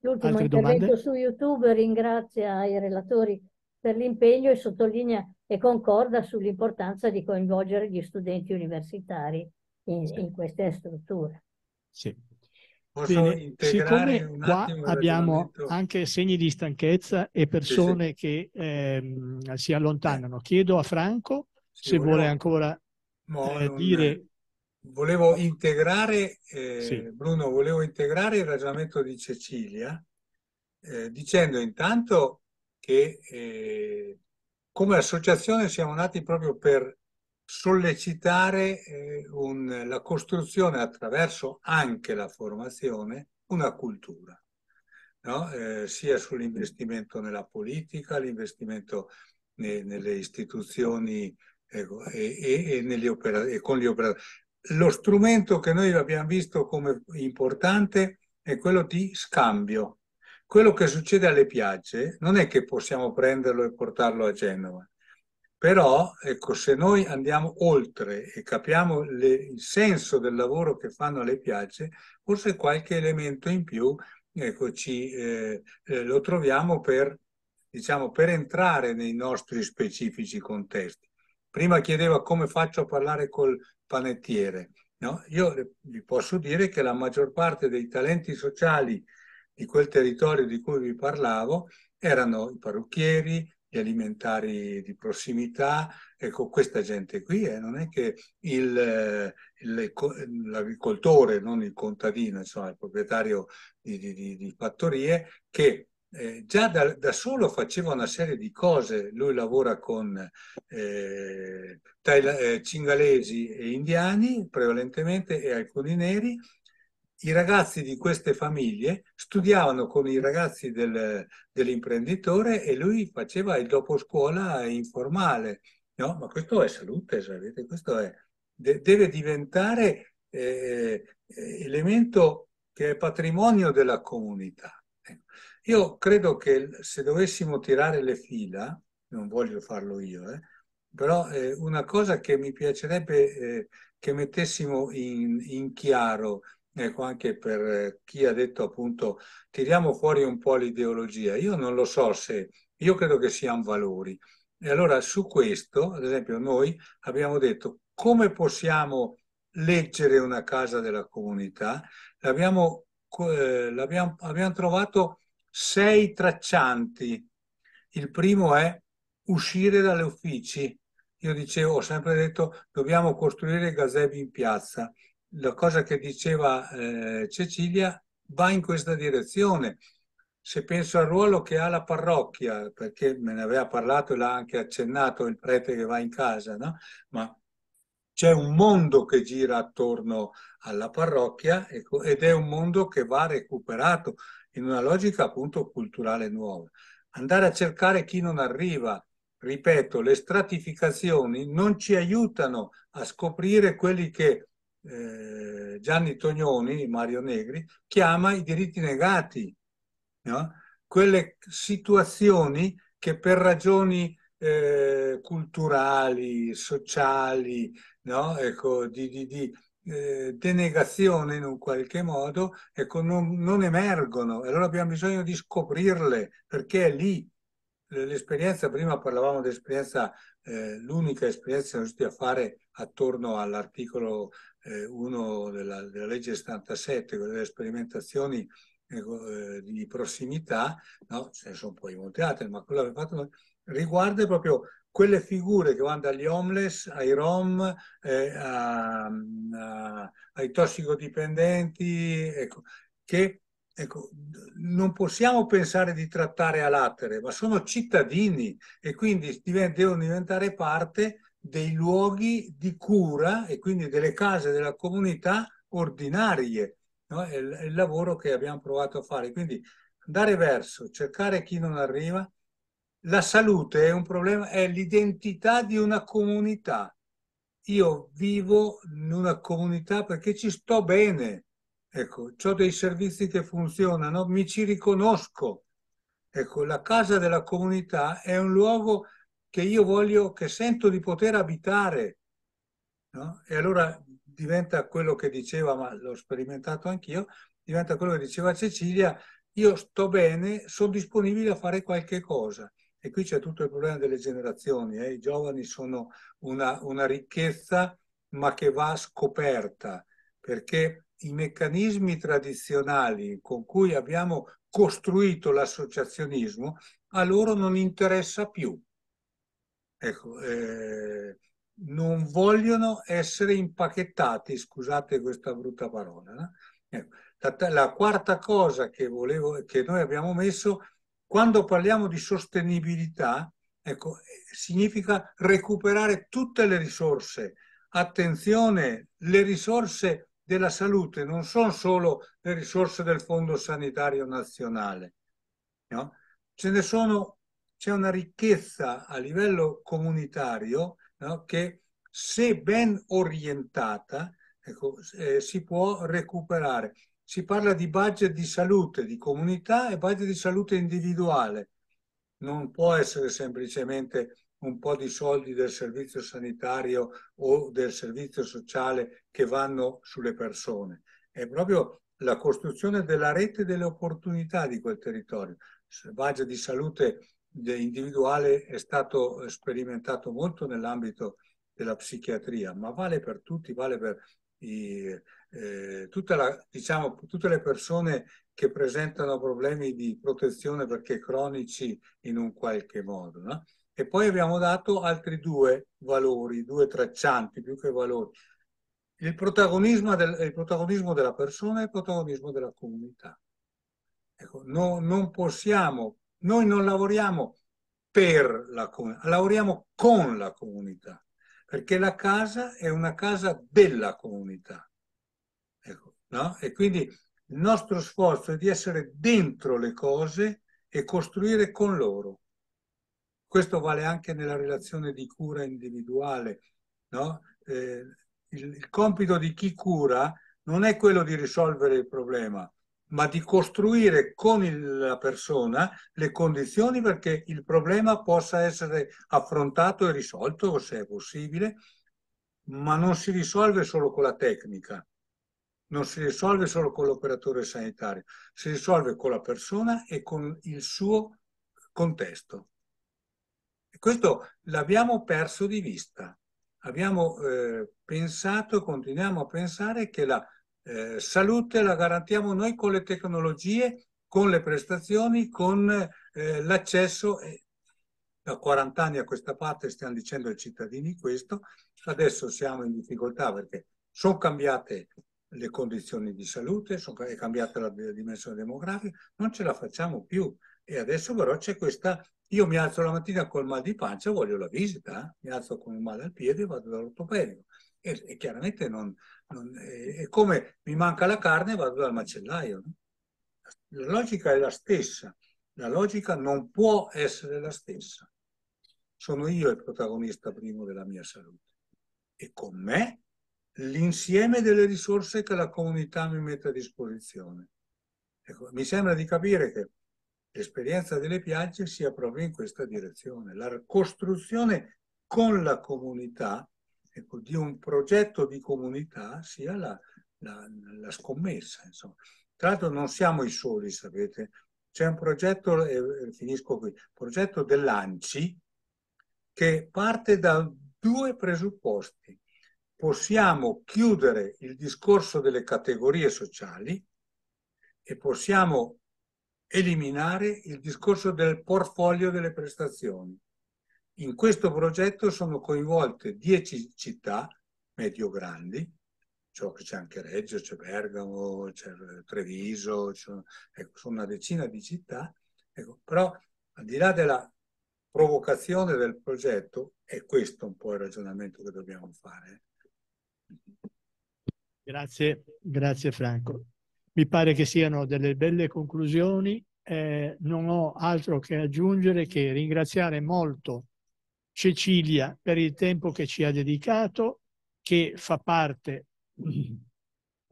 L'ultimo altre intervento domande? su YouTube ringrazia i relatori per l'impegno e sottolinea e concorda sull'importanza di coinvolgere gli studenti universitari in, sì. in queste strutture. Sì. Bene, siccome qua abbiamo anche segni di stanchezza e persone sì, che ehm, si allontanano, eh. chiedo a Franco se volevo, vuole ancora no, eh, dire... Volevo integrare, eh, Bruno, volevo integrare il ragionamento di Cecilia eh, dicendo intanto che eh, come associazione siamo nati proprio per sollecitare eh, un, la costruzione attraverso anche la formazione una cultura, no? eh, sia sull'investimento nella politica, l'investimento ne, nelle istituzioni eh, e, e, opera, e, con gli operatori. Lo strumento che noi abbiamo visto come importante è quello di scambio, quello che succede alle piagge non è che possiamo prenderlo e portarlo a Genova, però ecco, se noi andiamo oltre e capiamo le, il senso del lavoro che fanno le piagge, forse qualche elemento in più ecco, ci, eh, eh, lo troviamo per, diciamo, per entrare nei nostri specifici contesti. Prima chiedeva come faccio a parlare col panettiere. No? Io eh, vi posso dire che la maggior parte dei talenti sociali di quel territorio di cui vi parlavo erano i parrucchieri, gli alimentari di prossimità, ecco questa gente qui, eh, non è che il, eh, il, l'agricoltore, non il contadino, insomma il proprietario di, di, di fattorie, che eh, già da, da, solo faceva una serie di cose, lui lavora con eh, taila, eh, cingalesi e indiani prevalentemente e alcuni neri i ragazzi di queste famiglie studiavano con i ragazzi del, dell'imprenditore e lui faceva il dopo scuola informale. No, ma questo è salute, sapete, questo è, de, deve diventare eh, elemento che è patrimonio della comunità. Ecco. Io credo che se dovessimo tirare le fila, non voglio farlo io, eh, però eh, una cosa che mi piacerebbe eh, che mettessimo in, in chiaro ecco anche per eh, chi ha detto appunto tiriamo fuori un po' l'ideologia. Io non lo so se, io credo che siano valori. E allora su questo, ad esempio, noi abbiamo detto come possiamo leggere una casa della comunità, l'abbiamo, eh, l'abbiamo abbiamo trovato sei traccianti. Il primo è uscire dalle uffici. Io dicevo, ho sempre detto, dobbiamo costruire gazebi in piazza la cosa che diceva eh, Cecilia va in questa direzione. Se penso al ruolo che ha la parrocchia, perché me ne aveva parlato e l'ha anche accennato il prete che va in casa, no? ma c'è un mondo che gira attorno alla parrocchia ecco, ed è un mondo che va recuperato in una logica appunto culturale nuova. Andare a cercare chi non arriva, ripeto, le stratificazioni non ci aiutano a scoprire quelli che eh, Gianni Tognoni, Mario Negri, chiama i diritti negati, no? quelle situazioni che per ragioni eh, culturali, sociali, no? ecco, di, di, di eh, denegazione in un qualche modo, ecco, non, non emergono. E allora abbiamo bisogno di scoprirle perché è lì. L'esperienza, prima parlavamo dell'esperienza, eh, l'unica esperienza che sono riusciti a fare attorno all'articolo eh, uno della, della, legge 77, quella delle sperimentazioni eh, eh, di prossimità, no? ce ne sono poi molte altre, ma quello che fatto riguarda proprio quelle figure che vanno dagli homeless ai rom, eh, a, a, ai tossicodipendenti, ecco, che ecco, non possiamo pensare di trattare a latere, ma sono cittadini e quindi devono diventare parte dei luoghi di cura e quindi delle case della comunità ordinarie. No? È il lavoro che abbiamo provato a fare. Quindi andare verso, cercare chi non arriva. La salute è un problema, è l'identità di una comunità. Io vivo in una comunità perché ci sto bene. Ecco, ho dei servizi che funzionano, mi ci riconosco. Ecco, la casa della comunità è un luogo che io voglio, che sento di poter abitare. No? E allora diventa quello che diceva, ma l'ho sperimentato anch'io, diventa quello che diceva Cecilia, io sto bene, sono disponibile a fare qualche cosa. E qui c'è tutto il problema delle generazioni, eh? i giovani sono una, una ricchezza ma che va scoperta, perché i meccanismi tradizionali con cui abbiamo costruito l'associazionismo a loro non interessa più ecco, eh, non vogliono essere impacchettati, scusate questa brutta parola. No? Ecco, la, la, quarta cosa che, volevo, che noi abbiamo messo, quando parliamo di sostenibilità, ecco, eh, significa recuperare tutte le risorse. Attenzione, le risorse della salute non sono solo le risorse del Fondo Sanitario Nazionale, no? ce ne sono c'è una ricchezza a livello comunitario no? che se ben orientata ecco, eh, si può recuperare. Si parla di budget di salute di comunità e budget di salute individuale. Non può essere semplicemente un po' di soldi del servizio sanitario o del servizio sociale che vanno sulle persone. È proprio la costruzione della rete delle opportunità di quel territorio. Il budget di salute individuale è stato sperimentato molto nell'ambito della psichiatria, ma vale per tutti, vale per i, eh, la, diciamo, tutte le persone che presentano problemi di protezione perché cronici in un qualche modo. No? E poi abbiamo dato altri due valori, due traccianti più che valori. Il protagonismo, del, il protagonismo della persona e il protagonismo della comunità. Ecco, no, non possiamo noi non lavoriamo per la comunità, lavoriamo con la comunità, perché la casa è una casa della comunità. Ecco, no? E quindi il nostro sforzo è di essere dentro le cose e costruire con loro. Questo vale anche nella relazione di cura individuale. No? Eh, il, il compito di chi cura non è quello di risolvere il problema, ma di costruire con il, la persona le condizioni perché il problema possa essere affrontato e risolto, se è possibile, ma non si risolve solo con la tecnica, non si risolve solo con l'operatore sanitario, si risolve con la persona e con il suo contesto. E questo l'abbiamo perso di vista. Abbiamo eh, pensato e continuiamo a pensare che la eh, salute la garantiamo noi con le tecnologie, con le prestazioni, con eh, l'accesso. Da 40 anni a questa parte stiamo dicendo ai cittadini questo, adesso siamo in difficoltà perché sono cambiate le condizioni di salute, è cambiata la dimensione demografica, non ce la facciamo più. E adesso però c'è questa, io mi alzo la mattina col mal di pancia, voglio la visita, eh, mi alzo con il male al piede e vado dall'ortopedico. E, e chiaramente non, non, è, è, come mi manca la carne vado dal macellaio. No? La logica è la stessa, la logica non può essere la stessa. Sono io il protagonista primo della mia salute e con me l'insieme delle risorse che la comunità mi mette a disposizione. Ecco, mi sembra di capire che l'esperienza delle piagge sia proprio in questa direzione, la costruzione con la comunità ecco, di un progetto di comunità sia la, la, la scommessa. Insomma. Tra l'altro non siamo i soli, sapete, c'è un progetto, eh, finisco qui, progetto dell'ANCI che parte da due presupposti. Possiamo chiudere il discorso delle categorie sociali e possiamo eliminare il discorso del portfolio delle prestazioni. In questo progetto sono coinvolte dieci città medio-grandi, so che c'è anche Reggio, c'è Bergamo, c'è Treviso, ecco, sono ecco, una decina di città, ecco, però al di là della provocazione del progetto, è questo un po' il ragionamento che dobbiamo fare. Grazie, grazie Franco. Mi pare che siano delle belle conclusioni. Eh, non ho altro che aggiungere che ringraziare molto Cecilia per il tempo che ci ha dedicato, che fa parte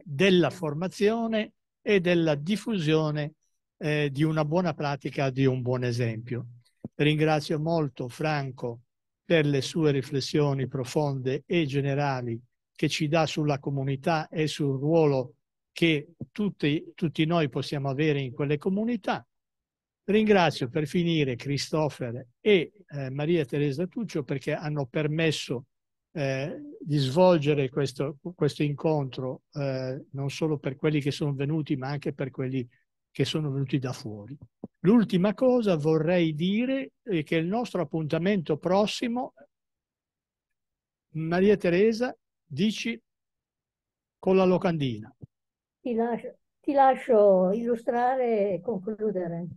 della formazione e della diffusione eh, di una buona pratica, di un buon esempio. Ringrazio molto Franco per le sue riflessioni profonde e generali che ci dà sulla comunità e sul ruolo che tutti, tutti noi possiamo avere in quelle comunità. Ringrazio per finire Christopher e eh, Maria Teresa Tuccio perché hanno permesso eh, di svolgere questo, questo incontro eh, non solo per quelli che sono venuti ma anche per quelli che sono venuti da fuori. L'ultima cosa vorrei dire è che il nostro appuntamento prossimo, Maria Teresa, dici con la locandina. Ti lascio, ti lascio illustrare e concludere.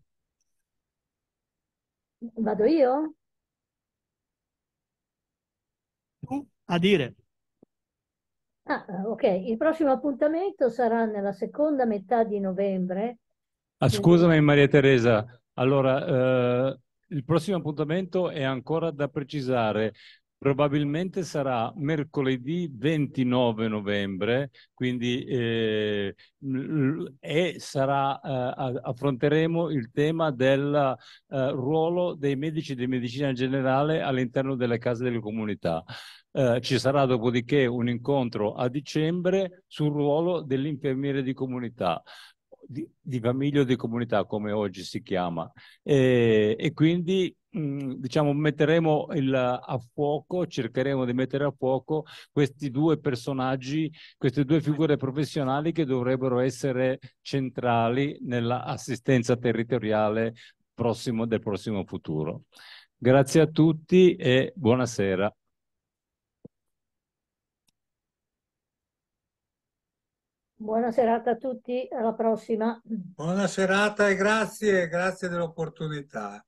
Vado io? a dire. Ah, ah, ok, il prossimo appuntamento sarà nella seconda metà di novembre. Ah, scusami Maria Teresa, allora eh, il prossimo appuntamento è ancora da precisare. Probabilmente sarà mercoledì 29 novembre, quindi eh, e sarà, eh, affronteremo il tema del eh, ruolo dei medici di medicina generale all'interno delle case delle comunità. Eh, ci sarà dopodiché un incontro a dicembre sul ruolo dell'infermiere di comunità. Di, di famiglia o di comunità, come oggi si chiama, e, eh, e quindi Mm, diciamo, metteremo il, a fuoco, cercheremo di mettere a fuoco questi due personaggi, queste due figure professionali che dovrebbero essere centrali nell'assistenza territoriale prossimo, del prossimo futuro. Grazie a tutti e buonasera. Buona serata a tutti, alla prossima. Buona serata e grazie, grazie dell'opportunità.